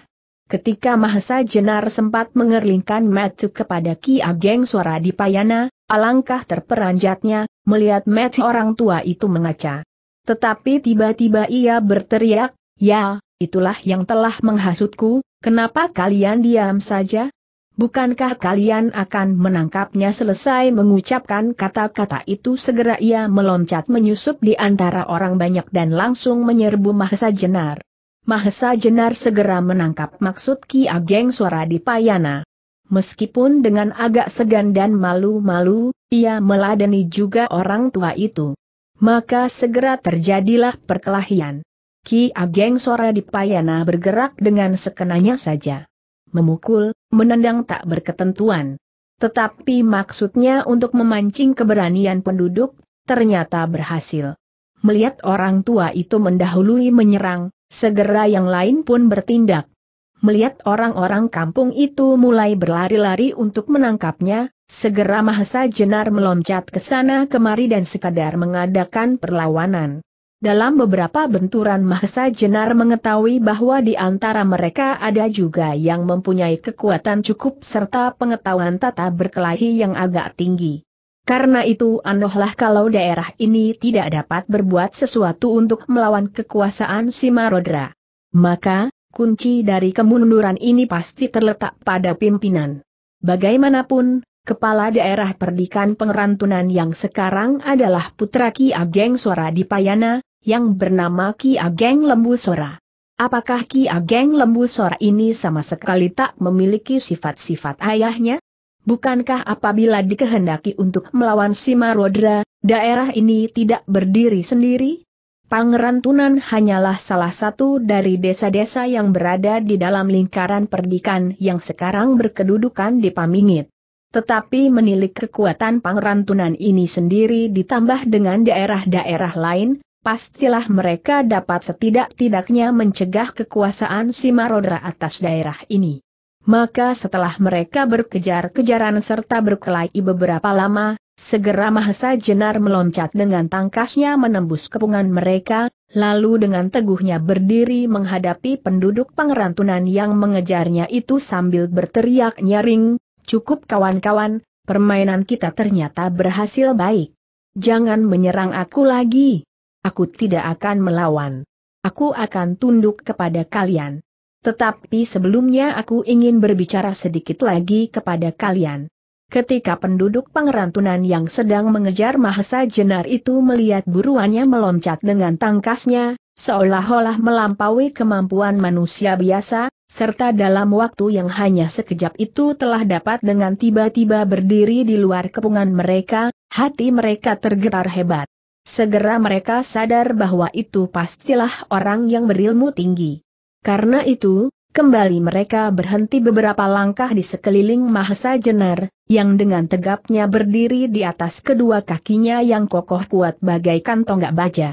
Ketika Mahesa Jenar sempat mengerlingkan matu kepada Ki Ageng Suara Dipayana, Alangkah terperanjatnya, melihat match orang tua itu mengaca. Tetapi tiba-tiba ia berteriak, ya, itulah yang telah menghasutku, kenapa kalian diam saja? Bukankah kalian akan menangkapnya selesai mengucapkan kata-kata itu segera ia meloncat menyusup di antara orang banyak dan langsung menyerbu Mahesa Jenar. Mahesa Jenar segera menangkap maksud Ki Ageng suara di payana. Meskipun dengan agak segan dan malu-malu, ia meladeni juga orang tua itu. Maka segera terjadilah perkelahian. Ki Ageng Sora Dipayana bergerak dengan sekenanya saja. Memukul, menendang tak berketentuan. Tetapi maksudnya untuk memancing keberanian penduduk, ternyata berhasil. Melihat orang tua itu mendahului menyerang, segera yang lain pun bertindak. Melihat orang-orang kampung itu mulai berlari-lari untuk menangkapnya, segera Mahesa Jenar meloncat ke sana kemari dan sekadar mengadakan perlawanan. Dalam beberapa benturan Mahesa Jenar mengetahui bahwa di antara mereka ada juga yang mempunyai kekuatan cukup serta pengetahuan tata berkelahi yang agak tinggi. Karena itu anohlah kalau daerah ini tidak dapat berbuat sesuatu untuk melawan kekuasaan Simarodra. Maka, kunci dari kemunduran ini pasti terletak pada pimpinan. Bagaimanapun, Kepala Daerah Perdikan Pengerantunan yang sekarang adalah putra Ki Ageng Sora di Payana, yang bernama Ki Ageng Lembu Sora. Apakah Ki Ageng Lembu Sora ini sama sekali tak memiliki sifat-sifat ayahnya? Bukankah apabila dikehendaki untuk melawan Simarodra, daerah ini tidak berdiri sendiri? Pangeran Tunan hanyalah salah satu dari desa-desa yang berada di dalam lingkaran perdikan yang sekarang berkedudukan di Pamingit. Tetapi menilik kekuatan Pangeran Tunan ini sendiri ditambah dengan daerah-daerah lain, pastilah mereka dapat setidak-tidaknya mencegah kekuasaan Simarodra atas daerah ini. Maka setelah mereka berkejar-kejaran serta berkelahi beberapa lama, segera Mahesa Jenar meloncat dengan tangkasnya menembus kepungan mereka, lalu dengan teguhnya berdiri menghadapi penduduk pangerantunan yang mengejarnya itu sambil berteriak nyaring, cukup kawan-kawan, permainan kita ternyata berhasil baik. Jangan menyerang aku lagi. Aku tidak akan melawan. Aku akan tunduk kepada kalian. Tetapi sebelumnya aku ingin berbicara sedikit lagi kepada kalian. Ketika penduduk pengerantunan yang sedang mengejar Mahesa Jenar itu melihat buruannya meloncat dengan tangkasnya, seolah-olah melampaui kemampuan manusia biasa, serta dalam waktu yang hanya sekejap itu telah dapat dengan tiba-tiba berdiri di luar kepungan mereka, hati mereka tergetar hebat. Segera mereka sadar bahwa itu pastilah orang yang berilmu tinggi. Karena itu, kembali mereka berhenti beberapa langkah di sekeliling Mahesa Jenar, yang dengan tegapnya berdiri di atas kedua kakinya yang kokoh kuat bagaikan tonggak baja.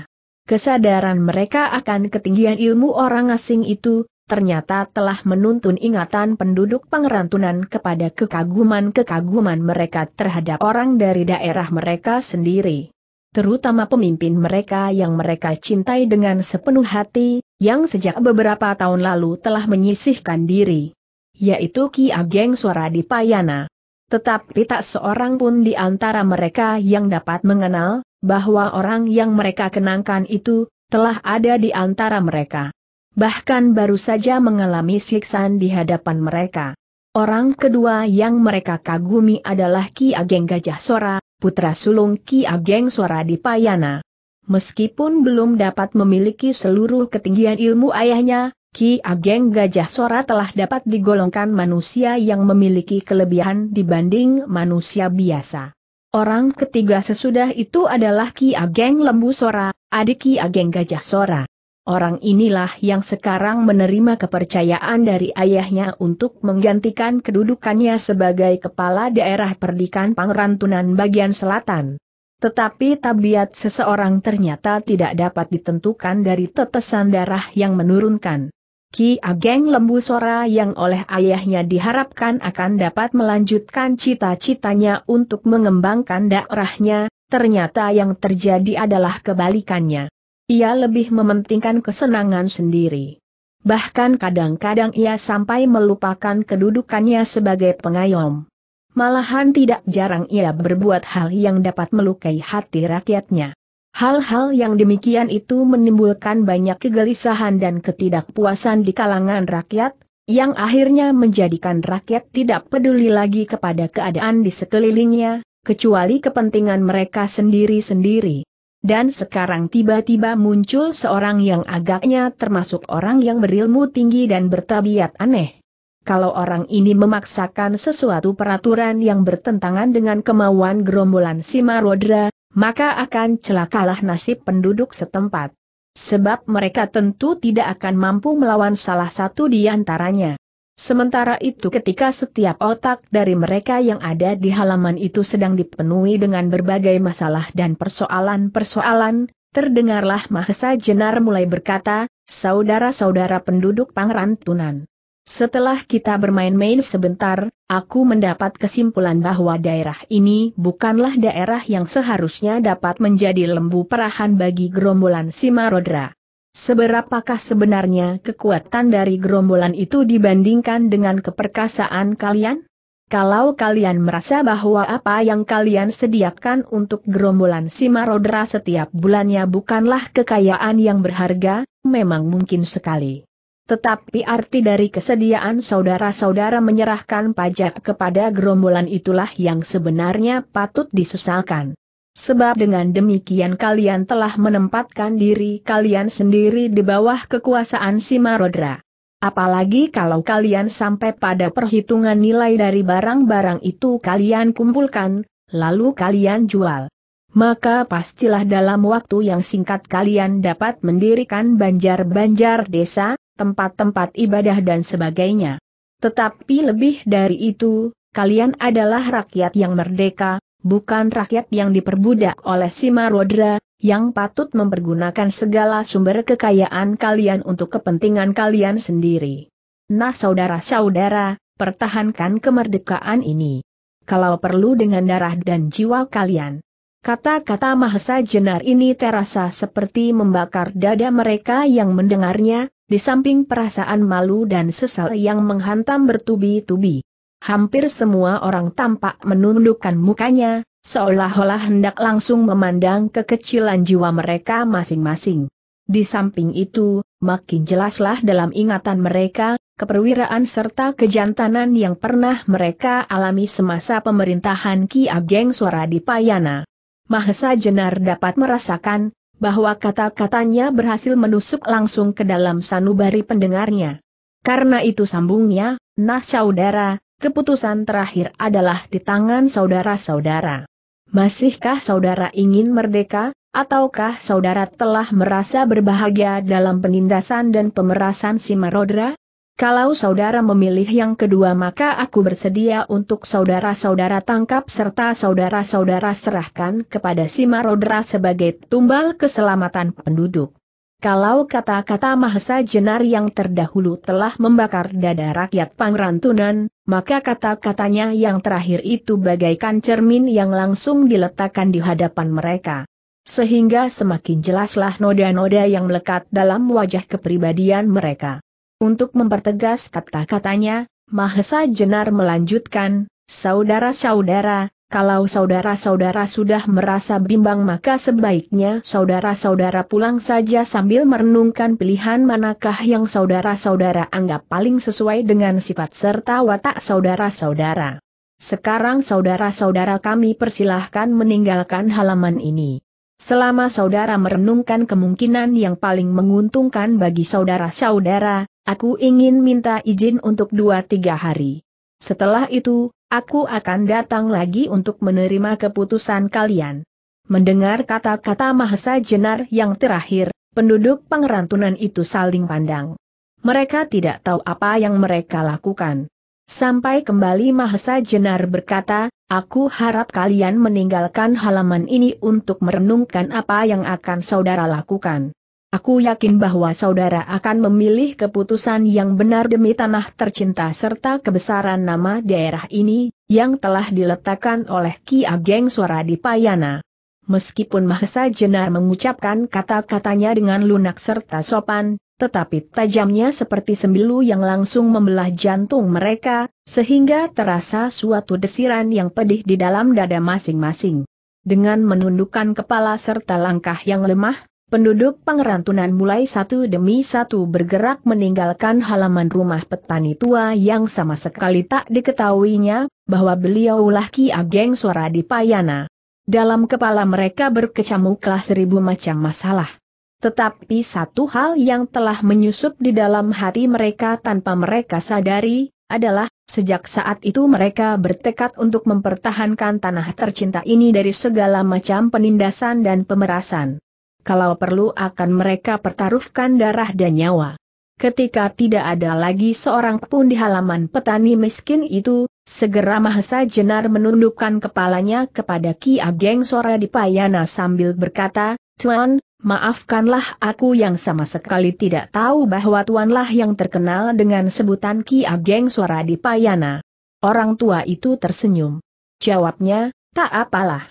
Kesadaran mereka akan ketinggian ilmu orang asing itu, ternyata telah menuntun ingatan penduduk pangerantunan kepada kekaguman-kekaguman mereka terhadap orang dari daerah mereka sendiri terutama pemimpin mereka yang mereka cintai dengan sepenuh hati, yang sejak beberapa tahun lalu telah menyisihkan diri. Yaitu Ki Ageng Suara di Payana. Tetapi tak seorang pun di antara mereka yang dapat mengenal, bahwa orang yang mereka kenangkan itu, telah ada di antara mereka. Bahkan baru saja mengalami siksaan di hadapan mereka. Orang kedua yang mereka kagumi adalah Ki Ageng Gajah Sora, putra sulung Ki Ageng Suara di Payana. Meskipun belum dapat memiliki seluruh ketinggian ilmu ayahnya, Ki Ageng Gajah Sora telah dapat digolongkan manusia yang memiliki kelebihan dibanding manusia biasa. Orang ketiga sesudah itu adalah Ki Ageng Lembu Sora, adik Ki Ageng Gajah Sora. Orang inilah yang sekarang menerima kepercayaan dari ayahnya untuk menggantikan kedudukannya sebagai kepala daerah perdikan Pangrantunan bagian selatan. Tetapi tabiat seseorang ternyata tidak dapat ditentukan dari tetesan darah yang menurunkan. Ki Ageng Lembu Sora yang oleh ayahnya diharapkan akan dapat melanjutkan cita-citanya untuk mengembangkan daerahnya, ternyata yang terjadi adalah kebalikannya. Ia lebih mementingkan kesenangan sendiri. Bahkan kadang-kadang ia sampai melupakan kedudukannya sebagai pengayom. Malahan tidak jarang ia berbuat hal yang dapat melukai hati rakyatnya. Hal-hal yang demikian itu menimbulkan banyak kegelisahan dan ketidakpuasan di kalangan rakyat, yang akhirnya menjadikan rakyat tidak peduli lagi kepada keadaan di sekelilingnya, kecuali kepentingan mereka sendiri-sendiri. Dan sekarang tiba-tiba muncul seorang yang agaknya termasuk orang yang berilmu tinggi dan bertabiat aneh. Kalau orang ini memaksakan sesuatu peraturan yang bertentangan dengan kemauan gerombolan Simarodra, maka akan celakalah nasib penduduk setempat. Sebab mereka tentu tidak akan mampu melawan salah satu di antaranya. Sementara itu ketika setiap otak dari mereka yang ada di halaman itu sedang dipenuhi dengan berbagai masalah dan persoalan-persoalan, terdengarlah Mahesa Jenar mulai berkata, saudara-saudara penduduk Pangrantunan. Setelah kita bermain-main sebentar, aku mendapat kesimpulan bahwa daerah ini bukanlah daerah yang seharusnya dapat menjadi lembu perahan bagi gerombolan Simarodra. Seberapakah sebenarnya kekuatan dari gerombolan itu dibandingkan dengan keperkasaan kalian? Kalau kalian merasa bahwa apa yang kalian sediakan untuk gerombolan Simarodra setiap bulannya bukanlah kekayaan yang berharga, memang mungkin sekali. Tetapi arti dari kesediaan saudara-saudara menyerahkan pajak kepada gerombolan itulah yang sebenarnya patut disesalkan. Sebab dengan demikian kalian telah menempatkan diri kalian sendiri di bawah kekuasaan Rodra. Apalagi kalau kalian sampai pada perhitungan nilai dari barang-barang itu kalian kumpulkan, lalu kalian jual. Maka pastilah dalam waktu yang singkat kalian dapat mendirikan banjar-banjar desa, tempat-tempat ibadah dan sebagainya. Tetapi lebih dari itu, kalian adalah rakyat yang merdeka, bukan rakyat yang diperbudak oleh si Marodra, yang patut mempergunakan segala sumber kekayaan kalian untuk kepentingan kalian sendiri. Nah saudara-saudara, pertahankan kemerdekaan ini. Kalau perlu dengan darah dan jiwa kalian. Kata-kata Mahesa Jenar ini terasa seperti membakar dada mereka yang mendengarnya, di samping perasaan malu dan sesal yang menghantam bertubi-tubi hampir semua orang tampak menundukkan mukanya, seolah-olah hendak langsung memandang kekecilan jiwa mereka masing-masing. Di samping itu, makin jelaslah dalam ingatan mereka, keperwiraan serta kejantanan yang pernah mereka alami semasa pemerintahan Ki Ageng Suara di Payana. Mahesa Jenar dapat merasakan, bahwa kata-katanya berhasil menusuk langsung ke dalam sanubari pendengarnya. Karena itu sambungnya, nah saudara, keputusan terakhir adalah di tangan saudara-saudara. Masihkah saudara ingin merdeka, ataukah saudara telah merasa berbahagia dalam penindasan dan pemerasan si Marodra? Kalau saudara memilih yang kedua maka aku bersedia untuk saudara-saudara tangkap serta saudara-saudara serahkan kepada si Marodra sebagai tumbal keselamatan penduduk. Kalau kata-kata Mahesa Jenar yang terdahulu telah membakar dada rakyat Pangrantunan, maka kata-katanya yang terakhir itu bagaikan cermin yang langsung diletakkan di hadapan mereka. Sehingga semakin jelaslah noda-noda yang melekat dalam wajah kepribadian mereka. Untuk mempertegas kata-katanya, Mahesa Jenar melanjutkan, Saudara-saudara, kalau saudara-saudara sudah merasa bimbang maka sebaiknya saudara-saudara pulang saja sambil merenungkan pilihan manakah yang saudara-saudara anggap paling sesuai dengan sifat serta watak saudara-saudara. Sekarang saudara-saudara kami persilahkan meninggalkan halaman ini. Selama saudara merenungkan kemungkinan yang paling menguntungkan bagi saudara-saudara, aku ingin minta izin untuk dua tiga hari. Setelah itu, Aku akan datang lagi untuk menerima keputusan kalian. Mendengar kata-kata Mahesa Jenar yang terakhir, penduduk pengerantunan itu saling pandang. Mereka tidak tahu apa yang mereka lakukan. Sampai kembali Mahesa Jenar berkata, aku harap kalian meninggalkan halaman ini untuk merenungkan apa yang akan saudara lakukan. Aku yakin bahwa saudara akan memilih keputusan yang benar demi tanah tercinta serta kebesaran nama daerah ini, yang telah diletakkan oleh Ki Ageng Suara di Payana. Meskipun Mahesa Jenar mengucapkan kata-katanya dengan lunak serta sopan, tetapi tajamnya seperti sembilu yang langsung membelah jantung mereka, sehingga terasa suatu desiran yang pedih di dalam dada masing-masing. Dengan menundukkan kepala serta langkah yang lemah, Penduduk pengerantunan mulai satu demi satu bergerak meninggalkan halaman rumah petani tua yang sama sekali tak diketahuinya, bahwa beliaulah Ki Ageng Suara di Payana. Dalam kepala mereka berkecamuklah seribu macam masalah. Tetapi satu hal yang telah menyusup di dalam hati mereka tanpa mereka sadari, adalah, sejak saat itu mereka bertekad untuk mempertahankan tanah tercinta ini dari segala macam penindasan dan pemerasan kalau perlu akan mereka pertaruhkan darah dan nyawa. Ketika tidak ada lagi seorang pun di halaman petani miskin itu, segera Mahesa Jenar menundukkan kepalanya kepada Ki Ageng Sora Dipayana sambil berkata, Tuan, maafkanlah aku yang sama sekali tidak tahu bahwa Tuanlah yang terkenal dengan sebutan Ki Ageng Sora Dipayana. Orang tua itu tersenyum. Jawabnya, tak apalah.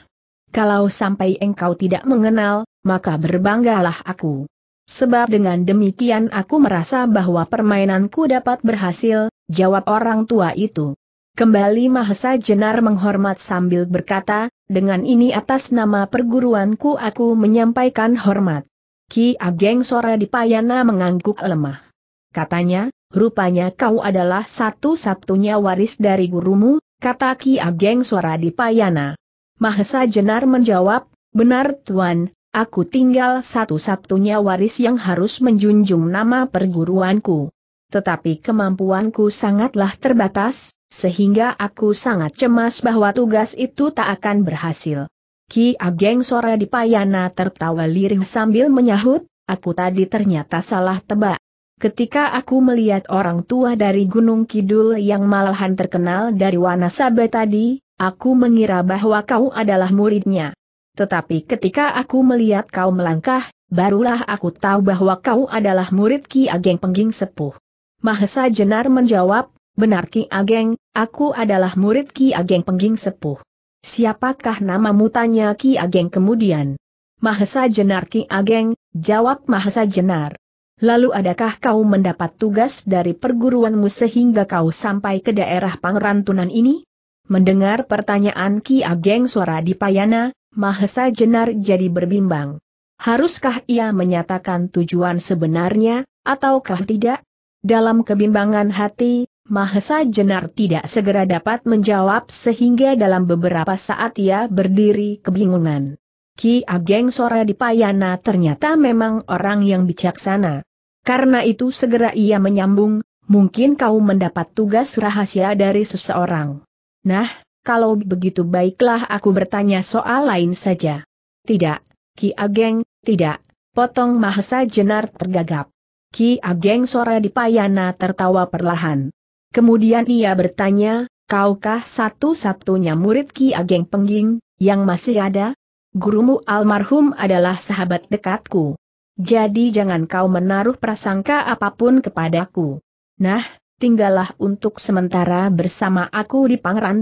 Kalau sampai engkau tidak mengenal, maka berbanggalah aku. Sebab dengan demikian aku merasa bahwa permainanku dapat berhasil, jawab orang tua itu. Kembali Mahesa Jenar menghormat sambil berkata, dengan ini atas nama perguruanku aku menyampaikan hormat. Ki Ageng Sora Dipayana mengangguk lemah. Katanya, rupanya kau adalah satu-satunya waris dari gurumu, kata Ki Ageng Sora Dipayana. Mahesa Jenar menjawab, benar Tuan, aku tinggal satu-satunya waris yang harus menjunjung nama perguruanku. Tetapi kemampuanku sangatlah terbatas, sehingga aku sangat cemas bahwa tugas itu tak akan berhasil. Ki Ageng Sora Dipayana tertawa lirih sambil menyahut, aku tadi ternyata salah tebak. Ketika aku melihat orang tua dari Gunung Kidul yang malahan terkenal dari Wanasaba tadi, aku mengira bahwa kau adalah muridnya. Tetapi ketika aku melihat kau melangkah, barulah aku tahu bahwa kau adalah murid Ki Ageng Pengging Sepuh. Mahesa Jenar menjawab, benar Ki Ageng, aku adalah murid Ki Ageng Pengging Sepuh. Siapakah nama mutanya Ki Ageng kemudian? Mahesa Jenar Ki Ageng, jawab Mahesa Jenar. Lalu adakah kau mendapat tugas dari perguruanmu sehingga kau sampai ke daerah Pangeran ini? Mendengar pertanyaan Ki Ageng suara di payana, Mahesa Jenar jadi berbimbang. Haruskah ia menyatakan tujuan sebenarnya, ataukah tidak? Dalam kebimbangan hati, Mahesa Jenar tidak segera dapat menjawab sehingga dalam beberapa saat ia berdiri kebingungan. Ki Ageng Sora Dipayana ternyata memang orang yang bijaksana. Karena itu segera ia menyambung, mungkin kau mendapat tugas rahasia dari seseorang. Nah, kalau begitu baiklah aku bertanya soal lain saja. Tidak, Ki Ageng, tidak, potong Mahesa Jenar tergagap. Ki Ageng Sora Dipayana tertawa perlahan. Kemudian ia bertanya, kaukah satu-satunya murid Ki Ageng Pengging, yang masih ada? Gurumu almarhum adalah sahabat dekatku. Jadi jangan kau menaruh prasangka apapun kepadaku. Nah, tinggallah untuk sementara bersama aku di Pangeran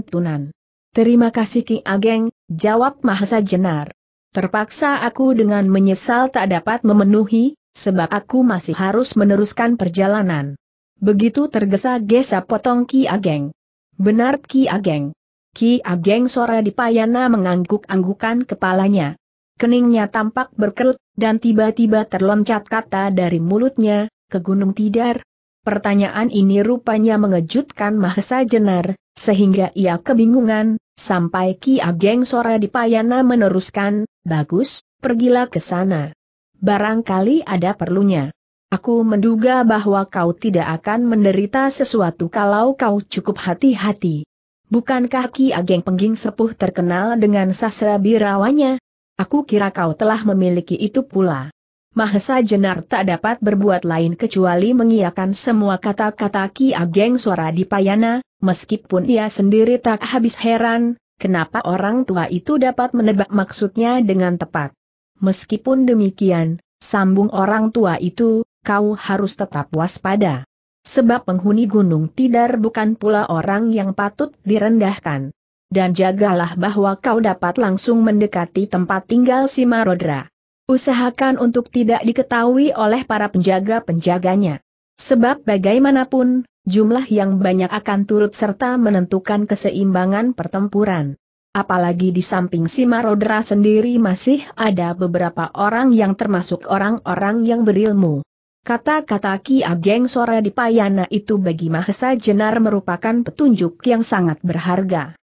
Terima kasih Ki Ageng, jawab Mahesa Jenar. Terpaksa aku dengan menyesal tak dapat memenuhi, sebab aku masih harus meneruskan perjalanan. Begitu tergesa-gesa potong Ki Ageng. Benar Ki Ageng. Ki Ageng Sora di Payana mengangguk-anggukan kepalanya. Keningnya tampak berkerut, dan tiba-tiba terloncat kata dari mulutnya, ke Gunung Tidar. Pertanyaan ini rupanya mengejutkan Mahesa Jenar, sehingga ia kebingungan, Sampai Ki Ageng Sora di Payana meneruskan, bagus, pergilah ke sana. Barangkali ada perlunya. Aku menduga bahwa kau tidak akan menderita sesuatu kalau kau cukup hati-hati. Bukankah Ki Ageng Pengging Sepuh terkenal dengan sasra birawanya? Aku kira kau telah memiliki itu pula. Mahesa Jenar tak dapat berbuat lain kecuali mengiakan semua kata-kata Ki Ageng suara di Payana, meskipun ia sendiri tak habis heran, kenapa orang tua itu dapat menebak maksudnya dengan tepat. Meskipun demikian, sambung orang tua itu, kau harus tetap waspada. Sebab penghuni gunung tidar bukan pula orang yang patut direndahkan. Dan jagalah bahwa kau dapat langsung mendekati tempat tinggal si Marodra. Usahakan untuk tidak diketahui oleh para penjaga-penjaganya. Sebab bagaimanapun, jumlah yang banyak akan turut serta menentukan keseimbangan pertempuran. Apalagi di samping si Marodra sendiri masih ada beberapa orang yang termasuk orang-orang yang berilmu. Kata-kata Ki Ageng Sora di Payana itu bagi Mahesa Jenar merupakan petunjuk yang sangat berharga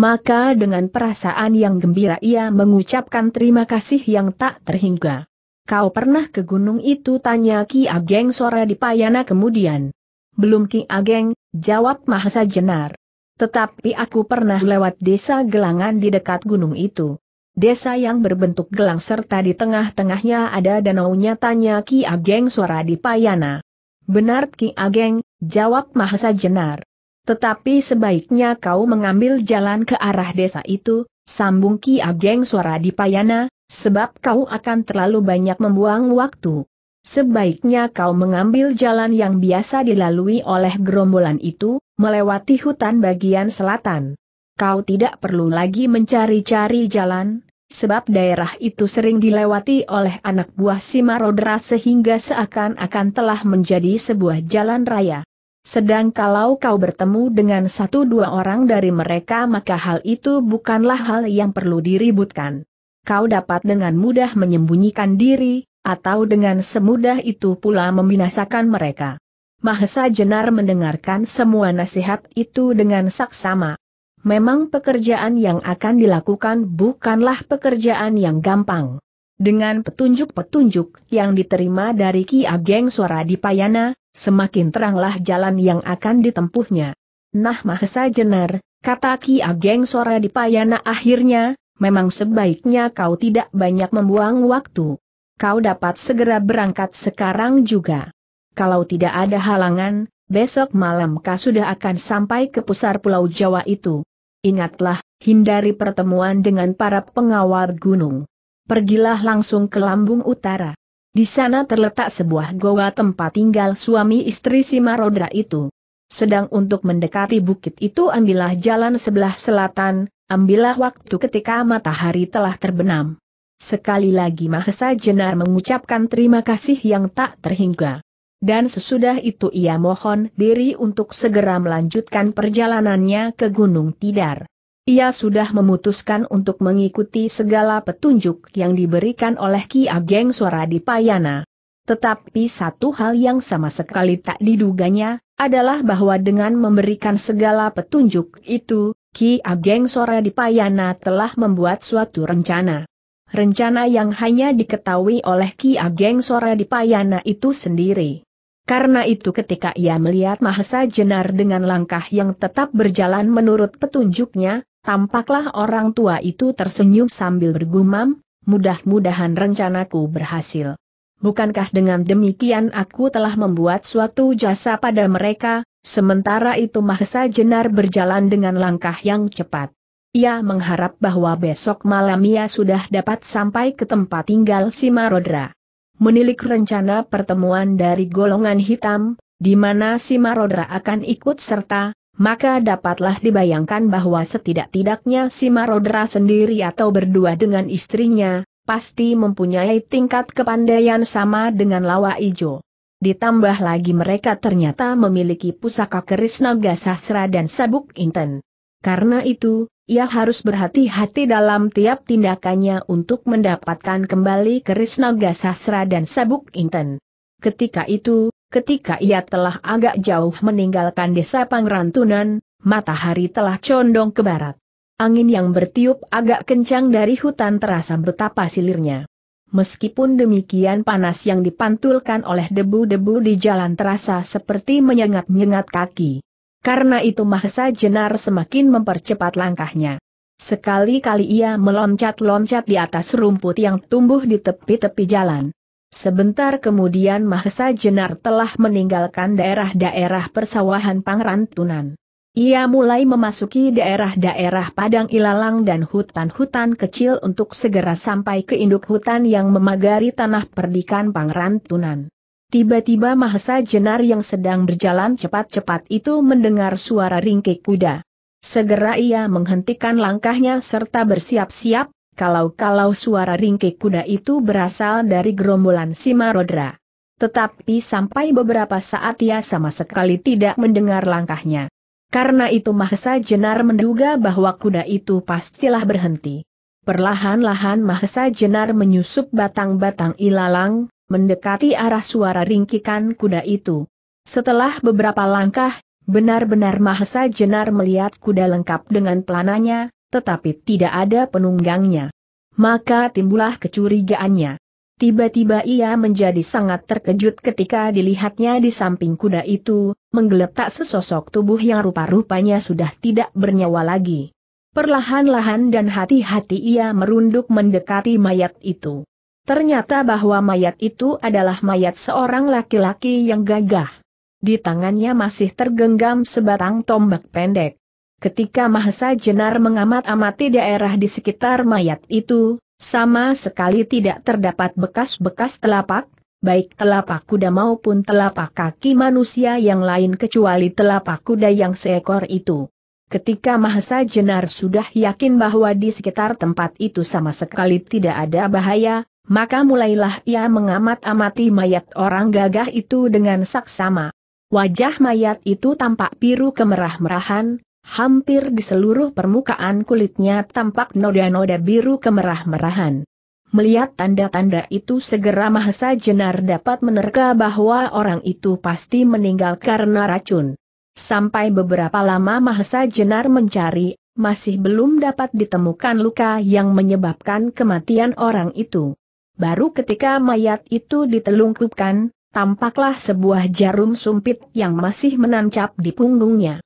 maka dengan perasaan yang gembira ia mengucapkan terima kasih yang tak terhingga. Kau pernah ke gunung itu tanya Ki Ageng Sora di Payana kemudian. Belum Ki Ageng, jawab Mahasa Jenar. Tetapi aku pernah lewat desa gelangan di dekat gunung itu. Desa yang berbentuk gelang serta di tengah-tengahnya ada danau Tanya Ki Ageng Sora di Payana. Benar Ki Ageng, jawab Mahasa Jenar. Tetapi sebaiknya kau mengambil jalan ke arah desa itu, sambung Ki Ageng suara di Payana, sebab kau akan terlalu banyak membuang waktu. Sebaiknya kau mengambil jalan yang biasa dilalui oleh gerombolan itu, melewati hutan bagian selatan. Kau tidak perlu lagi mencari-cari jalan, sebab daerah itu sering dilewati oleh anak buah Simarodra sehingga seakan-akan telah menjadi sebuah jalan raya. Sedang kalau kau bertemu dengan satu dua orang dari mereka maka hal itu bukanlah hal yang perlu diributkan. Kau dapat dengan mudah menyembunyikan diri, atau dengan semudah itu pula membinasakan mereka. Mahesa Jenar mendengarkan semua nasihat itu dengan saksama. Memang pekerjaan yang akan dilakukan bukanlah pekerjaan yang gampang. Dengan petunjuk-petunjuk yang diterima dari Ki Ageng Suara Dipayana, semakin teranglah jalan yang akan ditempuhnya. Nah Mahesa Jenar, kata Ki Ageng Suara Dipayana, akhirnya, memang sebaiknya kau tidak banyak membuang waktu. Kau dapat segera berangkat sekarang juga. Kalau tidak ada halangan, besok malam kau sudah akan sampai ke pusar pulau Jawa itu. Ingatlah, hindari pertemuan dengan para pengawal gunung pergilah langsung ke lambung utara. Di sana terletak sebuah goa tempat tinggal suami istri si Marodra itu. Sedang untuk mendekati bukit itu ambillah jalan sebelah selatan, ambillah waktu ketika matahari telah terbenam. Sekali lagi Mahesa Jenar mengucapkan terima kasih yang tak terhingga. Dan sesudah itu ia mohon diri untuk segera melanjutkan perjalanannya ke Gunung Tidar. Ia sudah memutuskan untuk mengikuti segala petunjuk yang diberikan oleh Ki Ageng Suara di Payana. Tetapi satu hal yang sama sekali tak diduganya, adalah bahwa dengan memberikan segala petunjuk itu, Ki Ageng Suara di Payana telah membuat suatu rencana. Rencana yang hanya diketahui oleh Ki Ageng Suara di Payana itu sendiri. Karena itu ketika ia melihat Mahesa Jenar dengan langkah yang tetap berjalan menurut petunjuknya, Tampaklah orang tua itu tersenyum sambil bergumam, mudah-mudahan rencanaku berhasil. Bukankah dengan demikian aku telah membuat suatu jasa pada mereka, sementara itu Mahesa Jenar berjalan dengan langkah yang cepat. Ia mengharap bahwa besok malam ia sudah dapat sampai ke tempat tinggal si Marodra. Menilik rencana pertemuan dari golongan hitam, di mana si Marodra akan ikut serta, maka dapatlah dibayangkan bahwa setidak-tidaknya si Rodra sendiri atau berdua dengan istrinya, pasti mempunyai tingkat kepandaian sama dengan Lawa Ijo. Ditambah lagi mereka ternyata memiliki pusaka keris naga sasra dan sabuk inten. Karena itu, ia harus berhati-hati dalam tiap tindakannya untuk mendapatkan kembali keris naga sasra dan sabuk inten. Ketika itu, ketika ia telah agak jauh meninggalkan desa Pangrantunan, matahari telah condong ke barat. Angin yang bertiup agak kencang dari hutan terasa betapa silirnya. Meskipun demikian panas yang dipantulkan oleh debu-debu di jalan terasa seperti menyengat-nyengat kaki. Karena itu Mahsa Jenar semakin mempercepat langkahnya. Sekali-kali ia meloncat-loncat di atas rumput yang tumbuh di tepi-tepi jalan. Sebentar kemudian Mahesa Jenar telah meninggalkan daerah-daerah persawahan Pangrantunan. Ia mulai memasuki daerah-daerah padang ilalang dan hutan-hutan kecil untuk segera sampai ke induk hutan yang memagari tanah perdikan Pangrantunan. Tiba-tiba Mahesa Jenar yang sedang berjalan cepat-cepat itu mendengar suara ringkik kuda. Segera ia menghentikan langkahnya serta bersiap-siap, kalau-kalau suara ringkik kuda itu berasal dari gerombolan Simarodra. Tetapi sampai beberapa saat ia sama sekali tidak mendengar langkahnya. Karena itu Mahesa Jenar menduga bahwa kuda itu pastilah berhenti. Perlahan-lahan Mahesa Jenar menyusup batang-batang ilalang, mendekati arah suara ringkikan kuda itu. Setelah beberapa langkah, benar-benar Mahesa Jenar melihat kuda lengkap dengan pelananya, tetapi tidak ada penunggangnya. Maka timbullah kecurigaannya. Tiba-tiba ia menjadi sangat terkejut ketika dilihatnya di samping kuda itu, menggeletak sesosok tubuh yang rupa-rupanya sudah tidak bernyawa lagi. Perlahan-lahan dan hati-hati ia merunduk mendekati mayat itu. Ternyata bahwa mayat itu adalah mayat seorang laki-laki yang gagah. Di tangannya masih tergenggam sebatang tombak pendek. Ketika Mahesa Jenar mengamat-amati daerah di sekitar mayat itu, sama sekali tidak terdapat bekas-bekas telapak, baik telapak kuda maupun telapak kaki manusia yang lain kecuali telapak kuda yang seekor itu. Ketika Mahesa Jenar sudah yakin bahwa di sekitar tempat itu sama sekali tidak ada bahaya, maka mulailah ia mengamat-amati mayat orang gagah itu dengan saksama. Wajah mayat itu tampak biru kemerah-merahan, Hampir di seluruh permukaan kulitnya tampak noda-noda biru kemerah-merahan. Melihat tanda-tanda itu segera Mahesa Jenar dapat menerka bahwa orang itu pasti meninggal karena racun. Sampai beberapa lama Mahesa Jenar mencari, masih belum dapat ditemukan luka yang menyebabkan kematian orang itu. Baru ketika mayat itu ditelungkupkan, tampaklah sebuah jarum sumpit yang masih menancap di punggungnya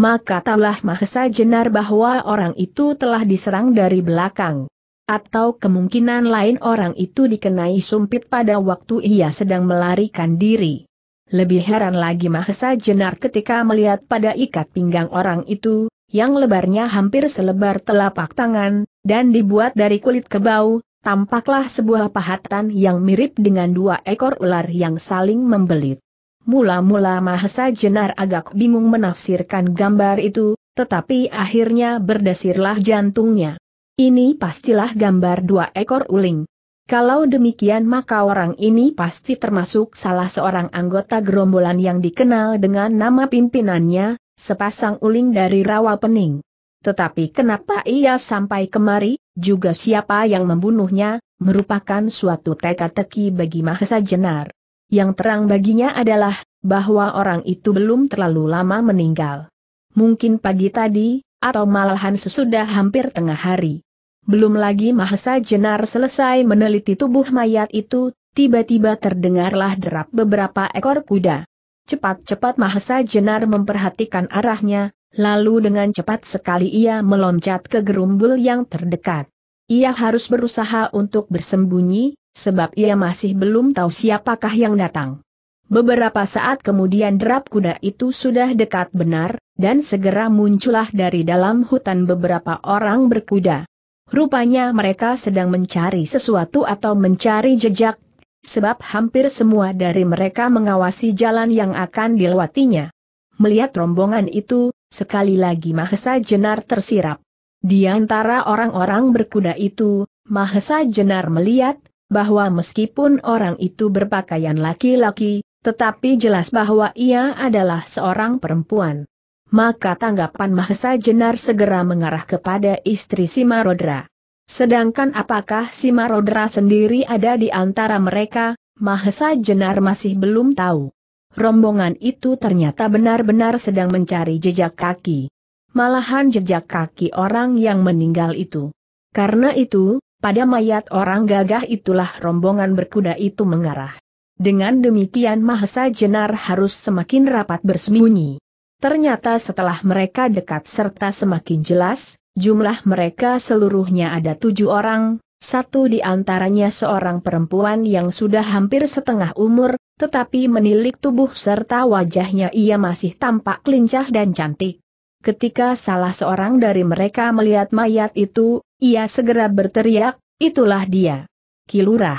maka tahulah Mahesa Jenar bahwa orang itu telah diserang dari belakang. Atau kemungkinan lain orang itu dikenai sumpit pada waktu ia sedang melarikan diri. Lebih heran lagi Mahesa Jenar ketika melihat pada ikat pinggang orang itu, yang lebarnya hampir selebar telapak tangan, dan dibuat dari kulit kebau, tampaklah sebuah pahatan yang mirip dengan dua ekor ular yang saling membelit. Mula-mula Mahesa Jenar agak bingung menafsirkan gambar itu, tetapi akhirnya berdesirlah jantungnya. Ini pastilah gambar dua ekor uling. Kalau demikian maka orang ini pasti termasuk salah seorang anggota gerombolan yang dikenal dengan nama pimpinannya, sepasang uling dari rawa pening. Tetapi kenapa ia sampai kemari, juga siapa yang membunuhnya, merupakan suatu teka-teki bagi Mahesa Jenar. Yang terang baginya adalah, bahwa orang itu belum terlalu lama meninggal. Mungkin pagi tadi, atau malahan sesudah hampir tengah hari. Belum lagi Mahesa Jenar selesai meneliti tubuh mayat itu, tiba-tiba terdengarlah derap beberapa ekor kuda. Cepat-cepat Mahesa Jenar memperhatikan arahnya, lalu dengan cepat sekali ia meloncat ke gerumbul yang terdekat. Ia harus berusaha untuk bersembunyi, Sebab ia masih belum tahu siapakah yang datang. Beberapa saat kemudian derap kuda itu sudah dekat benar, dan segera muncullah dari dalam hutan beberapa orang berkuda. Rupanya mereka sedang mencari sesuatu atau mencari jejak, sebab hampir semua dari mereka mengawasi jalan yang akan dilewatinya. Melihat rombongan itu, sekali lagi Mahesa Jenar tersirap. Di antara orang-orang berkuda itu, Mahesa Jenar melihat, bahwa meskipun orang itu berpakaian laki-laki, tetapi jelas bahwa ia adalah seorang perempuan. Maka tanggapan Mahesa Jenar segera mengarah kepada istri Simarodra. Sedangkan apakah Simarodra sendiri ada di antara mereka, Mahesa Jenar masih belum tahu. Rombongan itu ternyata benar-benar sedang mencari jejak kaki. Malahan jejak kaki orang yang meninggal itu. Karena itu, pada mayat orang gagah itulah rombongan berkuda itu mengarah. Dengan demikian Mahesa Jenar harus semakin rapat bersembunyi. Ternyata setelah mereka dekat serta semakin jelas, jumlah mereka seluruhnya ada tujuh orang, satu di antaranya seorang perempuan yang sudah hampir setengah umur, tetapi menilik tubuh serta wajahnya ia masih tampak lincah dan cantik. Ketika salah seorang dari mereka melihat mayat itu, ia segera berteriak, itulah dia. Kilurah.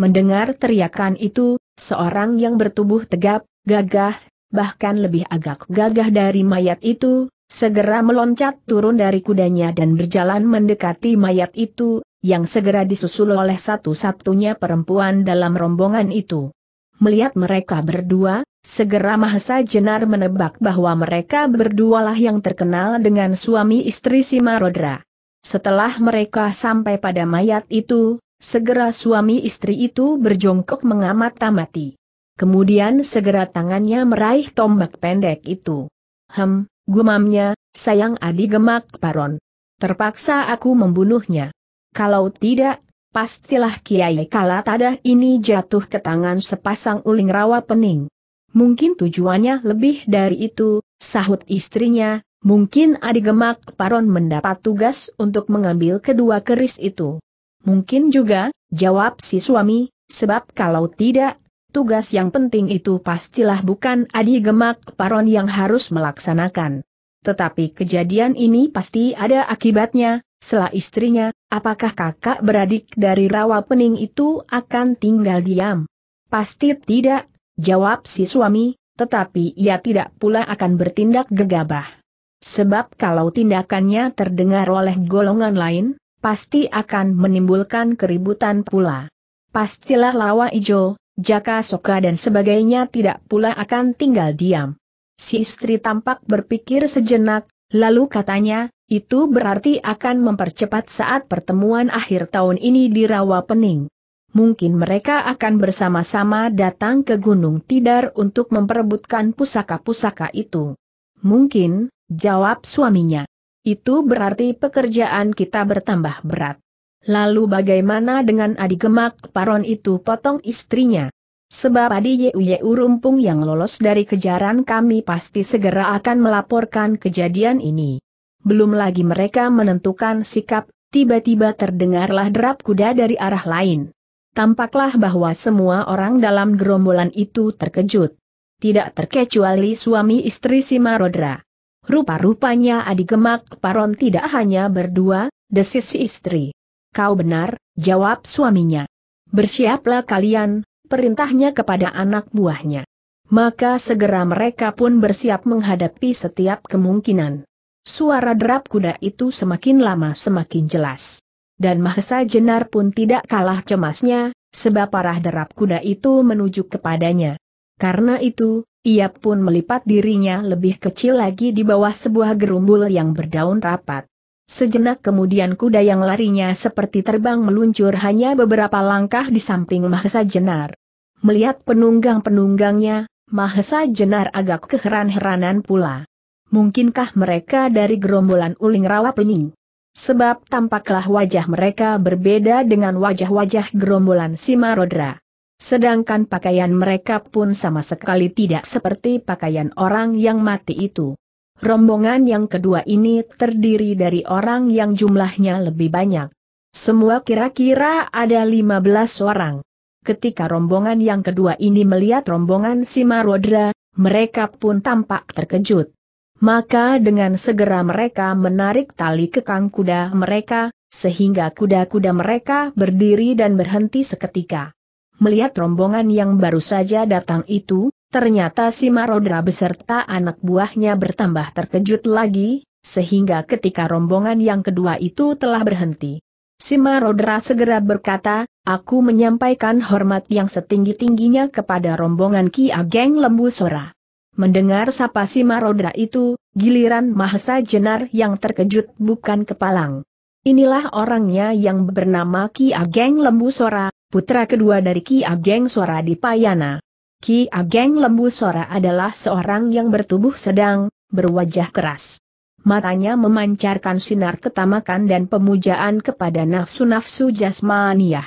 Mendengar teriakan itu, seorang yang bertubuh tegap, gagah, bahkan lebih agak gagah dari mayat itu, segera meloncat turun dari kudanya dan berjalan mendekati mayat itu, yang segera disusul oleh satu-satunya perempuan dalam rombongan itu. Melihat mereka berdua, segera Mahesa Jenar menebak bahwa mereka berdualah yang terkenal dengan suami istri Simarodra. Setelah mereka sampai pada mayat itu, segera suami istri itu berjongkok mengamat tamati. Kemudian segera tangannya meraih tombak pendek itu. Hem, gumamnya, sayang Adi Gemak Paron. Terpaksa aku membunuhnya. Kalau tidak, pastilah Kiai Kalatadah ini jatuh ke tangan sepasang uling rawa pening. Mungkin tujuannya lebih dari itu, sahut istrinya, Mungkin Adi Gemak Paron mendapat tugas untuk mengambil kedua keris itu. Mungkin juga, jawab si suami, sebab kalau tidak, tugas yang penting itu pastilah bukan Adi Gemak Paron yang harus melaksanakan. Tetapi kejadian ini pasti ada akibatnya, setelah istrinya, apakah kakak beradik dari rawa pening itu akan tinggal diam? Pasti tidak, jawab si suami, tetapi ia tidak pula akan bertindak gegabah. Sebab kalau tindakannya terdengar oleh golongan lain, pasti akan menimbulkan keributan pula. Pastilah lawa ijo, jaka soka dan sebagainya tidak pula akan tinggal diam. Si istri tampak berpikir sejenak, lalu katanya, itu berarti akan mempercepat saat pertemuan akhir tahun ini di Rawa Pening. Mungkin mereka akan bersama-sama datang ke Gunung Tidar untuk memperebutkan pusaka-pusaka itu. Mungkin, jawab suaminya. Itu berarti pekerjaan kita bertambah berat. Lalu bagaimana dengan adik gemak paron itu potong istrinya? Sebab Adi Yeu Rumpung yang lolos dari kejaran kami pasti segera akan melaporkan kejadian ini. Belum lagi mereka menentukan sikap, tiba-tiba terdengarlah derap kuda dari arah lain. Tampaklah bahwa semua orang dalam gerombolan itu terkejut tidak terkecuali suami istri si Simarodra. Rupa-rupanya adik Gemak Paron tidak hanya berdua, desis istri. Kau benar, jawab suaminya. Bersiaplah kalian, perintahnya kepada anak buahnya. Maka segera mereka pun bersiap menghadapi setiap kemungkinan. Suara derap kuda itu semakin lama semakin jelas. Dan Mahesa Jenar pun tidak kalah cemasnya, sebab arah derap kuda itu menuju kepadanya. Karena itu, ia pun melipat dirinya lebih kecil lagi di bawah sebuah gerumbul yang berdaun rapat. Sejenak kemudian kuda yang larinya seperti terbang meluncur hanya beberapa langkah di samping Mahesa Jenar. Melihat penunggang-penunggangnya, Mahesa Jenar agak keheran-heranan pula. Mungkinkah mereka dari gerombolan uling rawa pening? Sebab tampaklah wajah mereka berbeda dengan wajah-wajah gerombolan Simarodra. Sedangkan pakaian mereka pun sama sekali tidak seperti pakaian orang yang mati itu. Rombongan yang kedua ini terdiri dari orang yang jumlahnya lebih banyak. Semua kira-kira ada 15 orang. Ketika rombongan yang kedua ini melihat rombongan Simarodra, mereka pun tampak terkejut. Maka dengan segera mereka menarik tali kekang kuda mereka, sehingga kuda-kuda mereka berdiri dan berhenti seketika melihat rombongan yang baru saja datang itu, ternyata si Marodra beserta anak buahnya bertambah terkejut lagi, sehingga ketika rombongan yang kedua itu telah berhenti. Si Marodra segera berkata, aku menyampaikan hormat yang setinggi-tingginya kepada rombongan Ki Ageng Lembu Sora. Mendengar sapa si Marodra itu, giliran Mahesa Jenar yang terkejut bukan kepalang. Inilah orangnya yang bernama Ki Ageng Lembu Sora, putra kedua dari Ki Ageng Suara di Payana. Ki Ageng Lembu Suara adalah seorang yang bertubuh sedang, berwajah keras. Matanya memancarkan sinar ketamakan dan pemujaan kepada nafsu-nafsu jasmaniah.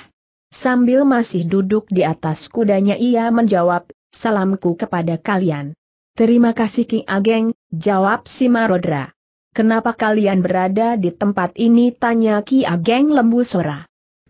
Sambil masih duduk di atas kudanya ia menjawab, salamku kepada kalian. Terima kasih Ki Ageng, jawab si Marodra. Kenapa kalian berada di tempat ini tanya Ki Ageng Lembu Sora.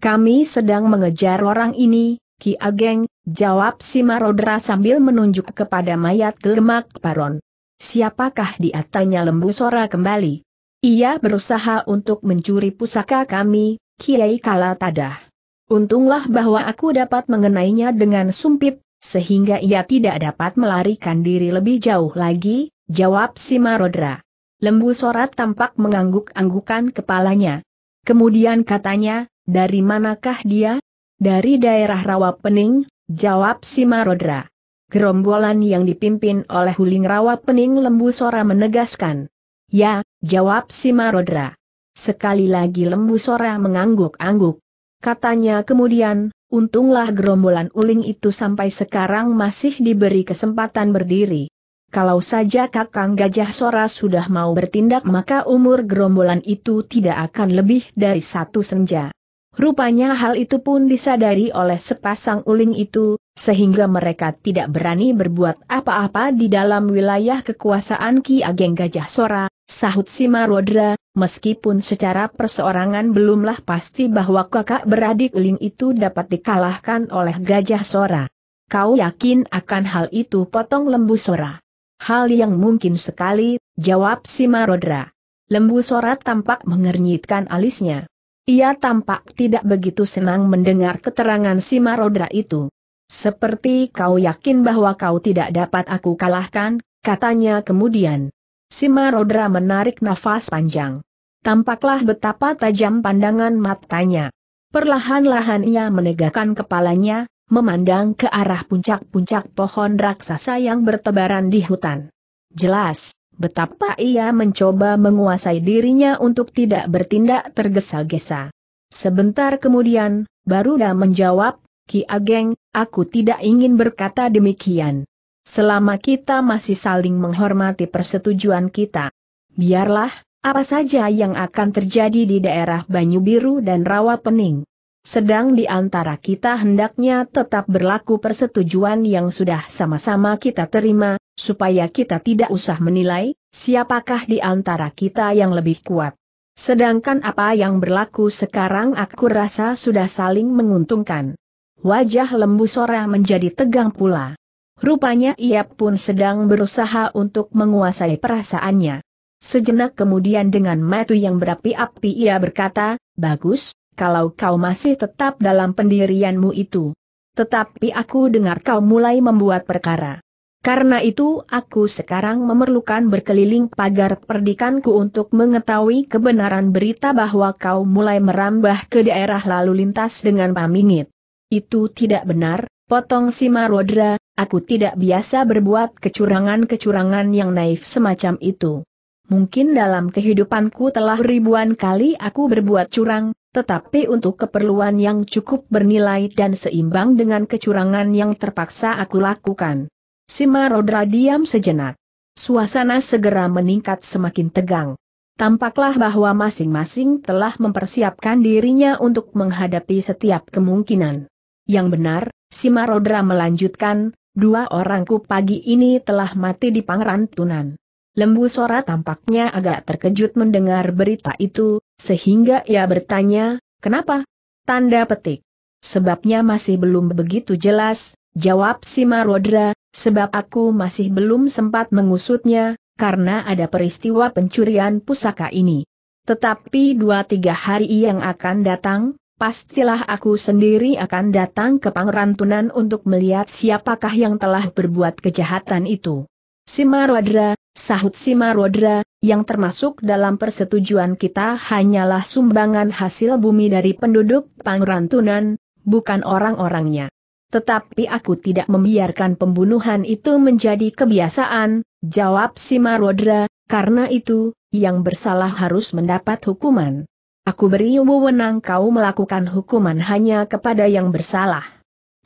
Kami sedang mengejar orang ini, Ki Ageng, jawab si Marodra sambil menunjuk kepada mayat gelemak Paron. Siapakah dia tanya lembu Sora kembali? Ia berusaha untuk mencuri pusaka kami, Kiai Kalatadah. Untunglah bahwa aku dapat mengenainya dengan sumpit, sehingga ia tidak dapat melarikan diri lebih jauh lagi, jawab si Marodra. Lembu Sorat tampak mengangguk-anggukan kepalanya. Kemudian katanya, dari manakah dia? Dari daerah Rawa Pening, jawab si Marodra. Gerombolan yang dipimpin oleh Huling Rawa Pening Lembu Sora menegaskan. Ya, jawab si Marodra. Sekali lagi Lembu Sora mengangguk-angguk. Katanya kemudian, untunglah gerombolan uling itu sampai sekarang masih diberi kesempatan berdiri. Kalau saja kakang gajah Sora sudah mau bertindak maka umur gerombolan itu tidak akan lebih dari satu senja. Rupanya hal itu pun disadari oleh sepasang uling itu, sehingga mereka tidak berani berbuat apa-apa di dalam wilayah kekuasaan Ki Ageng Gajah Sora, sahut Simarodra, meskipun secara perseorangan belumlah pasti bahwa kakak beradik uling itu dapat dikalahkan oleh Gajah Sora. Kau yakin akan hal itu potong lembu Sora? Hal yang mungkin sekali, jawab Simarodra. Lembu Sora tampak mengernyitkan alisnya. Ia tampak tidak begitu senang mendengar keterangan si Marodra itu. Seperti kau yakin bahwa kau tidak dapat aku kalahkan, katanya kemudian. Si Marodra menarik nafas panjang. Tampaklah betapa tajam pandangan matanya. Perlahan-lahan ia menegakkan kepalanya, memandang ke arah puncak-puncak pohon raksasa yang bertebaran di hutan. Jelas, Betapa ia mencoba menguasai dirinya untuk tidak bertindak tergesa-gesa. Sebentar kemudian, Baruda menjawab, Ki Ageng, aku tidak ingin berkata demikian. Selama kita masih saling menghormati persetujuan kita. Biarlah, apa saja yang akan terjadi di daerah Banyu Biru dan Rawa Pening. Sedang di antara kita hendaknya tetap berlaku persetujuan yang sudah sama-sama kita terima, supaya kita tidak usah menilai, siapakah di antara kita yang lebih kuat. Sedangkan apa yang berlaku sekarang aku rasa sudah saling menguntungkan. Wajah lembu Sora menjadi tegang pula. Rupanya ia pun sedang berusaha untuk menguasai perasaannya. Sejenak kemudian dengan matu yang berapi-api ia berkata, Bagus, kalau kau masih tetap dalam pendirianmu itu. Tetapi aku dengar kau mulai membuat perkara. Karena itu aku sekarang memerlukan berkeliling pagar perdikanku untuk mengetahui kebenaran berita bahwa kau mulai merambah ke daerah lalu lintas dengan pamingit. Itu tidak benar, potong si Marodra, aku tidak biasa berbuat kecurangan-kecurangan yang naif semacam itu. Mungkin dalam kehidupanku telah ribuan kali aku berbuat curang, tetapi untuk keperluan yang cukup bernilai dan seimbang dengan kecurangan yang terpaksa aku lakukan. Simarodra diam sejenak. Suasana segera meningkat semakin tegang. Tampaklah bahwa masing-masing telah mempersiapkan dirinya untuk menghadapi setiap kemungkinan. Yang benar, Simarodra melanjutkan, dua orangku pagi ini telah mati di pangeran Tunan. Lembu Sora tampaknya agak terkejut mendengar berita itu, sehingga ia bertanya, kenapa? Tanda petik. Sebabnya masih belum begitu jelas, Jawab Simarodra, sebab aku masih belum sempat mengusutnya, karena ada peristiwa pencurian pusaka ini. Tetapi dua tiga hari yang akan datang, pastilah aku sendiri akan datang ke Pangrantunan untuk melihat siapakah yang telah berbuat kejahatan itu. Simarodra, sahut Simarodra, yang termasuk dalam persetujuan kita hanyalah sumbangan hasil bumi dari penduduk Pangrantunan, bukan orang-orangnya. Tetapi aku tidak membiarkan pembunuhan itu menjadi kebiasaan, jawab Simarodra, karena itu, yang bersalah harus mendapat hukuman. Aku beri wewenang kau melakukan hukuman hanya kepada yang bersalah.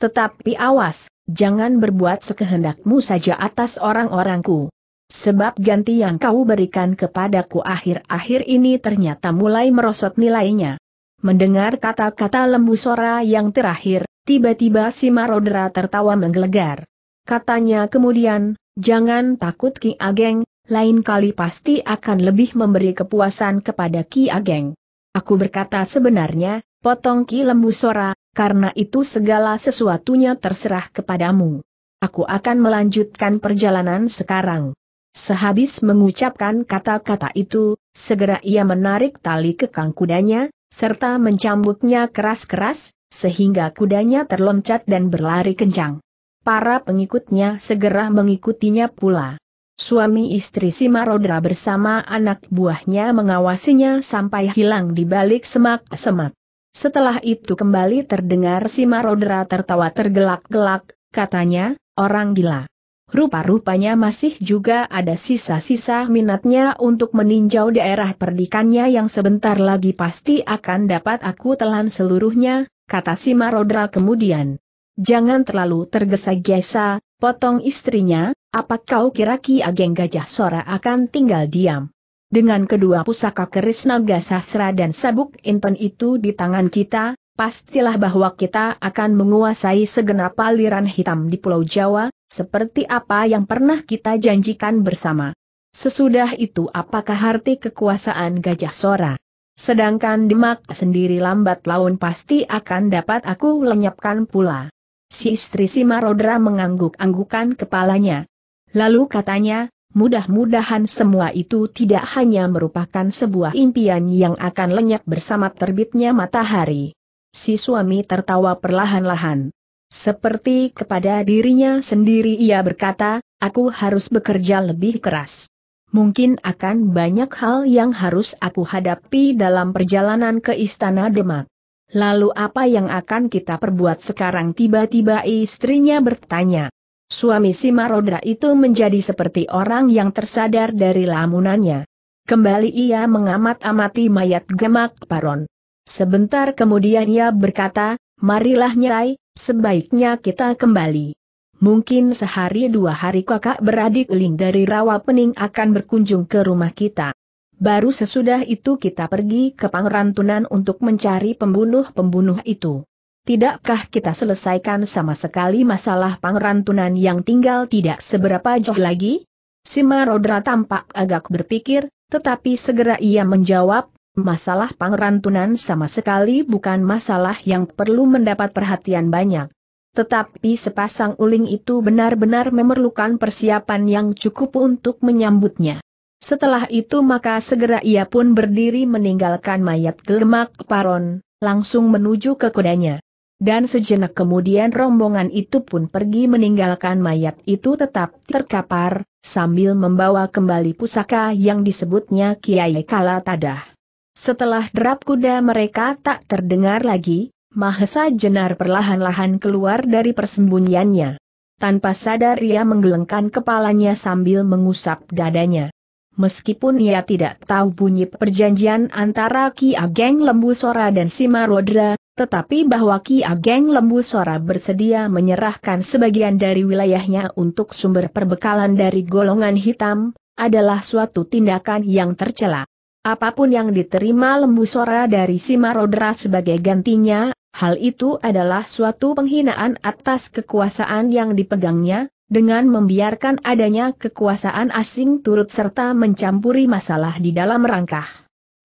Tetapi awas, jangan berbuat sekehendakmu saja atas orang-orangku. Sebab ganti yang kau berikan kepadaku akhir-akhir ini ternyata mulai merosot nilainya. Mendengar kata-kata lembu Sora yang terakhir, Tiba-tiba si Marodera tertawa menggelegar. Katanya kemudian, jangan takut Ki Ageng, lain kali pasti akan lebih memberi kepuasan kepada Ki Ageng. Aku berkata sebenarnya, potong Ki Lembu Sora, karena itu segala sesuatunya terserah kepadamu. Aku akan melanjutkan perjalanan sekarang. Sehabis mengucapkan kata-kata itu, segera ia menarik tali kekang kudanya, serta mencambuknya keras-keras, sehingga kudanya terloncat dan berlari kencang. Para pengikutnya segera mengikutinya pula. Suami istri Simarodra bersama anak buahnya mengawasinya sampai hilang di balik semak-semak. Setelah itu kembali terdengar Simarodra tertawa tergelak-gelak, katanya, orang gila. Rupa-rupanya masih juga ada sisa-sisa minatnya untuk meninjau daerah perdikannya yang sebentar lagi pasti akan dapat aku telan seluruhnya, kata si Marodra kemudian. Jangan terlalu tergesa-gesa, potong istrinya, apa kau kira Ki Ageng Gajah Sora akan tinggal diam? Dengan kedua pusaka keris naga sastra dan sabuk inten itu di tangan kita, pastilah bahwa kita akan menguasai segenap aliran hitam di Pulau Jawa, seperti apa yang pernah kita janjikan bersama. Sesudah itu apakah arti kekuasaan Gajah Sora? Sedangkan Demak sendiri lambat laun pasti akan dapat aku lenyapkan pula. Si istri Simarodra mengangguk-anggukan kepalanya. Lalu katanya, mudah-mudahan semua itu tidak hanya merupakan sebuah impian yang akan lenyap bersama terbitnya matahari. Si suami tertawa perlahan-lahan. Seperti kepada dirinya sendiri ia berkata, aku harus bekerja lebih keras mungkin akan banyak hal yang harus aku hadapi dalam perjalanan ke Istana Demak. Lalu apa yang akan kita perbuat sekarang tiba-tiba istrinya bertanya. Suami si Marodra itu menjadi seperti orang yang tersadar dari lamunannya. Kembali ia mengamat-amati mayat gemak paron. Sebentar kemudian ia berkata, marilah nyai, sebaiknya kita kembali. Mungkin sehari dua hari kakak beradik Ling dari Rawa Pening akan berkunjung ke rumah kita. Baru sesudah itu kita pergi ke Pangrantunan untuk mencari pembunuh-pembunuh itu. Tidakkah kita selesaikan sama sekali masalah Pangrantunan yang tinggal tidak seberapa jauh lagi? Simarodra tampak agak berpikir, tetapi segera ia menjawab, masalah pangrantunan sama sekali bukan masalah yang perlu mendapat perhatian banyak. Tetapi sepasang uling itu benar-benar memerlukan persiapan yang cukup untuk menyambutnya. Setelah itu maka segera ia pun berdiri meninggalkan mayat gelemak paron, langsung menuju ke kudanya. Dan sejenak kemudian rombongan itu pun pergi meninggalkan mayat itu tetap terkapar, sambil membawa kembali pusaka yang disebutnya Kiai Kala Tadah. Setelah derap kuda mereka tak terdengar lagi, Mahesa Jenar perlahan-lahan keluar dari persembunyiannya. Tanpa sadar ia menggelengkan kepalanya sambil mengusap dadanya. Meskipun ia tidak tahu bunyi perjanjian antara Ki Ageng Lembu Sora dan Simarodra, tetapi bahwa Ki Ageng Lembu Sora bersedia menyerahkan sebagian dari wilayahnya untuk sumber perbekalan dari golongan hitam, adalah suatu tindakan yang tercela. Apapun yang diterima lembu sora dari Simarodra sebagai gantinya, hal itu adalah suatu penghinaan atas kekuasaan yang dipegangnya, dengan membiarkan adanya kekuasaan asing turut serta mencampuri masalah di dalam rangka.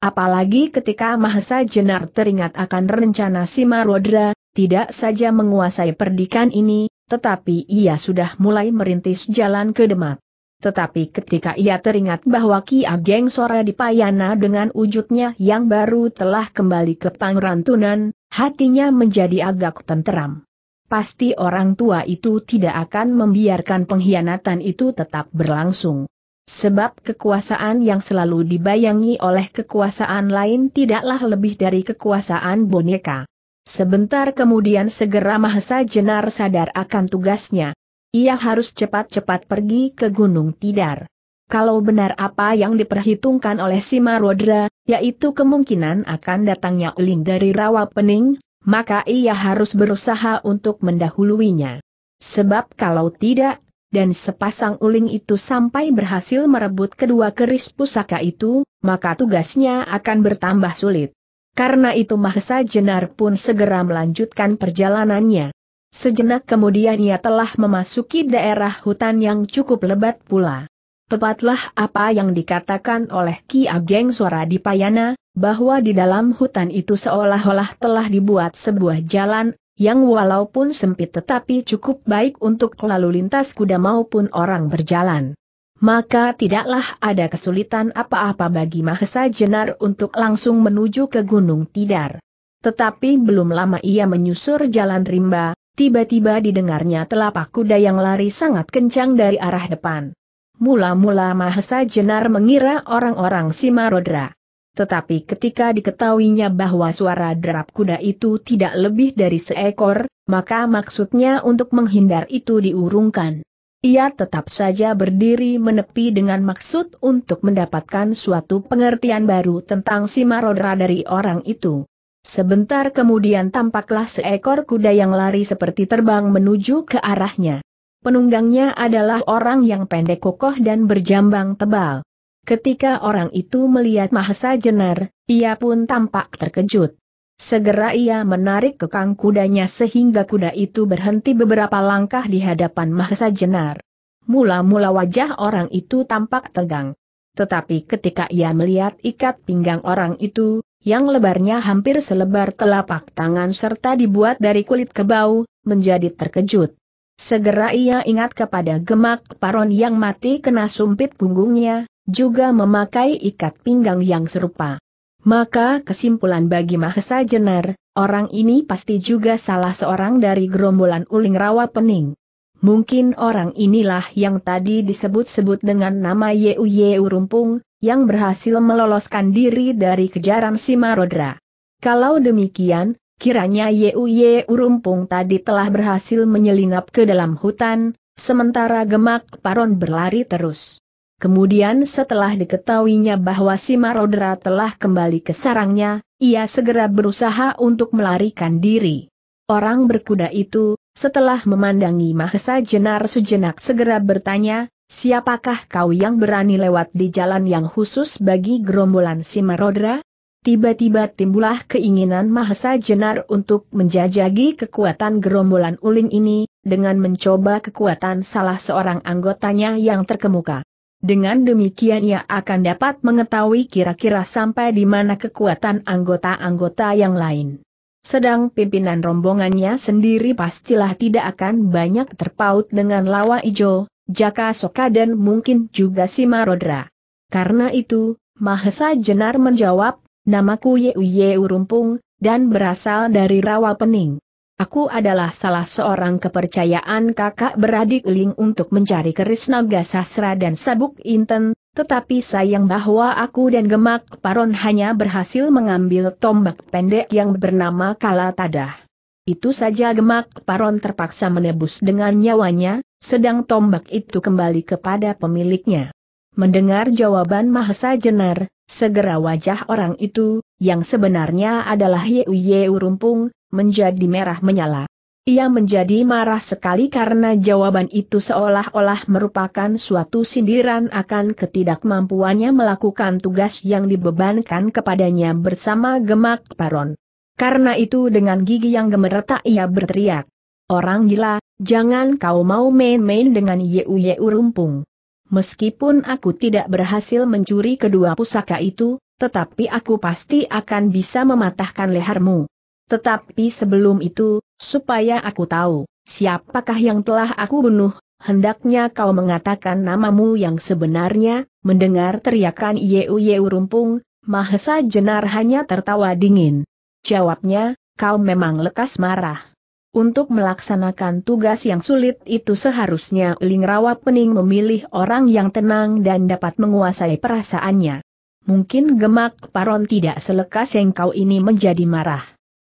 Apalagi ketika Mahesa Jenar teringat akan rencana Simarodra, tidak saja menguasai perdikan ini, tetapi ia sudah mulai merintis jalan ke Demak. Tetapi ketika ia teringat bahwa Ki Ageng Sora dipayana dengan wujudnya yang baru telah kembali ke Pangrantunan, hatinya menjadi agak tenteram. Pasti orang tua itu tidak akan membiarkan pengkhianatan itu tetap berlangsung. Sebab kekuasaan yang selalu dibayangi oleh kekuasaan lain tidaklah lebih dari kekuasaan boneka. Sebentar kemudian segera Mahesa Jenar sadar akan tugasnya. Ia harus cepat-cepat pergi ke Gunung Tidar. Kalau benar apa yang diperhitungkan oleh Rodra, yaitu kemungkinan akan datangnya uling dari Rawa Pening, maka ia harus berusaha untuk mendahuluinya. Sebab kalau tidak, dan sepasang uling itu sampai berhasil merebut kedua keris pusaka itu, maka tugasnya akan bertambah sulit. Karena itu Mahesa Jenar pun segera melanjutkan perjalanannya. Sejenak kemudian ia telah memasuki daerah hutan yang cukup lebat pula. Tepatlah apa yang dikatakan oleh Ki Ageng Suara di Payana, bahwa di dalam hutan itu seolah-olah telah dibuat sebuah jalan, yang walaupun sempit tetapi cukup baik untuk lalu lintas kuda maupun orang berjalan. Maka tidaklah ada kesulitan apa-apa bagi Mahesa Jenar untuk langsung menuju ke Gunung Tidar. Tetapi belum lama ia menyusur jalan rimba, Tiba-tiba didengarnya telapak kuda yang lari sangat kencang dari arah depan. Mula-mula Mahesa Jenar mengira orang-orang Simarodra. Tetapi ketika diketahuinya bahwa suara derap kuda itu tidak lebih dari seekor, maka maksudnya untuk menghindar itu diurungkan. Ia tetap saja berdiri menepi dengan maksud untuk mendapatkan suatu pengertian baru tentang Simarodra Rodra dari orang itu. Sebentar kemudian tampaklah seekor kuda yang lari seperti terbang menuju ke arahnya. Penunggangnya adalah orang yang pendek kokoh dan berjambang tebal. Ketika orang itu melihat Mahesa Jenar, ia pun tampak terkejut. Segera ia menarik kekang kudanya sehingga kuda itu berhenti beberapa langkah di hadapan Mahesa Jenar. Mula-mula wajah orang itu tampak tegang. Tetapi ketika ia melihat ikat pinggang orang itu, yang lebarnya hampir selebar telapak tangan serta dibuat dari kulit kebau, menjadi terkejut. Segera ia ingat kepada gemak paron yang mati kena sumpit punggungnya, juga memakai ikat pinggang yang serupa. Maka kesimpulan bagi Mahesa Jenar, orang ini pasti juga salah seorang dari gerombolan uling rawa pening. Mungkin orang inilah yang tadi disebut-sebut dengan nama Yeu Yeu Rumpung, yang berhasil meloloskan diri dari kejaran Rodra. Kalau demikian, kiranya Yuye Urumpung tadi telah berhasil menyelinap ke dalam hutan, sementara gemak paron berlari terus. Kemudian setelah diketahuinya bahwa Rodra telah kembali ke sarangnya, ia segera berusaha untuk melarikan diri. Orang berkuda itu, setelah memandangi Mahesa Jenar sejenak segera bertanya, Siapakah kau yang berani lewat di jalan yang khusus bagi gerombolan Rodra? Tiba-tiba timbulah keinginan Mahesa Jenar untuk menjajagi kekuatan gerombolan uling ini, dengan mencoba kekuatan salah seorang anggotanya yang terkemuka. Dengan demikian ia akan dapat mengetahui kira-kira sampai di mana kekuatan anggota-anggota yang lain. Sedang pimpinan rombongannya sendiri pastilah tidak akan banyak terpaut dengan lawa ijo, Jaka Soka dan mungkin juga Rodra. Karena itu, Mahesa Jenar menjawab, namaku Yeu Rumpung dan berasal dari Rawa Pening. Aku adalah salah seorang kepercayaan kakak beradik Ling untuk mencari keris naga sasra dan sabuk inten, tetapi sayang bahwa aku dan gemak paron hanya berhasil mengambil tombak pendek yang bernama Kalatadah. Itu saja gemak Paron terpaksa menebus dengan nyawanya, sedang tombak itu kembali kepada pemiliknya. Mendengar jawaban Mahesa Jenar, segera wajah orang itu, yang sebenarnya adalah Yeu Yeu Rumpung, menjadi merah menyala. Ia menjadi marah sekali karena jawaban itu seolah-olah merupakan suatu sindiran akan ketidakmampuannya melakukan tugas yang dibebankan kepadanya bersama Gemak Paron. Karena itu dengan gigi yang gemeretak ia berteriak. Orang gila, jangan kau mau main-main dengan Yeu Yeu Rumpung. Meskipun aku tidak berhasil mencuri kedua pusaka itu, tetapi aku pasti akan bisa mematahkan lehermu. Tetapi sebelum itu, supaya aku tahu, siapakah yang telah aku bunuh, hendaknya kau mengatakan namamu yang sebenarnya, mendengar teriakan Yeu Yeu Rumpung, Mahesa Jenar hanya tertawa dingin. Jawabnya, kau memang lekas marah. Untuk melaksanakan tugas yang sulit itu seharusnya Rawa Pening memilih orang yang tenang dan dapat menguasai perasaannya. Mungkin gemak paron tidak selekas yang kau ini menjadi marah.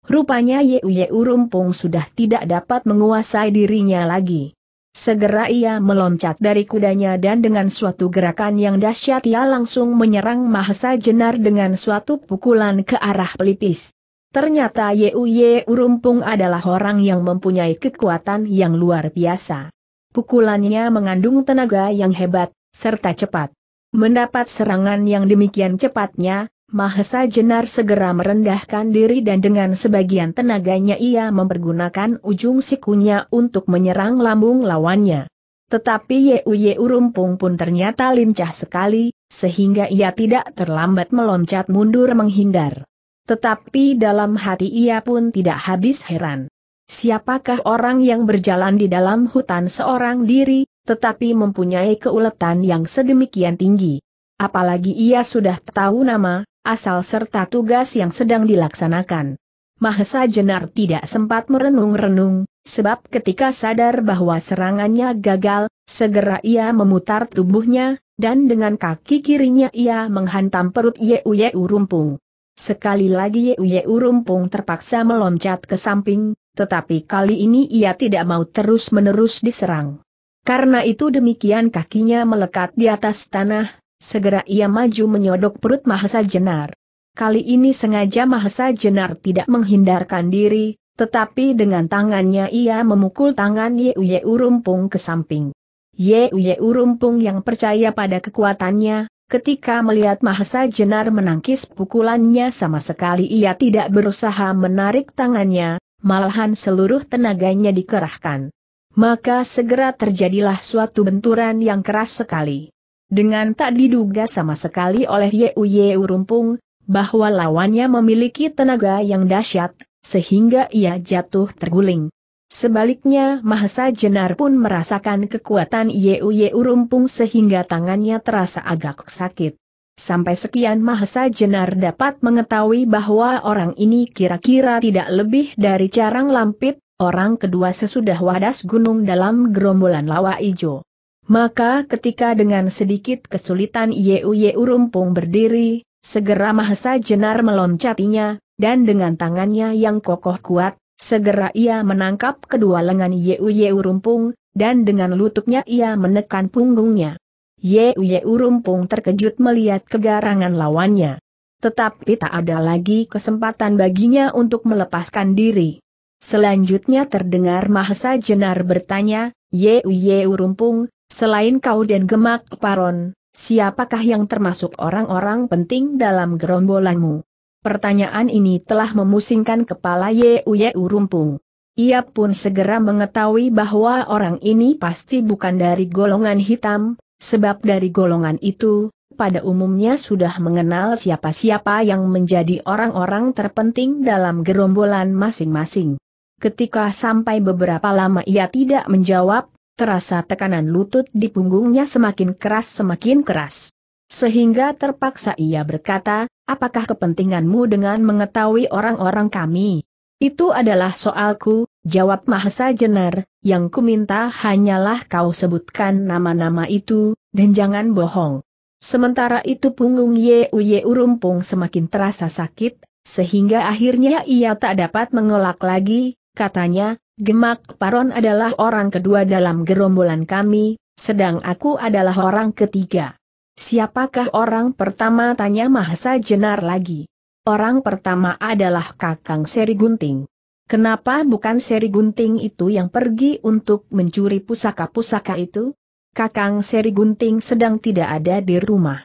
Rupanya Yeu Yeu Rumpung sudah tidak dapat menguasai dirinya lagi. Segera ia meloncat dari kudanya dan dengan suatu gerakan yang dahsyat ia langsung menyerang Mahesa Jenar dengan suatu pukulan ke arah pelipis. Ternyata Uye Urumpung adalah orang yang mempunyai kekuatan yang luar biasa. Pukulannya mengandung tenaga yang hebat, serta cepat. Mendapat serangan yang demikian cepatnya, Mahesa Jenar segera merendahkan diri dan dengan sebagian tenaganya ia mempergunakan ujung sikunya untuk menyerang lambung lawannya. Tetapi Uye Urumpung pun ternyata lincah sekali, sehingga ia tidak terlambat meloncat mundur menghindar. Tetapi dalam hati ia pun tidak habis heran. Siapakah orang yang berjalan di dalam hutan seorang diri, tetapi mempunyai keuletan yang sedemikian tinggi? Apalagi ia sudah tahu nama, asal serta tugas yang sedang dilaksanakan. Mahesa Jenar tidak sempat merenung-renung, sebab ketika sadar bahwa serangannya gagal, segera ia memutar tubuhnya, dan dengan kaki kirinya ia menghantam perut Yeu Yeu Rumpung. Sekali lagi Yeu Yeu Rumpung terpaksa meloncat ke samping, tetapi kali ini ia tidak mau terus-menerus diserang. Karena itu demikian kakinya melekat di atas tanah, segera ia maju menyodok perut Mahasa Jenar. Kali ini sengaja Mahasa Jenar tidak menghindarkan diri, tetapi dengan tangannya ia memukul tangan Yeu Yeu Rumpung ke samping. Yeu Yeu Rumpung yang percaya pada kekuatannya, Ketika melihat Mahesa Jenar menangkis pukulannya sama sekali ia tidak berusaha menarik tangannya, malahan seluruh tenaganya dikerahkan. Maka segera terjadilah suatu benturan yang keras sekali. Dengan tak diduga sama sekali oleh Yeu Yeu Rumpung, bahwa lawannya memiliki tenaga yang dahsyat, sehingga ia jatuh terguling. Sebaliknya Mahesa Jenar pun merasakan kekuatan Yeu Yeu rumpung sehingga tangannya terasa agak sakit. Sampai sekian Mahesa Jenar dapat mengetahui bahwa orang ini kira-kira tidak lebih dari carang lampit, orang kedua sesudah wadas gunung dalam gerombolan lawa ijo. Maka ketika dengan sedikit kesulitan Yeu Yeu rumpung berdiri, segera Mahesa Jenar meloncatinya, dan dengan tangannya yang kokoh kuat, Segera ia menangkap kedua lengan Yeu Yeu Rumpung, dan dengan lututnya ia menekan punggungnya. Yeu Yeu Rumpung terkejut melihat kegarangan lawannya. Tetapi tak ada lagi kesempatan baginya untuk melepaskan diri. Selanjutnya terdengar Mahesa Jenar bertanya, Yeu Yeu Rumpung, selain kau dan Gemak Paron, siapakah yang termasuk orang-orang penting dalam gerombolanmu? Pertanyaan ini telah memusingkan kepala Ye Uye Rumpung. Ia pun segera mengetahui bahwa orang ini pasti bukan dari golongan hitam, sebab dari golongan itu, pada umumnya sudah mengenal siapa-siapa yang menjadi orang-orang terpenting dalam gerombolan masing-masing. Ketika sampai beberapa lama ia tidak menjawab, terasa tekanan lutut di punggungnya semakin keras semakin keras. Sehingga terpaksa ia berkata, apakah kepentinganmu dengan mengetahui orang-orang kami? Itu adalah soalku, jawab Mahesa Jenar, yang kuminta hanyalah kau sebutkan nama-nama itu, dan jangan bohong. Sementara itu punggung Ye Uye Urumpung semakin terasa sakit, sehingga akhirnya ia tak dapat mengelak lagi, katanya, Gemak Paron adalah orang kedua dalam gerombolan kami, sedang aku adalah orang ketiga. Siapakah orang pertama tanya Mahesa Jenar lagi? Orang pertama adalah Kakang Seri Gunting. Kenapa bukan Seri Gunting itu yang pergi untuk mencuri pusaka-pusaka itu? Kakang Seri Gunting sedang tidak ada di rumah.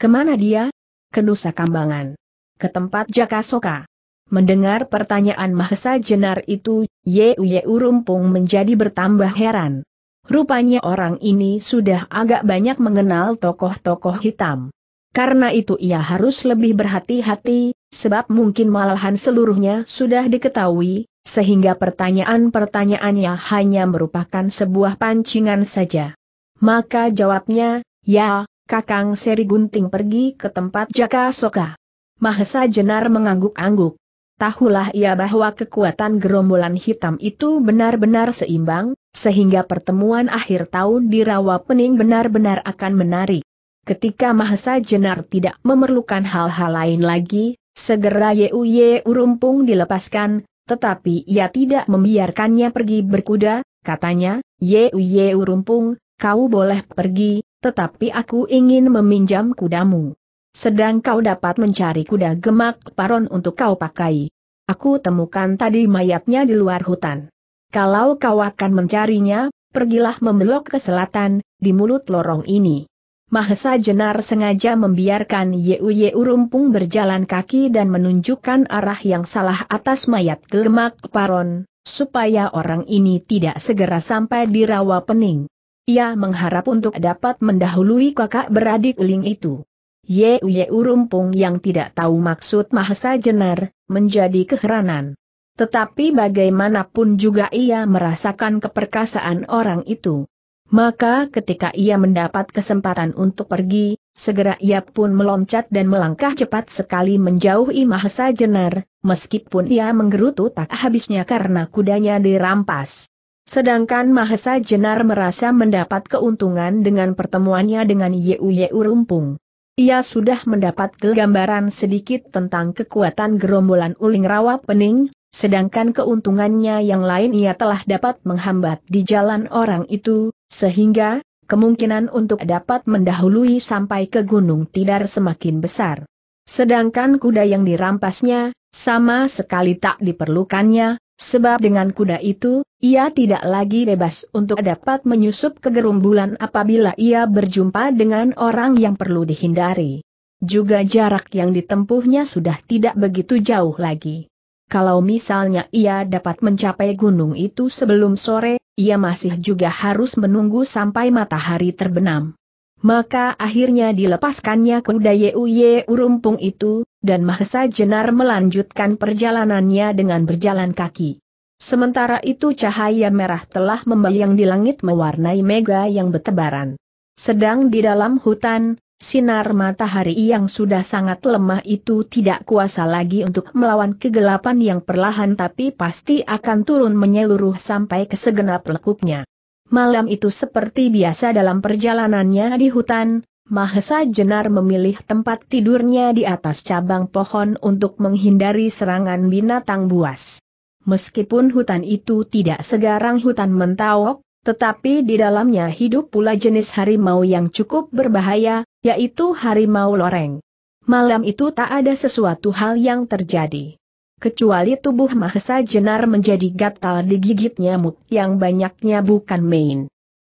Kemana dia? Ke Nusa Kambangan. Ke tempat Jaka Soka. Mendengar pertanyaan Mahesa Jenar itu, Ye Yeu Urumpung menjadi bertambah heran. Rupanya orang ini sudah agak banyak mengenal tokoh-tokoh hitam. Karena itu ia harus lebih berhati-hati, sebab mungkin malahan seluruhnya sudah diketahui, sehingga pertanyaan-pertanyaannya hanya merupakan sebuah pancingan saja. Maka jawabnya, ya, Kakang Seri Gunting pergi ke tempat Jaka Soka. Mahesa Jenar mengangguk-angguk tahulah ia bahwa kekuatan gerombolan hitam itu benar-benar seimbang, sehingga pertemuan akhir tahun di Rawa Pening benar-benar akan menarik. Ketika Mahesa Jenar tidak memerlukan hal-hal lain lagi, segera Yeuye Urumpung dilepaskan, tetapi ia tidak membiarkannya pergi berkuda, katanya, Yeuye Urumpung, kau boleh pergi, tetapi aku ingin meminjam kudamu. Sedang kau dapat mencari kuda gemak paron untuk kau pakai. Aku temukan tadi mayatnya di luar hutan. Kalau kau akan mencarinya, pergilah membelok ke selatan, di mulut lorong ini. Mahesa Jenar sengaja membiarkan Yeu Yeu Rumpung berjalan kaki dan menunjukkan arah yang salah atas mayat gemak Paron, supaya orang ini tidak segera sampai di rawa pening. Ia mengharap untuk dapat mendahului kakak beradik Ling itu. Ye Uye Urumpung yang tidak tahu maksud Mahesa Jenar, menjadi keheranan. Tetapi bagaimanapun juga ia merasakan keperkasaan orang itu. Maka ketika ia mendapat kesempatan untuk pergi, segera ia pun meloncat dan melangkah cepat sekali menjauhi Mahesa Jenar, meskipun ia menggerutu tak habisnya karena kudanya dirampas. Sedangkan Mahesa Jenar merasa mendapat keuntungan dengan pertemuannya dengan Yeu Yeu Rumpung. Ia sudah mendapat gambaran sedikit tentang kekuatan gerombolan uling rawa pening, sedangkan keuntungannya yang lain ia telah dapat menghambat di jalan orang itu, sehingga, kemungkinan untuk dapat mendahului sampai ke Gunung tidak semakin besar. Sedangkan kuda yang dirampasnya, sama sekali tak diperlukannya, Sebab dengan kuda itu, ia tidak lagi bebas untuk dapat menyusup ke gerumbulan apabila ia berjumpa dengan orang yang perlu dihindari. Juga jarak yang ditempuhnya sudah tidak begitu jauh lagi. Kalau misalnya ia dapat mencapai gunung itu sebelum sore, ia masih juga harus menunggu sampai matahari terbenam. Maka akhirnya dilepaskannya kuda Yuye Urumpung itu, dan Mahesa Jenar melanjutkan perjalanannya dengan berjalan kaki. Sementara itu cahaya merah telah membayang di langit mewarnai mega yang bertebaran. Sedang di dalam hutan, sinar matahari yang sudah sangat lemah itu tidak kuasa lagi untuk melawan kegelapan yang perlahan tapi pasti akan turun menyeluruh sampai ke segenap lekuknya. Malam itu seperti biasa dalam perjalanannya di hutan, Mahesa Jenar memilih tempat tidurnya di atas cabang pohon untuk menghindari serangan binatang buas. Meskipun hutan itu tidak segarang hutan mentawok, tetapi di dalamnya hidup pula jenis harimau yang cukup berbahaya, yaitu harimau loreng. Malam itu tak ada sesuatu hal yang terjadi. Kecuali tubuh Mahesa Jenar menjadi gatal digigit nyamuk yang banyaknya bukan main.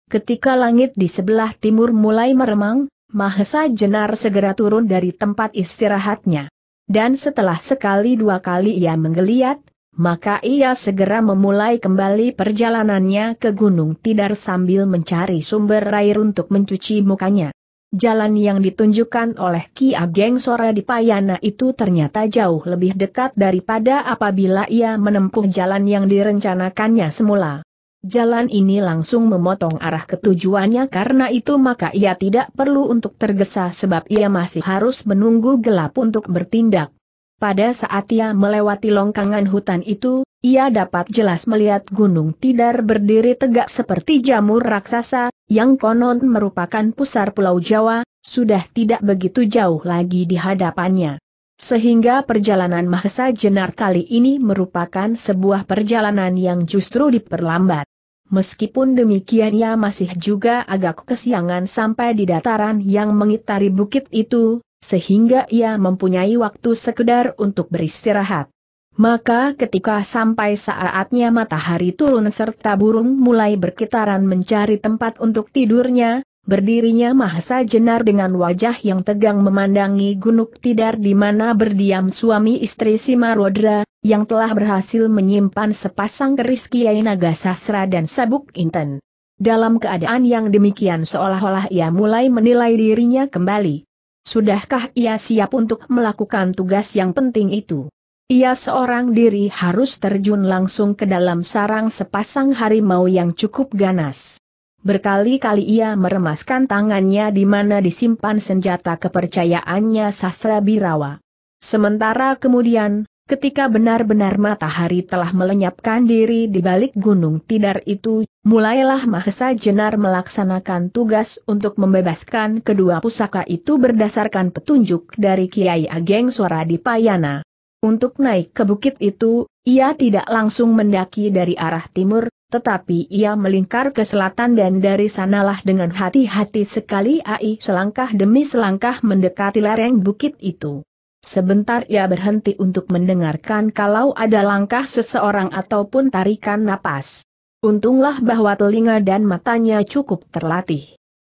Ketika langit di sebelah timur mulai meremang, Mahesa Jenar segera turun dari tempat istirahatnya. Dan setelah sekali dua kali ia menggeliat, maka ia segera memulai kembali perjalanannya ke Gunung Tidar sambil mencari sumber air untuk mencuci mukanya. Jalan yang ditunjukkan oleh Ki Ageng Sora di Payana itu ternyata jauh lebih dekat daripada apabila ia menempuh jalan yang direncanakannya semula. Jalan ini langsung memotong arah ketujuannya karena itu maka ia tidak perlu untuk tergesa sebab ia masih harus menunggu gelap untuk bertindak. Pada saat ia melewati longkangan hutan itu, ia dapat jelas melihat gunung tidar berdiri tegak seperti jamur raksasa, yang konon merupakan pusar pulau Jawa, sudah tidak begitu jauh lagi di hadapannya. Sehingga perjalanan Mahesa Jenar kali ini merupakan sebuah perjalanan yang justru diperlambat. Meskipun demikian ia masih juga agak kesiangan sampai di dataran yang mengitari bukit itu, sehingga ia mempunyai waktu sekedar untuk beristirahat. Maka ketika sampai saatnya matahari turun serta burung mulai berkitaran mencari tempat untuk tidurnya, Berdirinya Mahsa Jenar dengan wajah yang tegang memandangi gunung tidar di mana berdiam suami istri Simarodra, yang telah berhasil menyimpan sepasang keris Kiai Naga Sasra dan Sabuk Inten. Dalam keadaan yang demikian seolah-olah ia mulai menilai dirinya kembali. Sudahkah ia siap untuk melakukan tugas yang penting itu? Ia seorang diri harus terjun langsung ke dalam sarang sepasang harimau yang cukup ganas. Berkali-kali ia meremaskan tangannya di mana disimpan senjata kepercayaannya sastra birawa. Sementara kemudian, ketika benar-benar matahari telah melenyapkan diri di balik gunung tidar itu, mulailah Mahesa Jenar melaksanakan tugas untuk membebaskan kedua pusaka itu berdasarkan petunjuk dari Kiai Ageng Suara di Payana. Untuk naik ke bukit itu, ia tidak langsung mendaki dari arah timur, tetapi ia melingkar ke selatan dan dari sanalah dengan hati-hati sekali AI selangkah demi selangkah mendekati lereng bukit itu. Sebentar ia berhenti untuk mendengarkan kalau ada langkah seseorang ataupun tarikan napas. Untunglah bahwa telinga dan matanya cukup terlatih.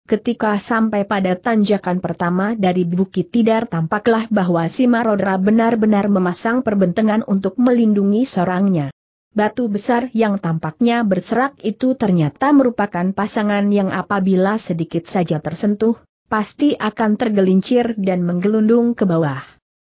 Ketika sampai pada tanjakan pertama dari Bukit Tidar tampaklah bahwa si Marodra benar-benar memasang perbentengan untuk melindungi seorangnya. Batu besar yang tampaknya berserak itu ternyata merupakan pasangan yang apabila sedikit saja tersentuh, pasti akan tergelincir dan menggelundung ke bawah.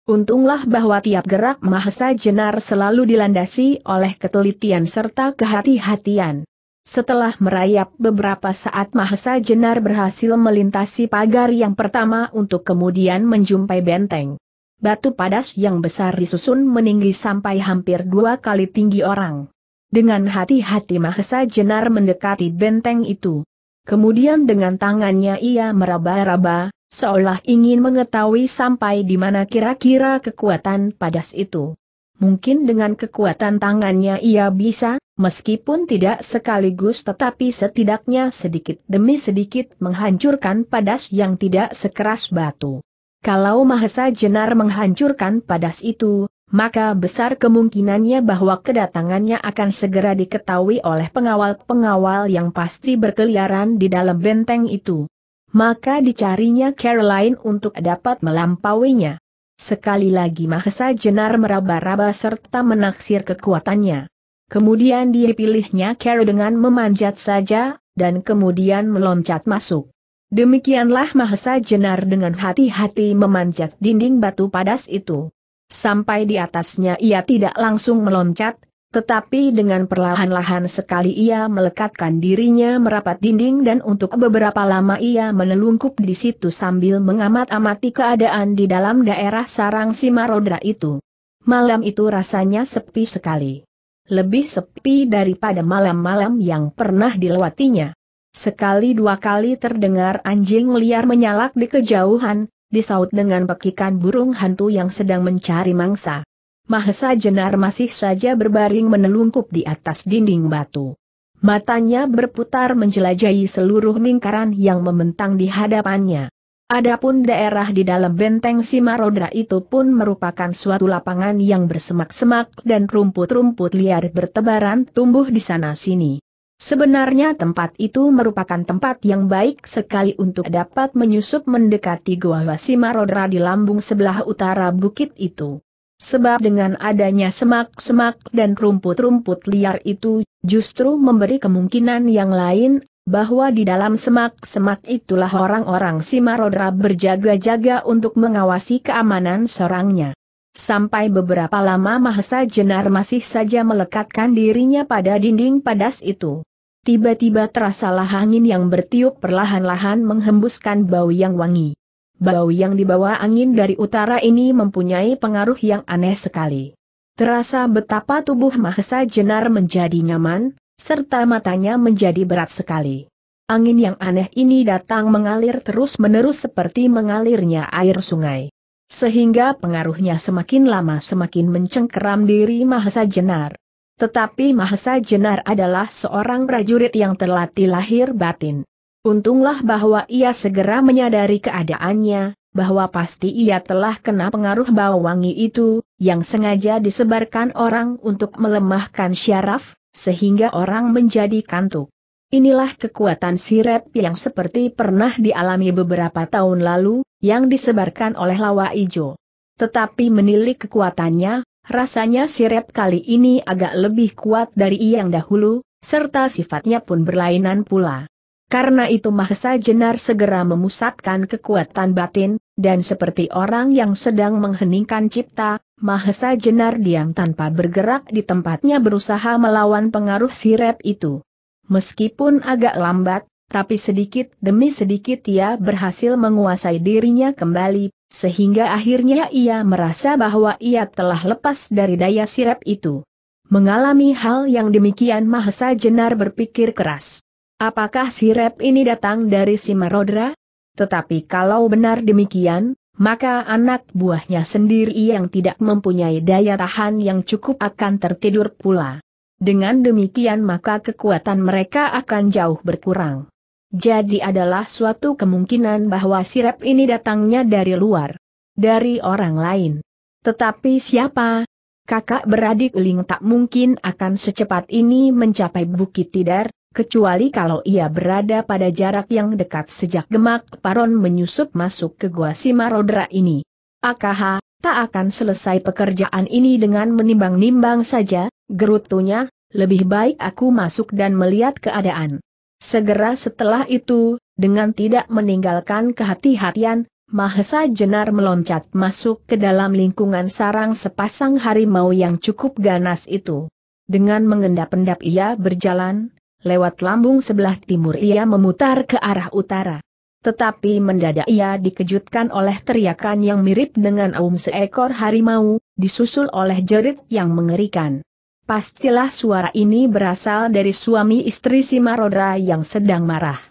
Untunglah bahwa tiap gerak Mahesa Jenar selalu dilandasi oleh ketelitian serta kehati-hatian. Setelah merayap beberapa saat Mahesa Jenar berhasil melintasi pagar yang pertama untuk kemudian menjumpai benteng. Batu padas yang besar disusun meninggi sampai hampir dua kali tinggi orang. Dengan hati-hati Mahesa Jenar mendekati benteng itu. Kemudian dengan tangannya ia meraba-raba, seolah ingin mengetahui sampai di mana kira-kira kekuatan padas itu. Mungkin dengan kekuatan tangannya ia bisa, meskipun tidak sekaligus tetapi setidaknya sedikit demi sedikit menghancurkan padas yang tidak sekeras batu. Kalau Mahesa Jenar menghancurkan padas itu, maka besar kemungkinannya bahwa kedatangannya akan segera diketahui oleh pengawal-pengawal yang pasti berkeliaran di dalam benteng itu. Maka dicarinya Caroline untuk dapat melampauinya. Sekali lagi Mahesa Jenar meraba-raba serta menaksir kekuatannya. Kemudian dipilihnya Kero dengan memanjat saja, dan kemudian meloncat masuk. Demikianlah Mahesa Jenar dengan hati-hati memanjat dinding batu padas itu. Sampai di atasnya ia tidak langsung meloncat, tetapi dengan perlahan-lahan sekali ia melekatkan dirinya merapat dinding dan untuk beberapa lama ia menelungkup di situ sambil mengamat-amati keadaan di dalam daerah sarang Marodra itu. Malam itu rasanya sepi sekali. Lebih sepi daripada malam-malam yang pernah dilewatinya. Sekali dua kali terdengar anjing liar menyalak di kejauhan, disaut dengan pekikan burung hantu yang sedang mencari mangsa. Mahesa Jenar masih saja berbaring menelungkup di atas dinding batu. Matanya berputar menjelajahi seluruh lingkaran yang membentang di hadapannya. Adapun daerah di dalam benteng Simarodra itu pun merupakan suatu lapangan yang bersemak-semak dan rumput-rumput liar bertebaran tumbuh di sana-sini. Sebenarnya tempat itu merupakan tempat yang baik sekali untuk dapat menyusup mendekati Goa Simarodra di lambung sebelah utara bukit itu. Sebab dengan adanya semak-semak dan rumput-rumput liar itu, justru memberi kemungkinan yang lain, bahwa di dalam semak-semak itulah orang-orang Rodra berjaga-jaga untuk mengawasi keamanan seorangnya. Sampai beberapa lama Mahesa Jenar masih saja melekatkan dirinya pada dinding padas itu. Tiba-tiba terasalah angin yang bertiup perlahan-lahan menghembuskan bau yang wangi bau yang dibawa angin dari utara ini mempunyai pengaruh yang aneh sekali. Terasa betapa tubuh Mahesa Jenar menjadi nyaman, serta matanya menjadi berat sekali. Angin yang aneh ini datang mengalir terus-menerus seperti mengalirnya air sungai. Sehingga pengaruhnya semakin lama semakin mencengkeram diri Mahesa Jenar. Tetapi Mahesa Jenar adalah seorang prajurit yang terlatih lahir batin. Untunglah bahwa ia segera menyadari keadaannya, bahwa pasti ia telah kena pengaruh bau wangi itu, yang sengaja disebarkan orang untuk melemahkan syaraf, sehingga orang menjadi kantuk. Inilah kekuatan sirep yang seperti pernah dialami beberapa tahun lalu, yang disebarkan oleh lawa ijo. Tetapi menilik kekuatannya, rasanya sirep kali ini agak lebih kuat dari yang dahulu, serta sifatnya pun berlainan pula. Karena itu Mahesa Jenar segera memusatkan kekuatan batin, dan seperti orang yang sedang mengheningkan cipta, Mahesa Jenar diam tanpa bergerak di tempatnya berusaha melawan pengaruh sirep itu. Meskipun agak lambat, tapi sedikit demi sedikit ia berhasil menguasai dirinya kembali, sehingga akhirnya ia merasa bahwa ia telah lepas dari daya sirep itu. Mengalami hal yang demikian Mahesa Jenar berpikir keras. Apakah si rep ini datang dari si Marodra? Tetapi kalau benar demikian, maka anak buahnya sendiri yang tidak mempunyai daya tahan yang cukup akan tertidur pula. Dengan demikian maka kekuatan mereka akan jauh berkurang. Jadi adalah suatu kemungkinan bahwa Rep ini datangnya dari luar. Dari orang lain. Tetapi siapa? Kakak beradik Ling tak mungkin akan secepat ini mencapai Bukit Tidar, kecuali kalau ia berada pada jarak yang dekat sejak gemak paron menyusup masuk ke gua Simarodra ini. Akaha, tak akan selesai pekerjaan ini dengan menimbang-nimbang saja, gerutunya, lebih baik aku masuk dan melihat keadaan. Segera setelah itu, dengan tidak meninggalkan kehati-hatian, Mahesa Jenar meloncat masuk ke dalam lingkungan sarang sepasang harimau yang cukup ganas itu. Dengan mengendap-endap ia berjalan, Lewat lambung sebelah timur ia memutar ke arah utara. Tetapi mendadak ia dikejutkan oleh teriakan yang mirip dengan aum seekor harimau, disusul oleh jerit yang mengerikan. Pastilah suara ini berasal dari suami istri si Marodra yang sedang marah.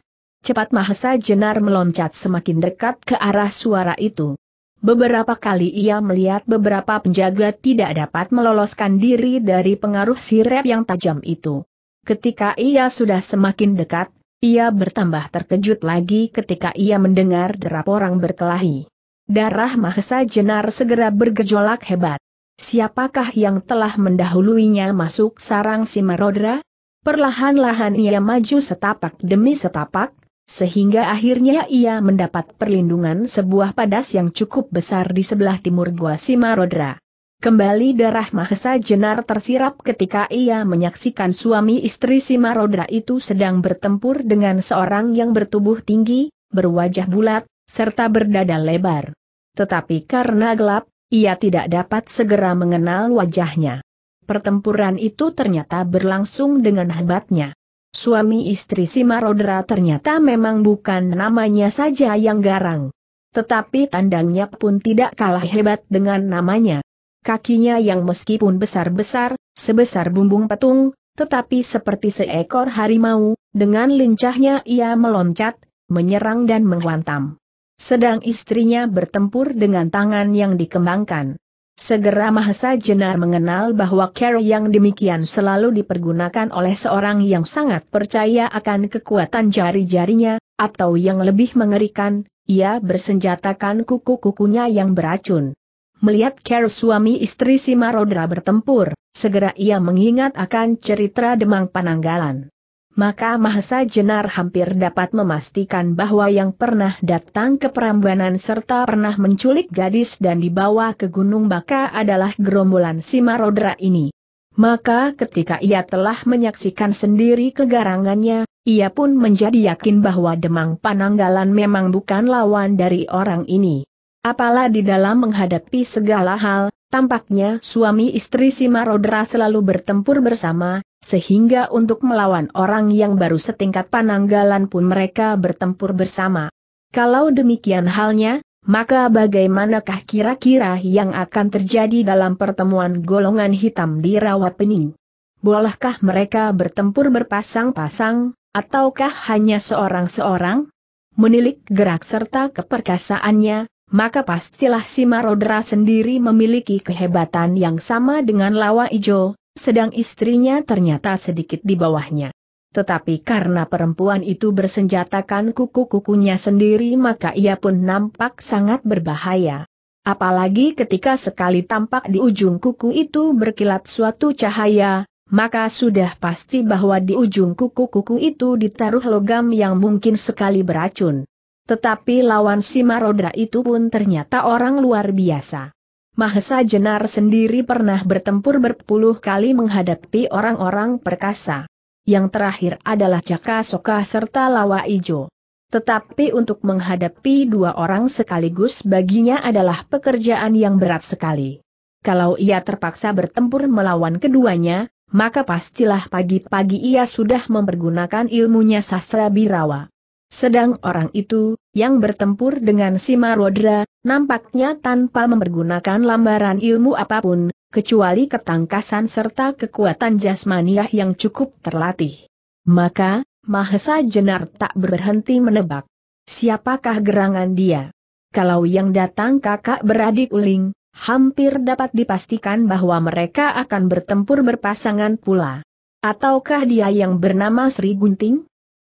Cepat Mahesa Jenar meloncat semakin dekat ke arah suara itu. Beberapa kali ia melihat beberapa penjaga tidak dapat meloloskan diri dari pengaruh sirep yang tajam itu. Ketika ia sudah semakin dekat, ia bertambah terkejut lagi ketika ia mendengar derap orang berkelahi. Darah Mahesa Jenar segera bergejolak hebat. Siapakah yang telah mendahuluinya masuk sarang Rodra? Perlahan-lahan ia maju setapak demi setapak, sehingga akhirnya ia mendapat perlindungan sebuah padas yang cukup besar di sebelah timur Gua Simarodra. Kembali darah Mahesa Jenar tersirap ketika ia menyaksikan suami istri Simarodra itu sedang bertempur dengan seorang yang bertubuh tinggi, berwajah bulat, serta berdada lebar. Tetapi karena gelap, ia tidak dapat segera mengenal wajahnya. Pertempuran itu ternyata berlangsung dengan hebatnya. Suami istri Simarodra ternyata memang bukan namanya saja yang garang. Tetapi tandangnya pun tidak kalah hebat dengan namanya kakinya yang meskipun besar-besar, sebesar bumbung petung, tetapi seperti seekor harimau, dengan lincahnya ia meloncat, menyerang dan menghantam. Sedang istrinya bertempur dengan tangan yang dikembangkan. Segera Mahesa Jenar mengenal bahwa cara yang demikian selalu dipergunakan oleh seorang yang sangat percaya akan kekuatan jari-jarinya, atau yang lebih mengerikan, ia bersenjatakan kuku-kukunya yang beracun. Melihat care suami istri si Marodra bertempur, segera ia mengingat akan cerita Demang Pananggalan. Maka Mahesa Jenar hampir dapat memastikan bahwa yang pernah datang ke perambanan serta pernah menculik gadis dan dibawa ke Gunung Baka adalah gerombolan si Marodra ini. Maka ketika ia telah menyaksikan sendiri kegarangannya, ia pun menjadi yakin bahwa Demang Pananggalan memang bukan lawan dari orang ini. Apalah di dalam menghadapi segala hal, tampaknya suami istri Simarodra selalu bertempur bersama, sehingga untuk melawan orang yang baru setingkat Pananggalan pun mereka bertempur bersama. Kalau demikian halnya, maka bagaimanakah kira-kira yang akan terjadi dalam pertemuan golongan hitam di rawa pening? Bolehkah mereka bertempur berpasang-pasang, ataukah hanya seorang-seorang? Menilik gerak serta keperkasaannya, maka pastilah si Marodra sendiri memiliki kehebatan yang sama dengan Lawa Ijo, sedang istrinya ternyata sedikit di bawahnya. Tetapi karena perempuan itu bersenjatakan kuku-kukunya sendiri maka ia pun nampak sangat berbahaya. Apalagi ketika sekali tampak di ujung kuku itu berkilat suatu cahaya, maka sudah pasti bahwa di ujung kuku-kuku itu ditaruh logam yang mungkin sekali beracun. Tetapi lawan si Marodra itu pun ternyata orang luar biasa. Mahesa Jenar sendiri pernah bertempur berpuluh kali menghadapi orang-orang perkasa. Yang terakhir adalah Jaka Soka serta Lawa Ijo. Tetapi untuk menghadapi dua orang sekaligus baginya adalah pekerjaan yang berat sekali. Kalau ia terpaksa bertempur melawan keduanya, maka pastilah pagi-pagi ia sudah mempergunakan ilmunya sastra birawa. Sedang orang itu, yang bertempur dengan Simarodra, nampaknya tanpa mempergunakan lambaran ilmu apapun, kecuali ketangkasan serta kekuatan jasmaniah yang cukup terlatih. Maka, Mahesa Jenar tak berhenti menebak. Siapakah gerangan dia? Kalau yang datang kakak beradik uling, hampir dapat dipastikan bahwa mereka akan bertempur berpasangan pula. Ataukah dia yang bernama Sri Gunting?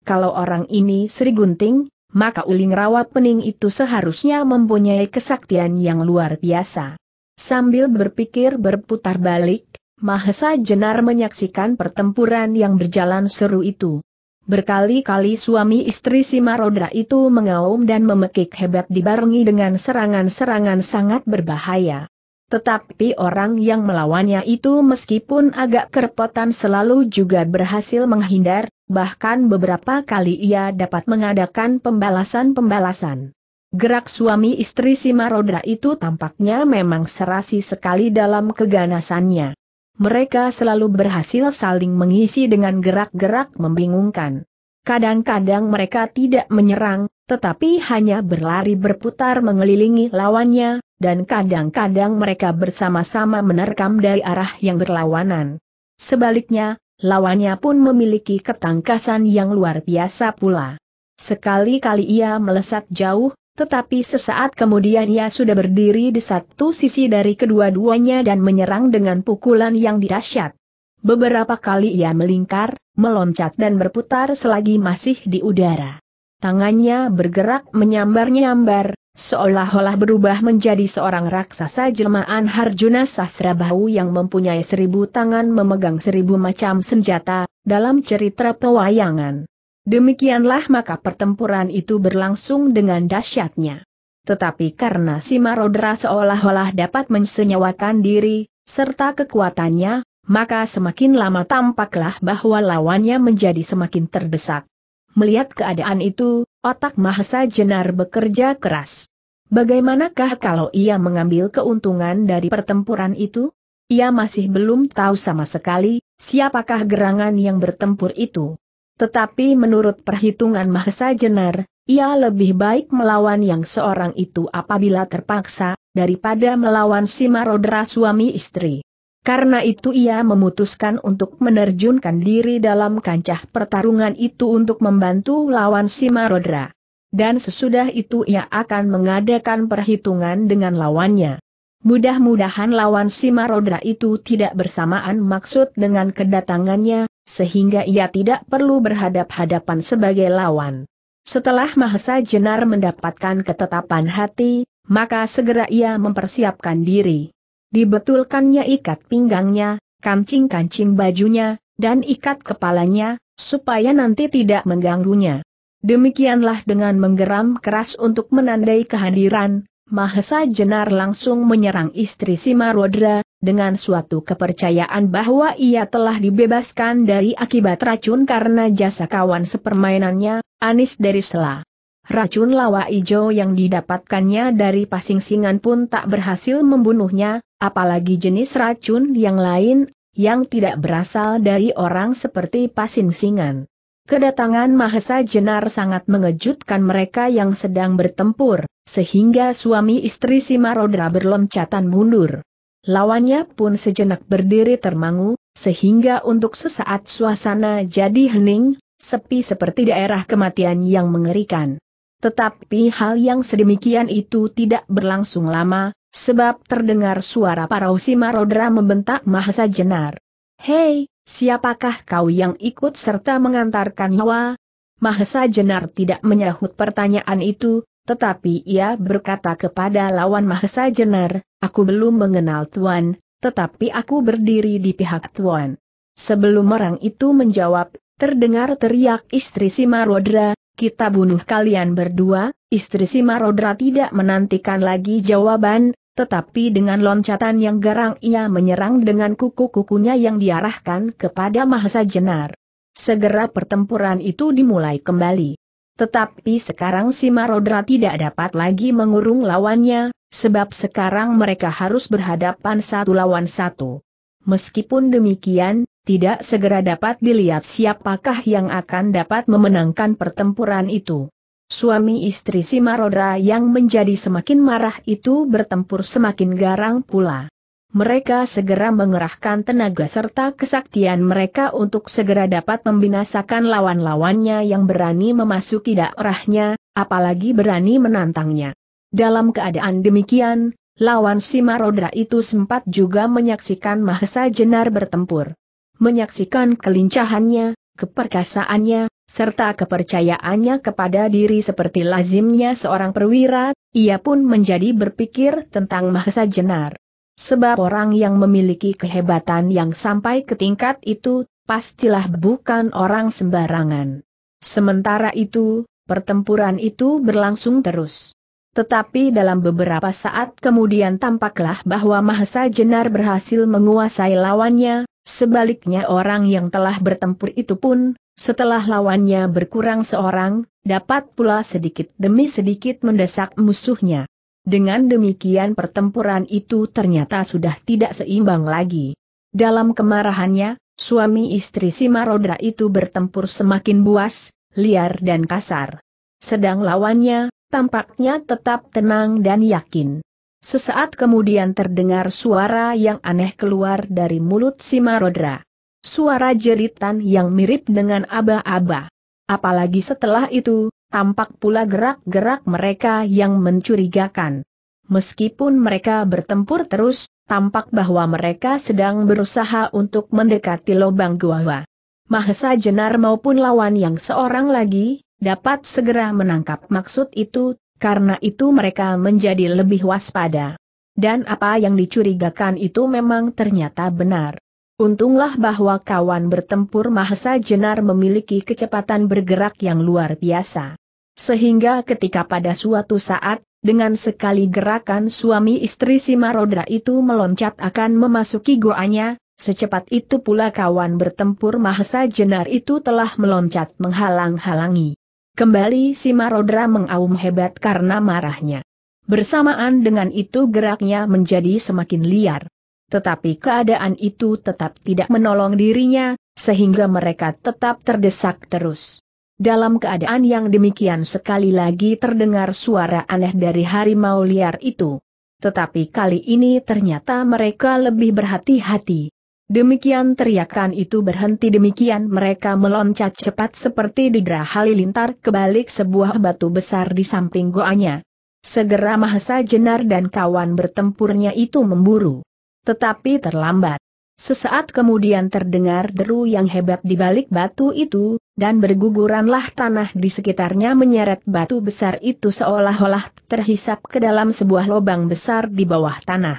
kalau orang ini Sri Gunting, maka uling rawa pening itu seharusnya mempunyai kesaktian yang luar biasa. Sambil berpikir berputar balik, Mahesa Jenar menyaksikan pertempuran yang berjalan seru itu. Berkali-kali suami istri si Marodra itu mengaum dan memekik hebat dibarengi dengan serangan-serangan sangat berbahaya. Tetapi orang yang melawannya itu meskipun agak kerepotan selalu juga berhasil menghindar, bahkan beberapa kali ia dapat mengadakan pembalasan-pembalasan. Gerak suami istri Simarodra itu tampaknya memang serasi sekali dalam keganasannya. Mereka selalu berhasil saling mengisi dengan gerak-gerak membingungkan. Kadang-kadang mereka tidak menyerang, tetapi hanya berlari berputar mengelilingi lawannya, dan kadang-kadang mereka bersama-sama menerkam dari arah yang berlawanan. Sebaliknya, lawannya pun memiliki ketangkasan yang luar biasa pula. Sekali-kali ia melesat jauh, tetapi sesaat kemudian ia sudah berdiri di satu sisi dari kedua-duanya dan menyerang dengan pukulan yang dahsyat. Beberapa kali ia melingkar, meloncat dan berputar selagi masih di udara. Tangannya bergerak menyambar-nyambar, Seolah-olah berubah menjadi seorang raksasa jelmaan Harjuna Sasrabahu yang mempunyai seribu tangan memegang seribu macam senjata, dalam cerita pewayangan. Demikianlah maka pertempuran itu berlangsung dengan dahsyatnya. Tetapi karena si Marodra seolah-olah dapat mensenyawakan diri, serta kekuatannya, maka semakin lama tampaklah bahwa lawannya menjadi semakin terdesak. Melihat keadaan itu, Otak Mahesa Jenar bekerja keras. Bagaimanakah kalau ia mengambil keuntungan dari pertempuran itu? Ia masih belum tahu sama sekali, siapakah gerangan yang bertempur itu. Tetapi menurut perhitungan Mahesa Jenar, ia lebih baik melawan yang seorang itu apabila terpaksa, daripada melawan si Marodra suami istri. Karena itu ia memutuskan untuk menerjunkan diri dalam kancah pertarungan itu untuk membantu lawan Simarodra. Dan sesudah itu ia akan mengadakan perhitungan dengan lawannya. Mudah-mudahan lawan Simarodra itu tidak bersamaan maksud dengan kedatangannya, sehingga ia tidak perlu berhadap-hadapan sebagai lawan. Setelah Mahesa Jenar mendapatkan ketetapan hati, maka segera ia mempersiapkan diri. Dibetulkannya ikat pinggangnya, kancing-kancing bajunya, dan ikat kepalanya, supaya nanti tidak mengganggunya. Demikianlah dengan menggeram keras untuk menandai kehadiran, Mahesa Jenar langsung menyerang istri Simarodra, dengan suatu kepercayaan bahwa ia telah dibebaskan dari akibat racun karena jasa kawan sepermainannya, Anis dari Sela. Racun lawa ijo yang didapatkannya dari pasing-singan pun tak berhasil membunuhnya, apalagi jenis racun yang lain, yang tidak berasal dari orang seperti pasing-singan. Kedatangan Mahesa Jenar sangat mengejutkan mereka yang sedang bertempur, sehingga suami istri Simarodra berloncatan mundur. Lawannya pun sejenak berdiri termangu, sehingga untuk sesaat suasana jadi hening, sepi seperti daerah kematian yang mengerikan. Tetapi hal yang sedemikian itu tidak berlangsung lama, sebab terdengar suara Parausi Marodra membentak Mahasa Jenar. Hei, siapakah kau yang ikut serta mengantarkan nyawa? Mahesa Jenar tidak menyahut pertanyaan itu, tetapi ia berkata kepada lawan Mahesa Jenar, aku belum mengenal Tuan, tetapi aku berdiri di pihak Tuan. Sebelum orang itu menjawab, terdengar teriak istri Simarodra, kita bunuh kalian berdua, istri Rodra tidak menantikan lagi jawaban, tetapi dengan loncatan yang garang ia menyerang dengan kuku-kukunya yang diarahkan kepada Mahesa Jenar. Segera pertempuran itu dimulai kembali. Tetapi sekarang Rodra tidak dapat lagi mengurung lawannya, sebab sekarang mereka harus berhadapan satu lawan satu meskipun demikian, tidak segera dapat dilihat siapakah yang akan dapat memenangkan pertempuran itu. Suami istri Simaroda yang menjadi semakin marah itu bertempur semakin garang pula. Mereka segera mengerahkan tenaga serta kesaktian mereka untuk segera dapat membinasakan lawan-lawannya yang berani memasuki daerahnya, apalagi berani menantangnya. Dalam keadaan demikian, Lawan si Marodra itu sempat juga menyaksikan Mahesa Jenar bertempur. Menyaksikan kelincahannya, keperkasaannya, serta kepercayaannya kepada diri seperti lazimnya seorang perwira, ia pun menjadi berpikir tentang Mahesa Jenar. Sebab orang yang memiliki kehebatan yang sampai ke tingkat itu, pastilah bukan orang sembarangan. Sementara itu, pertempuran itu berlangsung terus. Tetapi dalam beberapa saat kemudian tampaklah bahwa Mahesa Jenar berhasil menguasai lawannya, sebaliknya orang yang telah bertempur itu pun, setelah lawannya berkurang seorang, dapat pula sedikit demi sedikit mendesak musuhnya. Dengan demikian pertempuran itu ternyata sudah tidak seimbang lagi. Dalam kemarahannya, suami istri Simarodra itu bertempur semakin buas, liar dan kasar. Sedang lawannya, tampaknya tetap tenang dan yakin. Sesaat kemudian terdengar suara yang aneh keluar dari mulut si Marodra. Suara jeritan yang mirip dengan aba-aba. Apalagi setelah itu, tampak pula gerak-gerak mereka yang mencurigakan. Meskipun mereka bertempur terus, tampak bahwa mereka sedang berusaha untuk mendekati lubang gua. Mahesa Jenar maupun lawan yang seorang lagi, dapat segera menangkap maksud itu, karena itu mereka menjadi lebih waspada. Dan apa yang dicurigakan itu memang ternyata benar. Untunglah bahwa kawan bertempur Mahesa Jenar memiliki kecepatan bergerak yang luar biasa. Sehingga ketika pada suatu saat, dengan sekali gerakan suami istri si Marodra itu meloncat akan memasuki goanya, secepat itu pula kawan bertempur Mahesa Jenar itu telah meloncat menghalang-halangi. Kembali si Marodra mengaum hebat karena marahnya. Bersamaan dengan itu geraknya menjadi semakin liar. Tetapi keadaan itu tetap tidak menolong dirinya, sehingga mereka tetap terdesak terus. Dalam keadaan yang demikian sekali lagi terdengar suara aneh dari harimau liar itu. Tetapi kali ini ternyata mereka lebih berhati-hati. Demikian teriakan itu berhenti demikian mereka meloncat cepat seperti digerah halilintar kebalik sebuah batu besar di samping goanya. Segera Mahesa Jenar dan kawan bertempurnya itu memburu. Tetapi terlambat. Sesaat kemudian terdengar deru yang hebat di balik batu itu, dan berguguranlah tanah di sekitarnya menyeret batu besar itu seolah-olah terhisap ke dalam sebuah lubang besar di bawah tanah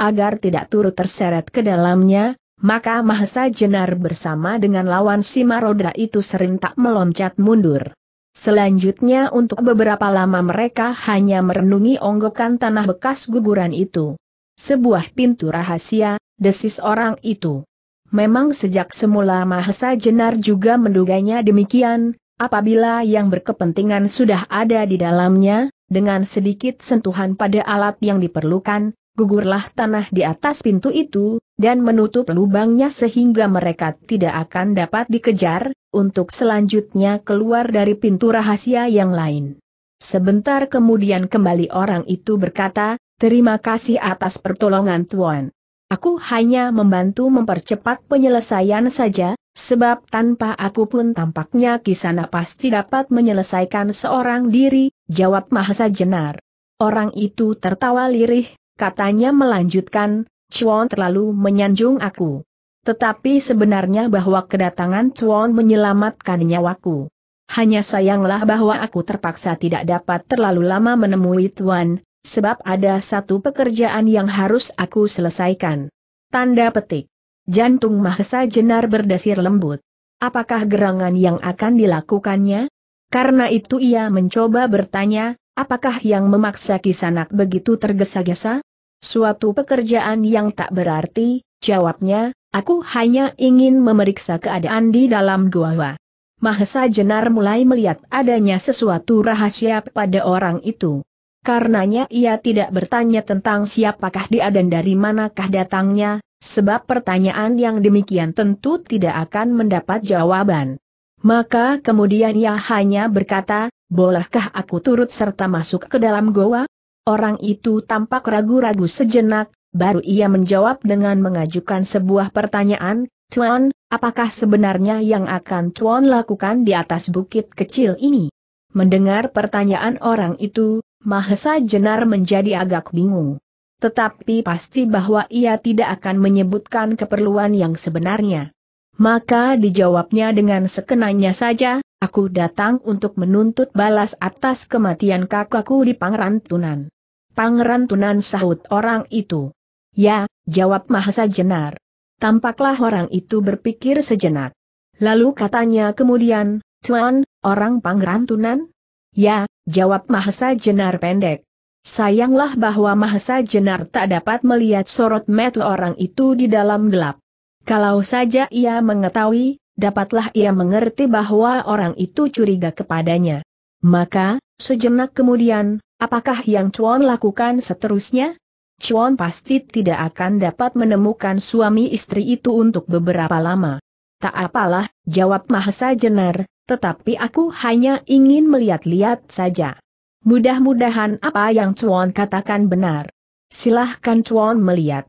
agar tidak turut terseret ke dalamnya, maka Mahesa Jenar bersama dengan lawan Simaroda itu serentak meloncat mundur. Selanjutnya untuk beberapa lama mereka hanya merenungi onggokan tanah bekas guguran itu. Sebuah pintu rahasia, desis orang itu. Memang sejak semula Mahesa Jenar juga menduganya demikian, apabila yang berkepentingan sudah ada di dalamnya, dengan sedikit sentuhan pada alat yang diperlukan, gugurlah tanah di atas pintu itu, dan menutup lubangnya sehingga mereka tidak akan dapat dikejar, untuk selanjutnya keluar dari pintu rahasia yang lain. Sebentar kemudian kembali orang itu berkata, terima kasih atas pertolongan Tuan. Aku hanya membantu mempercepat penyelesaian saja, sebab tanpa aku pun tampaknya Kisana pasti dapat menyelesaikan seorang diri, jawab Mahasa Jenar. Orang itu tertawa lirih, katanya melanjutkan, Chuan terlalu menyanjung aku. Tetapi sebenarnya bahwa kedatangan Chuan menyelamatkan nyawaku. Hanya sayanglah bahwa aku terpaksa tidak dapat terlalu lama menemui Tuan, sebab ada satu pekerjaan yang harus aku selesaikan. Tanda petik. Jantung Mahesa Jenar berdesir lembut. Apakah gerangan yang akan dilakukannya? Karena itu ia mencoba bertanya, Apakah yang memaksa kisanak begitu tergesa-gesa? Suatu pekerjaan yang tak berarti, jawabnya, aku hanya ingin memeriksa keadaan di dalam gua. Mahesa Jenar mulai melihat adanya sesuatu rahasia pada orang itu. Karenanya ia tidak bertanya tentang siapakah dia dan dari manakah datangnya, sebab pertanyaan yang demikian tentu tidak akan mendapat jawaban. Maka kemudian ia hanya berkata, bolehkah aku turut serta masuk ke dalam goa? Orang itu tampak ragu-ragu sejenak, baru ia menjawab dengan mengajukan sebuah pertanyaan, Tuan, apakah sebenarnya yang akan Tuan lakukan di atas bukit kecil ini? Mendengar pertanyaan orang itu, Mahesa Jenar menjadi agak bingung. Tetapi pasti bahwa ia tidak akan menyebutkan keperluan yang sebenarnya. Maka dijawabnya dengan sekenanya saja, Aku datang untuk menuntut balas atas kematian kakakku di Pangeran Tunan. Pangeran Tunan sahut orang itu. Ya, jawab Mahasa Jenar. Tampaklah orang itu berpikir sejenak. Lalu katanya kemudian, Tuan, orang Pangeran Tunan? Ya, jawab Mahasa Jenar pendek. Sayanglah bahwa Mahasa Jenar tak dapat melihat sorot mata orang itu di dalam gelap. Kalau saja ia mengetahui, dapatlah ia mengerti bahwa orang itu curiga kepadanya. Maka, sejenak kemudian, apakah yang Chuan lakukan seterusnya? Chuan pasti tidak akan dapat menemukan suami istri itu untuk beberapa lama. Tak apalah, jawab Mahesa Jenar, tetapi aku hanya ingin melihat-lihat saja. Mudah-mudahan apa yang Chuan katakan benar. Silahkan Chuan melihat.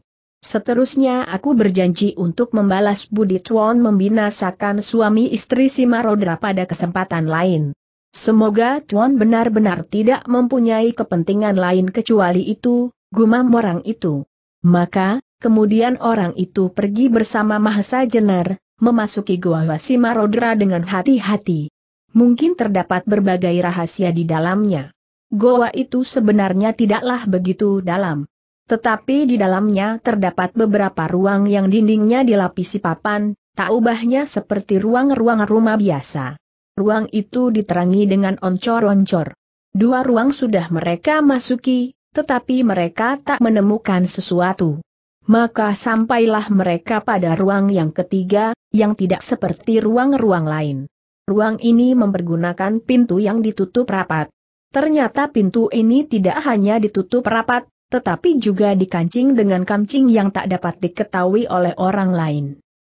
Seterusnya aku berjanji untuk membalas budi Tuan membinasakan suami istri Rodra pada kesempatan lain. Semoga Tuan benar-benar tidak mempunyai kepentingan lain kecuali itu, gumam orang itu. Maka, kemudian orang itu pergi bersama Mahesa Jenar, memasuki Gua Marodra dengan hati-hati. Mungkin terdapat berbagai rahasia di dalamnya. Goa itu sebenarnya tidaklah begitu dalam. Tetapi di dalamnya terdapat beberapa ruang yang dindingnya dilapisi papan, tak ubahnya seperti ruang-ruang rumah biasa. Ruang itu diterangi dengan oncor-oncor. Dua ruang sudah mereka masuki, tetapi mereka tak menemukan sesuatu. Maka sampailah mereka pada ruang yang ketiga, yang tidak seperti ruang-ruang lain. Ruang ini mempergunakan pintu yang ditutup rapat. Ternyata pintu ini tidak hanya ditutup rapat, tetapi juga dikancing dengan kancing yang tak dapat diketahui oleh orang lain.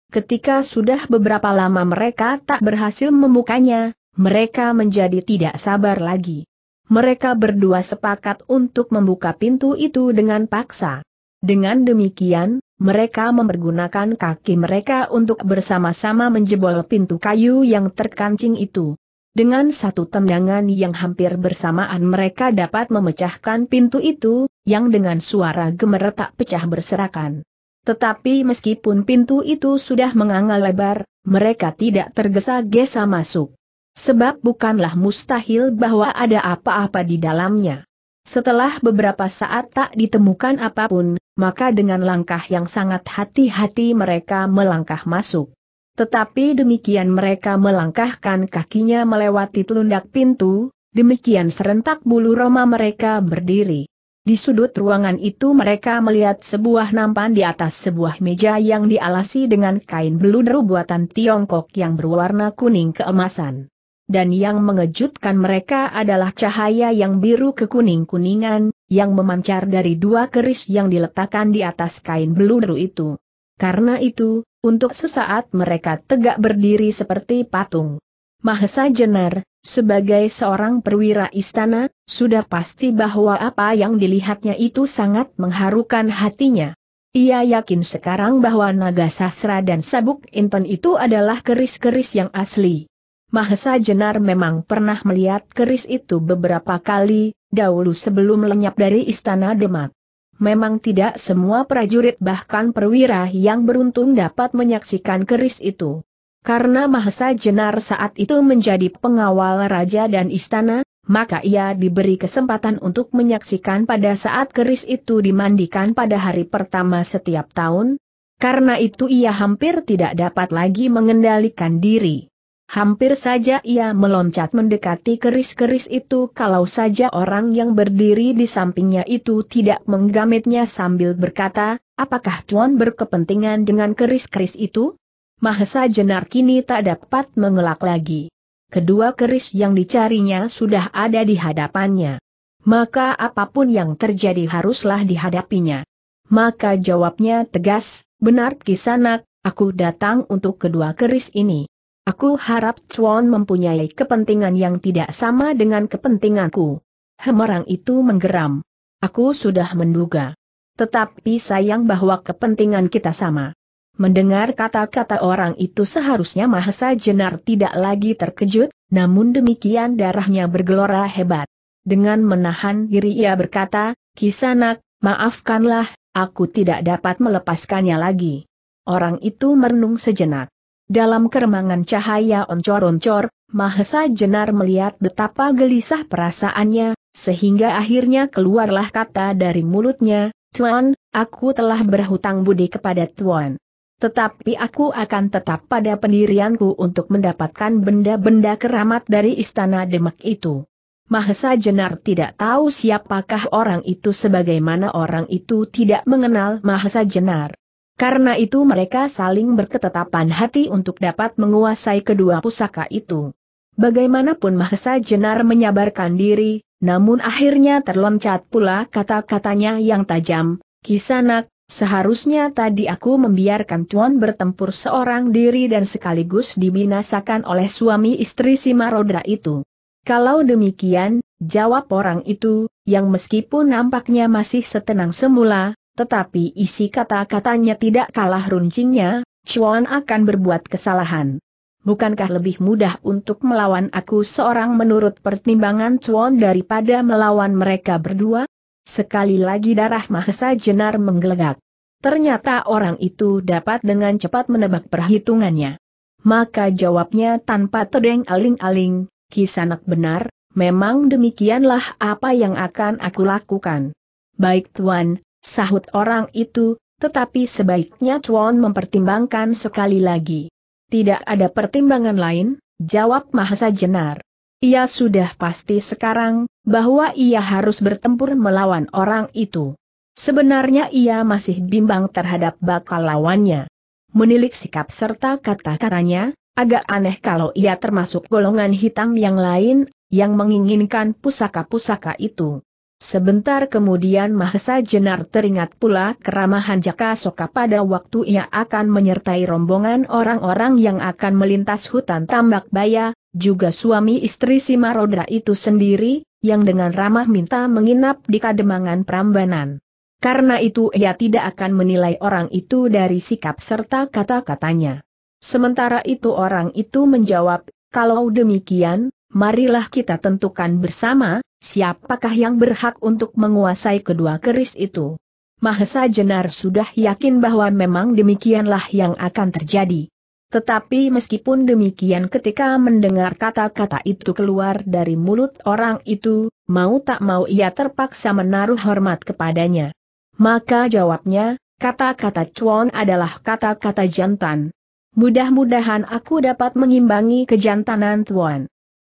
Ketika sudah beberapa lama mereka tak berhasil membukanya, mereka menjadi tidak sabar lagi. Mereka berdua sepakat untuk membuka pintu itu dengan paksa. Dengan demikian, mereka mempergunakan kaki mereka untuk bersama-sama menjebol pintu kayu yang terkancing itu. Dengan satu tendangan yang hampir bersamaan mereka dapat memecahkan pintu itu, yang dengan suara gemeretak pecah berserakan. Tetapi meskipun pintu itu sudah menganga lebar, mereka tidak tergesa-gesa masuk. Sebab bukanlah mustahil bahwa ada apa-apa di dalamnya. Setelah beberapa saat tak ditemukan apapun, maka dengan langkah yang sangat hati-hati mereka melangkah masuk. Tetapi demikian mereka melangkahkan kakinya melewati telundak pintu, demikian serentak bulu roma mereka berdiri. Di sudut ruangan itu mereka melihat sebuah nampan di atas sebuah meja yang dialasi dengan kain beludru buatan Tiongkok yang berwarna kuning keemasan. Dan yang mengejutkan mereka adalah cahaya yang biru kekuning-kuningan, yang memancar dari dua keris yang diletakkan di atas kain beludru itu. Karena itu, untuk sesaat mereka tegak berdiri seperti patung. Mahesa Jenar, sebagai seorang perwira istana, sudah pasti bahwa apa yang dilihatnya itu sangat mengharukan hatinya. Ia yakin sekarang bahwa naga sasra dan sabuk inten itu adalah keris-keris yang asli. Mahesa Jenar memang pernah melihat keris itu beberapa kali, dahulu sebelum lenyap dari istana Demak. Memang tidak semua prajurit bahkan perwira yang beruntung dapat menyaksikan keris itu. Karena Mahesa Jenar saat itu menjadi pengawal raja dan istana, maka ia diberi kesempatan untuk menyaksikan pada saat keris itu dimandikan pada hari pertama setiap tahun. Karena itu ia hampir tidak dapat lagi mengendalikan diri. Hampir saja ia meloncat mendekati keris-keris itu kalau saja orang yang berdiri di sampingnya itu tidak menggametnya sambil berkata, apakah Tuan berkepentingan dengan keris-keris itu? Mahesa Jenar kini tak dapat mengelak lagi. Kedua keris yang dicarinya sudah ada di hadapannya. Maka apapun yang terjadi haruslah dihadapinya. Maka jawabnya tegas, benar kisanak, aku datang untuk kedua keris ini. Aku harap Chuan mempunyai kepentingan yang tidak sama dengan kepentinganku. Hemerang itu menggeram. Aku sudah menduga. Tetapi sayang bahwa kepentingan kita sama. Mendengar kata-kata orang itu seharusnya Mahesa Jenar tidak lagi terkejut, namun demikian darahnya bergelora hebat. Dengan menahan diri ia berkata, Kisanak, maafkanlah, aku tidak dapat melepaskannya lagi. Orang itu merenung sejenak. Dalam keremangan cahaya oncor-oncor, Mahesa Jenar melihat betapa gelisah perasaannya, sehingga akhirnya keluarlah kata dari mulutnya, Tuan, aku telah berhutang budi kepada Tuan. Tetapi aku akan tetap pada pendirianku untuk mendapatkan benda-benda keramat dari istana Demak itu. Mahesa Jenar tidak tahu siapakah orang itu sebagaimana orang itu tidak mengenal Mahesa Jenar. Karena itu mereka saling berketetapan hati untuk dapat menguasai kedua pusaka itu. Bagaimanapun Mahesa Jenar menyabarkan diri, namun akhirnya terloncat pula kata-katanya yang tajam, Kisanak, Seharusnya tadi aku membiarkan Tuan bertempur seorang diri dan sekaligus dibinasakan oleh suami istri si Marodra itu. Kalau demikian, jawab orang itu, yang meskipun nampaknya masih setenang semula, tetapi isi kata-katanya tidak kalah runcingnya, Chuan akan berbuat kesalahan. Bukankah lebih mudah untuk melawan aku seorang menurut pertimbangan Chuan daripada melawan mereka berdua? Sekali lagi darah Mahesa Jenar menggelegak. Ternyata orang itu dapat dengan cepat menebak perhitungannya. Maka jawabnya tanpa tedeng aling-aling, kisanak benar, memang demikianlah apa yang akan aku lakukan. Baik tuan, Sahut orang itu, tetapi sebaiknya Chuan mempertimbangkan sekali lagi. Tidak ada pertimbangan lain, jawab Mahasa Jenar. Ia sudah pasti sekarang, bahwa ia harus bertempur melawan orang itu. Sebenarnya ia masih bimbang terhadap bakal lawannya. Menilik sikap serta kata-katanya, agak aneh kalau ia termasuk golongan hitam yang lain, yang menginginkan pusaka-pusaka itu. Sebentar kemudian Mahesa Jenar teringat pula keramahan Jaka Soka pada waktu ia akan menyertai rombongan orang-orang yang akan melintas hutan tambak baya, juga suami istri si Marodra itu sendiri, yang dengan ramah minta menginap di kademangan Prambanan. Karena itu ia tidak akan menilai orang itu dari sikap serta kata-katanya. Sementara itu orang itu menjawab, kalau demikian, marilah kita tentukan bersama, siapakah yang berhak untuk menguasai kedua keris itu. Mahesa Jenar sudah yakin bahwa memang demikianlah yang akan terjadi. Tetapi meskipun demikian ketika mendengar kata-kata itu keluar dari mulut orang itu, mau tak mau ia terpaksa menaruh hormat kepadanya. Maka jawabnya, kata-kata cuan adalah kata-kata jantan. Mudah-mudahan aku dapat mengimbangi kejantanan tuan.